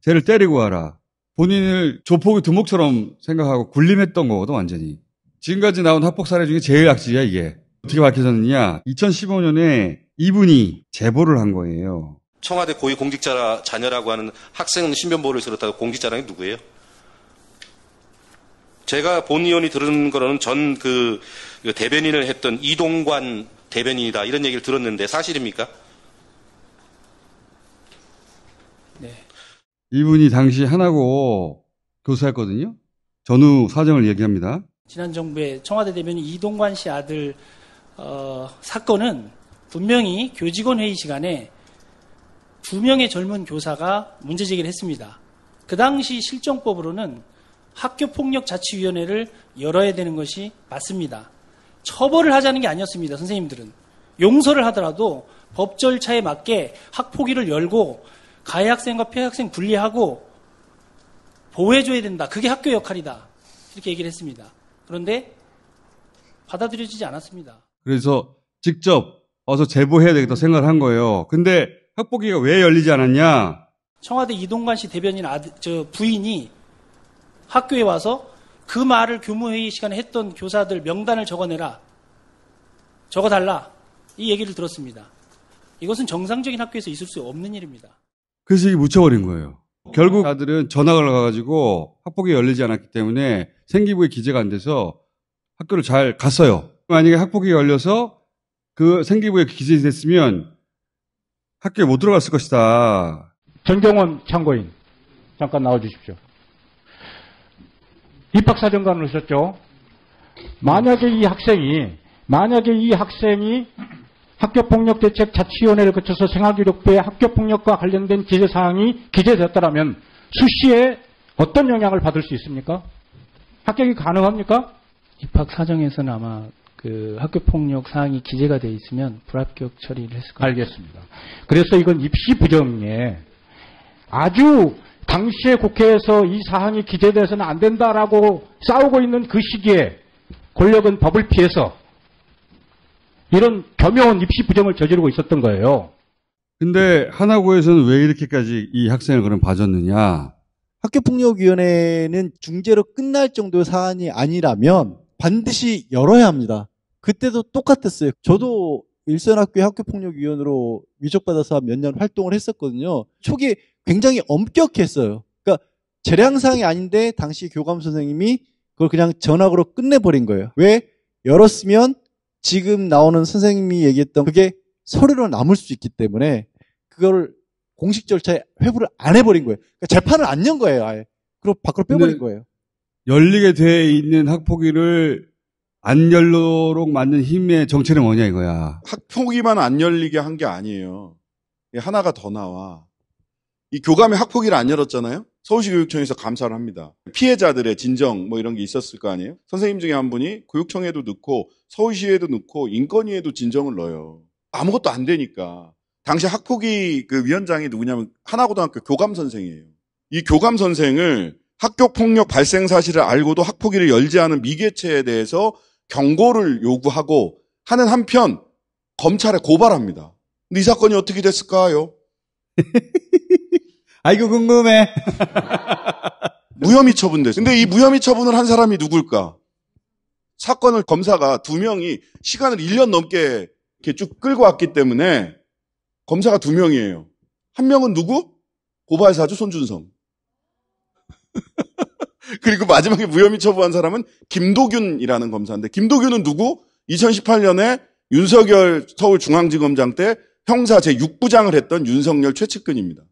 쟤를 때리고 와라. 본인을 조폭의 두목처럼 생각하고 군림했던 거거든, 완전히. 지금까지 나온 합법 사례 중에 제일 악질이야 이게. 어떻게 밝혀졌느냐? 2015년에 이분이 제보를 한 거예요. 청와대 고위 공직자 자녀라고 하는 학생 은 신변보호를 들었다고 공직자랑이 누구예요? 제가 본 의원이 들은 거로는 전그 그 대변인을 했던 이동관 대변인이다 이런 얘기를 들었는데 사실입니까? 네. 이분이 당시 하나고 교사였거든요 전후 사정을 얘기합니다. 지난 정부의 청와대 대변인 이동관 씨 아들 어, 사건은 분명히 교직원 회의 시간에 두 명의 젊은 교사가 문제 제기를 했습니다. 그 당시 실정법으로는 학교 폭력 자치위원회를 열어야 되는 것이 맞습니다. 처벌을 하자는 게 아니었습니다. 선생님들은 용서를 하더라도 법 절차에 맞게 학폭위를 열고 가해 학생과 피해 학생 분리하고 보호해줘야 된다. 그게 학교 역할이다. 이렇게 얘기를 했습니다. 그런데 받아들여지지 않았습니다. 그래서 직접 와서 제보해야 되겠다 생각을 한 거예요. 근데 학폭위가 왜 열리지 않았냐? 청와대 이동관 씨 대변인 아드, 저 부인이 학교에 와서 그 말을 교무회의 시간에 했던 교사들 명단을 적어내라. 적어달라. 이 얘기를 들었습니다. 이것은 정상적인 학교에서 있을 수 없는 일입니다. 그래서 이게 묻혀버린 거예요. 결국 아들은 전학을 가가지고 학폭이 열리지 않았기 때문에 생기부에 기재가 안 돼서 학교를 잘 갔어요. 만약에 학폭이 열려서 그 생기부에 기재됐으면 학교에 못 들어갔을 것이다. 전경원 참고인 잠깐 나와주십시오. 입학사정관을 썼죠. 만약에 이 학생이 만약에 이 학생이 학교폭력대책 자치위원회를 거쳐서 생활교육부에 학교폭력과 관련된 기재사항이 기재되었다면 수시에 어떤 영향을 받을 수 있습니까? 합격이 가능합니까? 입학 사정에서는 아마 그 학교폭력 사항이 기재가 돼 있으면 불합격 처리를 했을 겁니다. 알겠습니다. 그래서 이건 입시 부정에 아주 당시에 국회에서 이 사항이 기재돼서는 안 된다라고 싸우고 있는 그 시기에 권력은 법을 피해서 이런 겸용한 입시 부정을 저지르고 있었던 거예요. 근데 하나고에서는 왜 이렇게까지 이 학생을 그럼 봐줬느냐? 학교폭력위원회는 중재로 끝날 정도의 사안이 아니라면 반드시 열어야 합니다. 그때도 똑같았어요. 저도 일선학교 학교폭력위원으로 위촉받아서 몇 년 활동을 했었거든요. 초기에 굉장히 엄격했어요. 그러니까 재량상이 아닌데 당시 교감 선생님이 그걸 그냥 전학으로 끝내버린 거예요. 왜? 열었으면 지금 나오는 선생님이 얘기했던 그게 서류로 남을 수 있기 때문에 그걸 공식 절차에 회부를 안 해버린 거예요. 그러니까 재판을 안 연 거예요, 아예. 그리고 밖으로 빼버린 거예요. 열리게 돼 있는 학폭위를 안 열도록 만든 힘의 정체는 뭐냐 이거야. 학폭위만 안 열리게 한 게 아니에요. 하나가 더 나와. 이 교감이 학폭위를 안 열었잖아요. 서울시교육청에서 감사를 합니다. 피해자들의 진정 뭐 이런 게 있었을 거 아니에요? 선생님 중에 한 분이 교육청에도 넣고 서울시에도 넣고 인권위에도 진정을 넣어요. 아무것도 안 되니까. 당시 학폭위 그 위원장이 누구냐면 하나고등학교 교감 선생이에요. 이 교감 선생을 학교 폭력 발생 사실을 알고도 학폭위를 열지 않은 미개체에 대해서 경고를 요구하고 하는 한편 검찰에 고발합니다. 근데 이 사건이 어떻게 됐을까요? 아이고 궁금해. 무혐의 처분됐어. 근데 이 무혐의 처분을 한 사람이 누굴까? 사건을 검사가 두 명이 시간을 1년 넘게 이렇게 쭉 끌고 왔기 때문에 검사가 두 명이에요. 한 명은 누구? 고발사주 손준성. 그리고 마지막에 무혐의 처분한 사람은 김도균이라는 검사인데 김도균은 누구? 2018년에 윤석열 서울중앙지검장 때 형사 제6부장을 했던 윤석열 최측근입니다.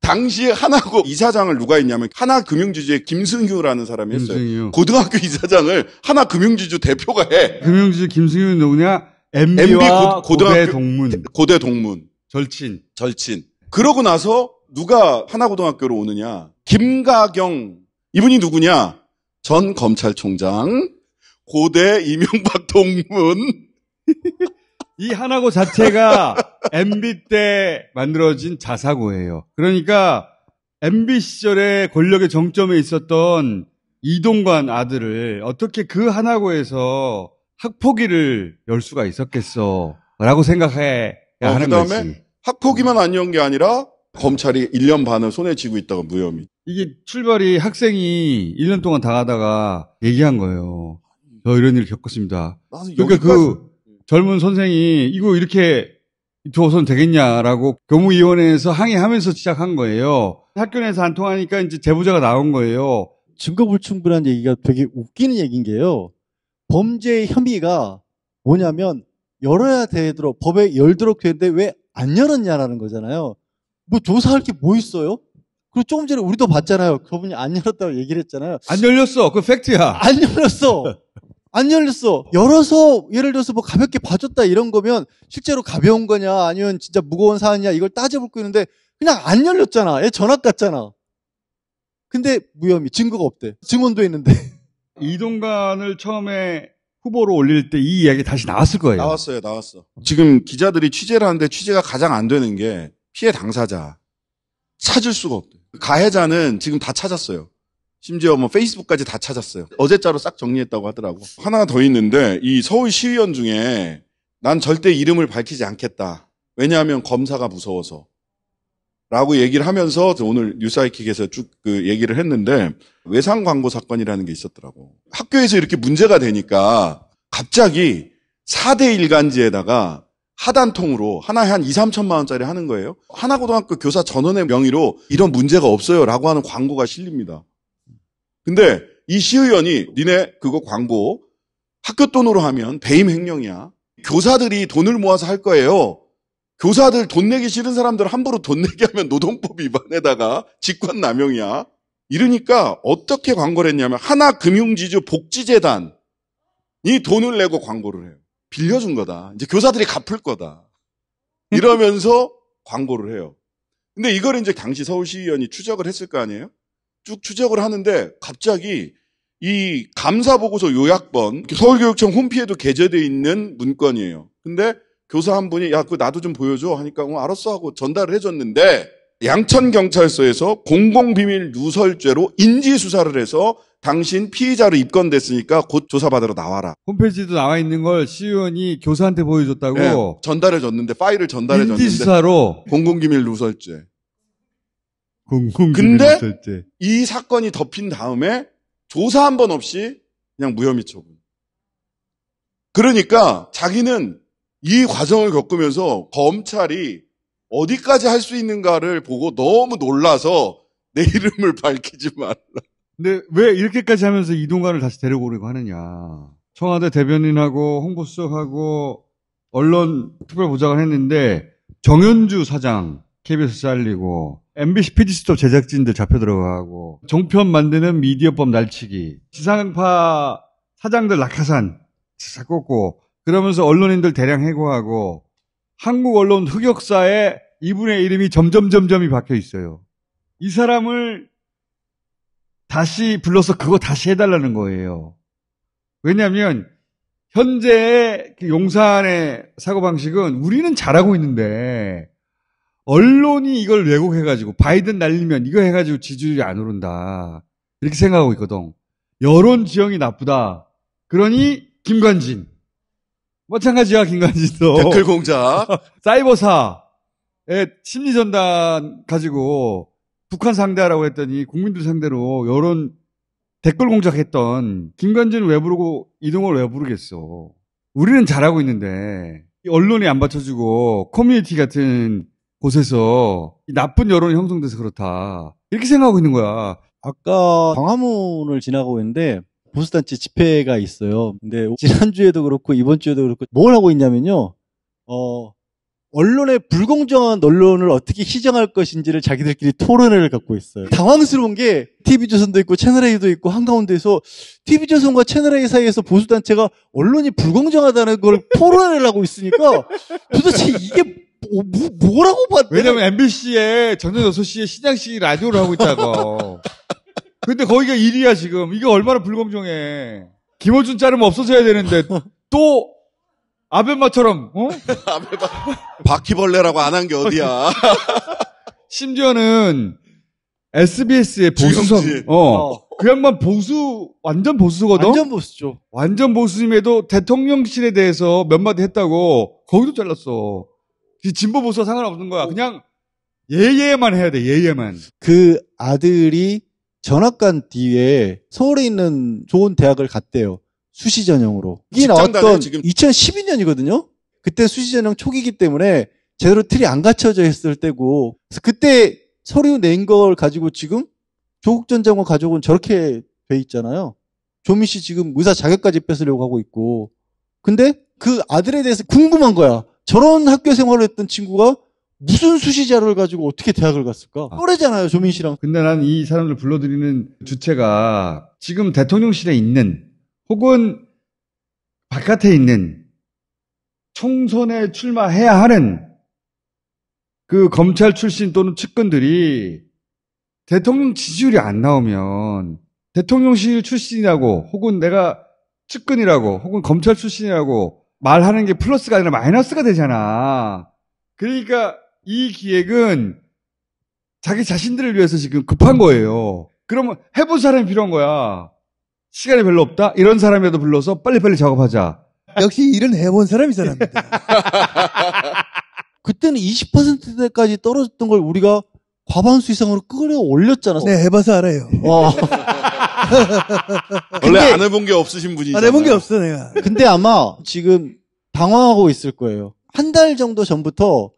당시에 하나고 이사장을 누가 했냐면 하나 금융주주의 김승규라는 사람이 했어요. 고등학교 이사장을 하나 금융주주 대표가 해. 금융주주 김승규 누구냐? MB와 MB 고, 고등학교 고대 동문. 고대 동문. 절친. 절친. 그러고 나서 누가 하나고등학교로 오느냐? 김가경. 이분이 누구냐? 전 검찰총장. 고대 이명박 동문. 이 하나고 자체가 MB 때 만들어진 자사고예요. 그러니까 MB 시절에 권력의 정점에 있었던 이동관 아들을 어떻게 그 하나고에서 학폭위를 열 수가 있었겠어. 라고 생각해 야 아, 어, 하는 그다음에 거지. 그다음에 학폭위만 안 연 게 아니라 검찰이 1년 반을 손에 쥐고 있다가 무혐의. 이게 출발이 학생이 1년 동안 당하다가 얘기한 거예요. 저 이런 일을 겪었습니다. 그러니까 그 여기까지... 그 젊은 선생이 이거 이렇게 두어선 되겠냐라고 교무위원회에서 항의하면서 시작한 거예요. 학교 내에서 안 통하니까 이제 제보자가 나온 거예요. 증거 불충분한 얘기가 되게 웃기는 얘기인 게요. 범죄 혐의가 뭐냐면 열어야 되도록 법에 열도록 되는데 왜 안 열었냐라는 거잖아요. 뭐 조사할 게 뭐 있어요? 그리고 조금 전에 우리도 봤잖아요. 그분이 안 열었다고 얘기를 했잖아요. 안 열렸어. 그 팩트야. 안 열렸어. 안 열렸어. 열어서 예를 들어서 뭐 가볍게 봐줬다 이런 거면 실제로 가벼운 거냐 아니면 진짜 무거운 사안이냐 이걸 따져볼 거 있는데 그냥 안 열렸잖아. 애 전학 갔잖아. 근데 무혐의 증거가 없대. 증언도 있는데. 이동관을 처음에 후보로 올릴 때 이 이야기 다시 나왔을 거예요. 나왔어요, 나왔어. 지금 기자들이 취재를 하는데 취재가 가장 안 되는 게 피해 당사자 찾을 수가 없대. 가해자는 지금 다 찾았어요. 심지어 뭐 페이스북까지 다 찾았어요. 어제자로 싹 정리했다고 하더라고. 하나 더 있는데 이 서울 시의원 중에 난 절대 이름을 밝히지 않겠다. 왜냐하면 검사가 무서워서. 라고 얘기를 하면서 오늘 뉴사이킥에서쭉 그 얘기를 했는데 외상 광고 사건이라는 게 있었더라고. 학교에서 이렇게 문제가 되니까 갑자기 4대 일간지에다가 하단통으로 하나에 한 2, 3천만 원짜리 하는 거예요. 하나고등학교 교사 전원의 명의로 이런 문제가 없어요라고 하는 광고가 실립니다. 근데 이 시의원이 니네 그거 광고 학교 돈으로 하면 배임 횡령이야. 교사들이 돈을 모아서 할 거예요. 교사들 돈 내기 싫은 사람들 함부로 돈 내게 하면 노동법 위반에다가 직권남용이야. 이러니까 어떻게 광고를 했냐면 하나금융지주 복지재단이 돈을 내고 광고를 해요. 빌려준 거다. 이제 교사들이 갚을 거다. 이러면서 광고를 해요. 근데 이걸 이제 당시 서울시의원이 추적을 했을 거 아니에요? 쭉 추적을 하는데 갑자기 이 감사 보고서 요약본 서울교육청 홈피에도 게재되어 있는 문건이에요. 근데 교사 한 분이 야, 그 나도 좀 보여줘 하니까 어, 알았어 하고 전달을 해줬는데 양천경찰서에서 공공비밀 누설죄로 인지수사를 해서 당신 피의자로 입건됐으니까 곧 조사받으러 나와라. 홈페이지도 나와 있는 걸 시의원이 교사한테 보여줬다고? 네, 전달해줬는데 파일을 전달해줬는데 인지수사로 공공기밀 누설죄. 근데 있었지. 이 사건이 덮인 다음에 조사 한번 없이 그냥 무혐의 처분. 그러니까 자기는 이 과정을 겪으면서 검찰이 어디까지 할 수 있는가를 보고 너무 놀라서 내 이름을 밝히지 말라. 근데 왜 이렇게까지 하면서 이동관을 다시 데리고 오려고 하느냐. 청와대 대변인하고 홍보수석하고 언론 특별보좌관 했는데 정현주 사장 KBS 잘리고 MBC p d 수톱 제작진들 잡혀 들어가고 종편 만드는 미디어법 날치기 지상파 사장들 낙하산 싹 꽂고 그러면서 언론인들 대량 해고하고 한국 언론 흑역사에 이분의 이름이 점점점점이 박혀 있어요. 이 사람을 다시 불러서 그거 다시 해달라는 거예요. 왜냐하면 현재 그 용산의 사고방식은 우리는 잘하고 있는데 언론이 이걸 왜곡해가지고 바이든 날리면 이거 해가지고 지지율이 안 오른다. 이렇게 생각하고 있거든. 여론 지형이 나쁘다. 그러니 김관진. 마찬가지야 김관진도. 댓글 공작. 사이버사의 심리전단 가지고 북한 상대하라고 했더니 국민들 상대로 여론 댓글 공작했던 김관진 왜 부르고 이동을왜 부르겠어. 우리는 잘하고 있는데 언론이 안 받쳐주고 커뮤니티 같은 곳에서 나쁜 여론이 형성돼서 그렇다. 이렇게 생각하고 있는 거야. 아까 광화문을 지나가고 있는데 보수단체 집회가 있어요. 근데 지난주에도 그렇고 이번 주에도 그렇고 뭘 하고 있냐면요. 어, 언론의 불공정한 언론을 어떻게 시정할 것인지를 자기들끼리 토론회를 갖고 있어요. 당황스러운 게 TV조선도 있고 채널A도 있고 한가운데서 TV조선과 채널A 사이에서 보수단체가 언론이 불공정하다는 걸 토론회를 하고 있으니까 도대체 이게 뭐, 뭐 라고 봤대? 왜냐면 MBC에 저녁 6시에 신양씨 라디오를 하고 있다고. 근데 거기가 1위야, 지금. 이게 얼마나 불공정해. 김호준 자르면 없어져야 되는데, 또, 아베마처럼, 어? 아베마. 바퀴벌레라고 안 한 게 어디야. 심지어는, SBS의 보수성. 어. 어. 그 양반 보수, 완전 보수거든? 완전 보수죠. 완전 보수임에도 대통령실에 대해서 몇 마디 했다고, 거기도 잘랐어. 진보 보수와 상관없는 거야. 어. 그냥 예예만 해야 돼. 예예만. 그 아들이 전학 간 뒤에 서울에 있는 좋은 대학을 갔대요. 수시 전형으로. 이게 나왔던 지금... 2012년이거든요. 그때 수시 전형 초기기 이 때문에 제대로 틀이 안 갖춰져 있을 때고. 그래서 그때 서류 낸 걸 가지고 지금 조국 전 장관 가족은 저렇게 돼 있잖아요. 조미 씨 지금 의사 자격까지 뺏으려고 하고 있고. 근데 그 아들에 대해서 궁금한 거야. 저런 학교 생활을 했던 친구가 무슨 수시 자료를 가지고 어떻게 대학을 갔을까? 또래잖아요, 아. 조민 씨랑. 근데 난 이 사람들 불러들이는 주체가 지금 대통령실에 있는 혹은 바깥에 있는 총선에 출마해야 하는 그 검찰 출신 또는 측근들이 대통령 지지율이 안 나오면 대통령실 출신이라고 혹은 내가 측근이라고 혹은 검찰 출신이라고 말하는 게 플러스가 아니라 마이너스가 되잖아. 그러니까 이 기획은 자기 자신들을 위해서 지금 급한 거예요. 그러면 해본 사람이 필요한 거야. 시간이 별로 없다? 이런 사람이라도 불러서 빨리빨리 작업하자. 역시 일은 해본 사람이잖아니다 그때는 20%대까지 떨어졌던 걸 우리가 과반수 이상으로 끌어 올렸잖아. 네, 해봐서 알아요. 원래 안 해본 게 없으신 분이잖안 해본 게 없어 내가. 근데 아마 지금 당황하고 있을 거예요. 한 달 정도 전부터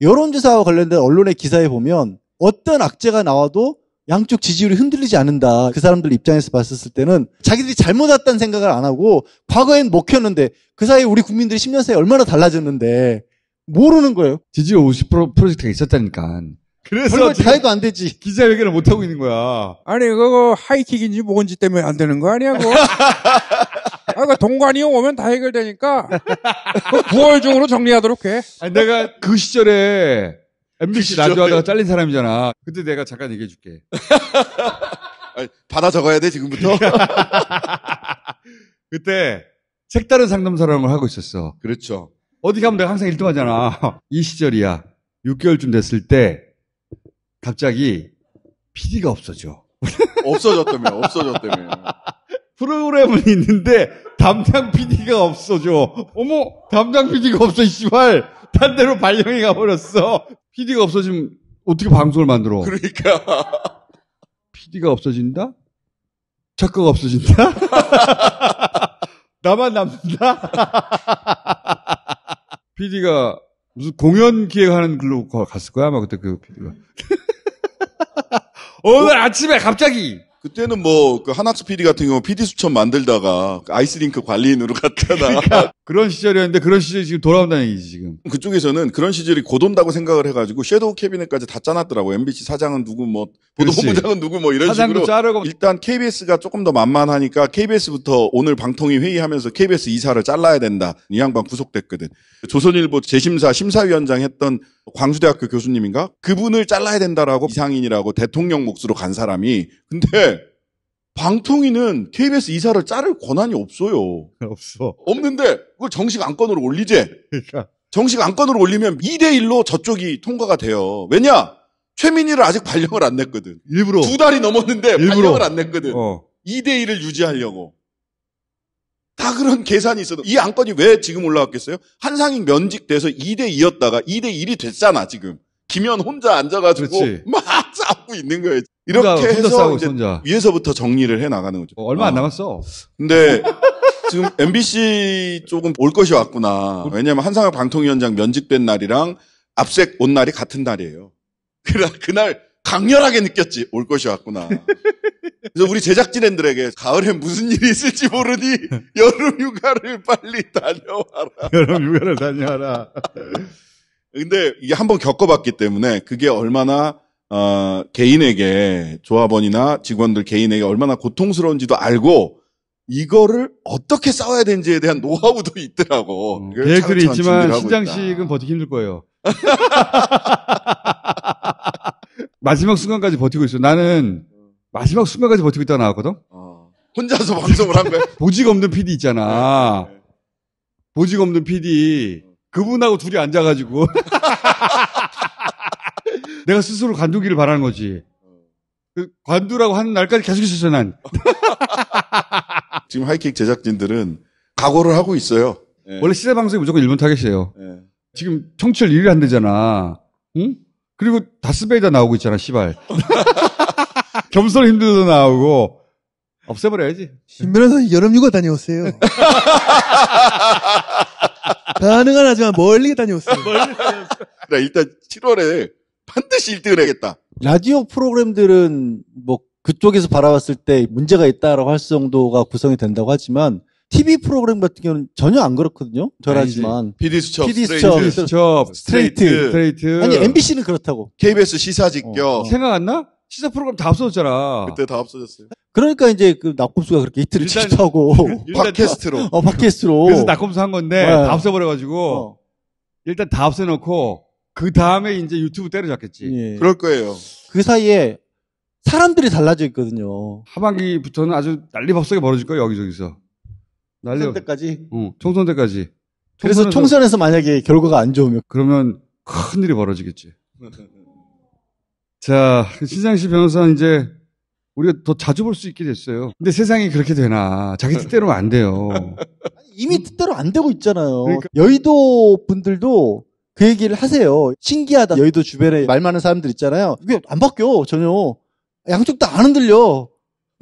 여론조사와 관련된 언론의 기사에 보면 어떤 악재가 나와도 양쪽 지지율이 흔들리지 않는다. 그 사람들 입장에서 봤었을 때는 자기들이 잘못 왔다는 생각을 안 하고 과거엔 먹혔는데 그 사이에 우리 국민들이 10년 사이에 얼마나 달라졌는데 모르는 거예요. 지지율 50% 프로젝트가 있었다니까. 그래서 잘 해도 안 되지. 기자회견을 못 하고 있는 거야. 아니 그거 하이킥인지 뭐건지 때문에 안 되는 거 아니야 그거? 아, 그 동관이 형 오면 다 해결되니까 9월 중으로 정리하도록 해. 아니, 내가 그 시절에 MBC 그 라디오하다가 잘린 사람이잖아. 근데 내가 잠깐 얘기해 줄게. 받아 적어야 돼 지금부터. 그때 색다른 상담사람을 하고 있었어. 그렇죠. 어디 가면 내가 항상 1등 하잖아. 이 시절이야. 6개월쯤 됐을 때 갑자기 PD가 없어져. 없어졌다며, 없어졌다며. 프로그램은 있는데 담당 PD가 없어져. 어머, 담당 PD가 없어, 씨발. 딴 데로 발령이 가버렸어. PD가 없어지면 어떻게 방송을 만들어? 그러니까. PD가 없어진다? 작가가 없어진다? 나만 남는다? PD가 무슨 공연 기획하는 글로 갔을 거야? 아마 그때 그 PD가. 오늘 아침에 갑자기 그때는 뭐그 한학수 PD 같은 경우 PD 수첩 만들다가 그 아이스링크 관리인으로 갔다가 그러니까 그런 시절이었는데 그런 시절이 지금 돌아온다는 얘기지 지금. 그쪽에서는 그런 시절이 곧 온다고 생각을 해가지고 섀도우 캐비넷까지 다 짜놨더라고. MBC 사장은 누구 뭐 보도본부장은 누구 뭐 이런 사장도 식으로 자르고. 일단 KBS가 조금 더 만만하니까 KBS부터 오늘 방통위 회의하면서 KBS 이사를 잘라야 된다. 이 양반 구속됐거든. 조선일보 재심사 심사위원장 했던 광주대학교 교수님인가? 그분을 잘라야 된다라고 이상인이라고 대통령 몫으로 간 사람이 근데 방통위는 KBS 이사를 자를 권한이 없어요. 없어. 없는데 그걸 정식 안건으로 올리재. 그러니까. 정식 안건으로 올리면 2대1로 저쪽이 통과가 돼요. 왜냐? 최민희를 아직 발령을 안 냈거든. 일부러. 두 달이 넘었는데 일부러. 발령을 안 냈거든. 어. 2대1을 유지하려고. 다 그런 계산이 있어도 이 안건이 왜 지금 올라왔겠어요? 한상이 면직돼서 2대 2였다가 2대 1이 됐잖아 지금. 김현 혼자 앉아가지고 그렇지. 막 싸우고 있는 거예요. 이렇게 혼자, 해서 싸우고, 이제 혼자. 위에서부터 정리를 해 나가는 거죠. 어, 얼마 안 아. 남았어. 근데 지금 MBC 조금 올 것이 왔구나. 왜냐하면 한상혁 방통위원장 면직된 날이랑 압색 온 날이 같은 날이에요. 그날 그날 강렬하게 느꼈지. 올 것이 왔구나. 그래서 우리 제작진들에게 가을에 무슨 일이 있을지 모르니 여름 휴가를 빨리 다녀와라. 여름 휴가를 다녀와라. 근데 이게 한번 겪어봤기 때문에 그게 얼마나 어, 개인에게 조합원이나 직원들 개인에게 얼마나 고통스러운지도 알고 이거를 어떻게 싸워야 되는지에 대한 노하우도 있더라고. 음, 계획들이 있지만 신장식은 버티기 힘들 거예요. 마지막 순간까지 버티고 있어. 나는 마지막 순간까지 버티고 있다 나왔거든? 어. 혼자서 방송을 한 거야? 보직 없는 PD 있잖아. 네, 네, 네. 보직 없는 PD. 그분하고 둘이 앉아가지고. 내가 스스로 관두기를 바라는 거지. 그 관두라고 하는 날까지 계속 있었어, 난. 지금 하이킥 제작진들은 각오를 하고 있어요. 네. 원래 시사 방송이 무조건 일본 타겟이에요. 네. 지금 청취율 1위안되잖아 응? 그리고 다스베이더 나오고 있잖아, 씨발. 겸손 힘들도 나오고. 없애버려야지. 신변에서 여름 휴가 다녀오세요. 가능은 하지만 멀리 다녀오세요. 나 일단 7월에 반드시 1등을 해야겠다. 라디오 프로그램들은 뭐 그쪽에서 바라봤을 때 문제가 있다라고 할 정도가 구성이 된다고 하지만 TV 프로그램 같은 경우는 전혀 안 그렇거든요. 저라지만. 비디수첩, 스트레이 스트레이트. 스트레이트. 스트레이트. 아니, MBC는 그렇다고. KBS 시사 직격. 어. 생각 안 나? 시사 프로그램 다 없어졌잖아. 그때 다 없어졌어요. 그러니까 이제 그 낙곰수가 그렇게 히트를 치고 팟캐스트로. 어, 팟캐스트로. 그래서 낙곰수 한 건데 네. 다 없애버려가지고 어. 일단 다 없애놓고 그 다음에 이제 유튜브 때려잡겠지. 예. 그럴 거예요. 그 사이에 사람들이 달라져 있거든요. 하반기부터는 아주 난리 법석이 벌어질 거예요, 여기저기서. 난리 총선 때까지. 어, 음. 총선 때까지. 그래서 총선에서, 총선에서 만약에 결과가 안 좋으면 그러면 큰 일이 벌어지겠지. 자, 신장씨 변호사는 이제 우리가 더 자주 볼 수 있게 됐어요. 근데 세상이 그렇게 되나. 자기 뜻대로 안 돼요. 이미 뜻대로 안 되고 있잖아요. 그러니까. 여의도 분들도 그 얘기를 하세요. 신기하다. 여의도 주변에 말 많은 사람들 있잖아요. 이게 안 바뀌어, 전혀. 양쪽 다 안 흔들려.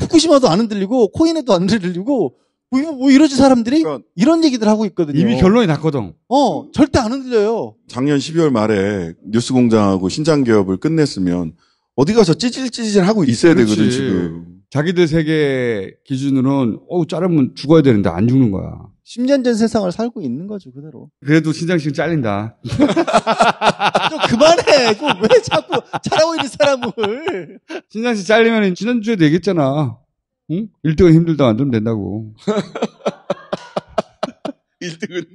후쿠시마도 안 흔들리고, 코인에도 안 흔들리고, 뭐, 뭐, 뭐 이러지 사람들이 그러니까 이런 얘기들 하고 있거든요. 이미 결론이 났거든. 어, 절대 안 흔들려요. 작년 12월 말에 뉴스공장하고 신장기업을 끝냈으면 어디 가서 찌질찌질 하고 있어야 그렇지. 되거든 지금. 자기들 세계 기준으로는 어우 자르면 죽어야 되는데 안 죽는 거야. 10년 전 세상을 살고 있는 거죠 그대로. 그래도 신장 씨는 잘린다. 좀 그만해. 좀왜 자꾸 잘라고 있는 사람을. 신장 씨 잘리면 지난주에도 얘기했잖아. 응? 1등은 힘들다 안들면 된다고. 1등은.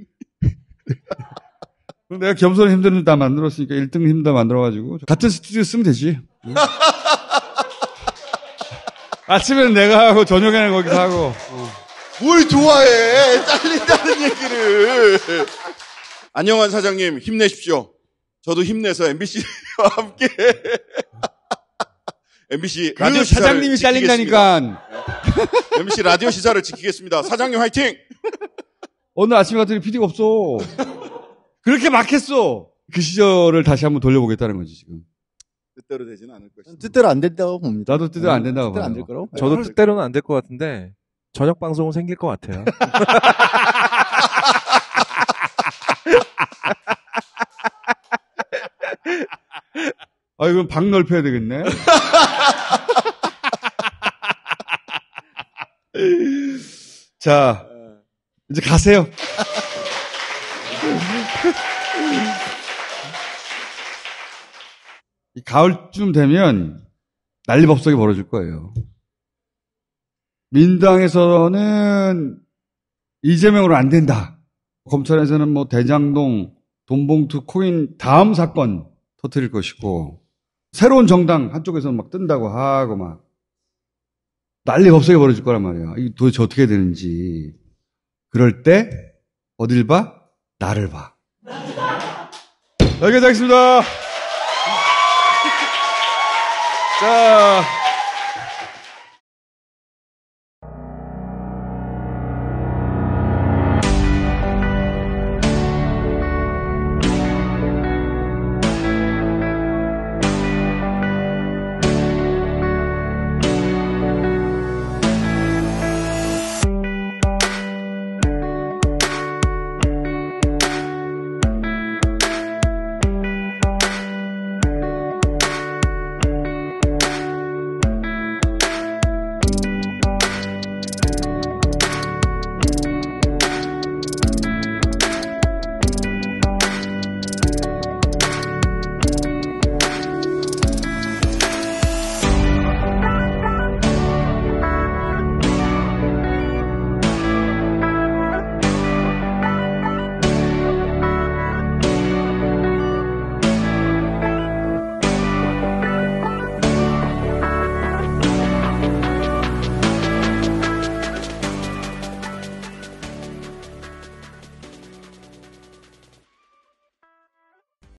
내가 겸손 힘들다 다 만들었으니까 1등 힘다 만들어가지고 같은 스튜디오 쓰면 되지. 응? 아침에는 내가 하고 저녁에는 거기서 하고. 어. 뭘 좋아해? 잘린다는 얘기를. 안녕한 사장님 힘내십시오. 저도 힘내서 MBC와 함께 MBC 그 라디오 사장님이 잘린다니까. MBC 라디오 시사를 지키겠습니다. 사장님 화이팅! 오늘 아침에 갔더니 PD가 없어. 그렇게 막 했어. 그 시절을 다시 한번 돌려보겠다는 거지, 지금. 뜻대로 되진 않을 것이다. 뜻대로 안 된다고 봅니다. 나도 뜻대로 안 네, 된다고 봐요. 안될 거라고? 네. 저도 뜻대로는 안 될 것 같은데, 저녁 방송은 생길 것 같아요. 아, 이건 방 넓혀야 되겠네. 자, 이제 가세요. 가을쯤 되면 난리법석이 벌어질 거예요. 민당에서는 이재명으로 안 된다. 검찰에서는 뭐 대장동, 돈봉투 코인 다음 사건 터트릴 것이고 새로운 정당 한쪽에서는 막 뜬다고 하고 막 난리 법석이 벌어질 거란 말이야. 이 도대체 어떻게 되는지. 그럴 때 어딜 봐? 나를 봐. 여기까지 하겠습니다. 자.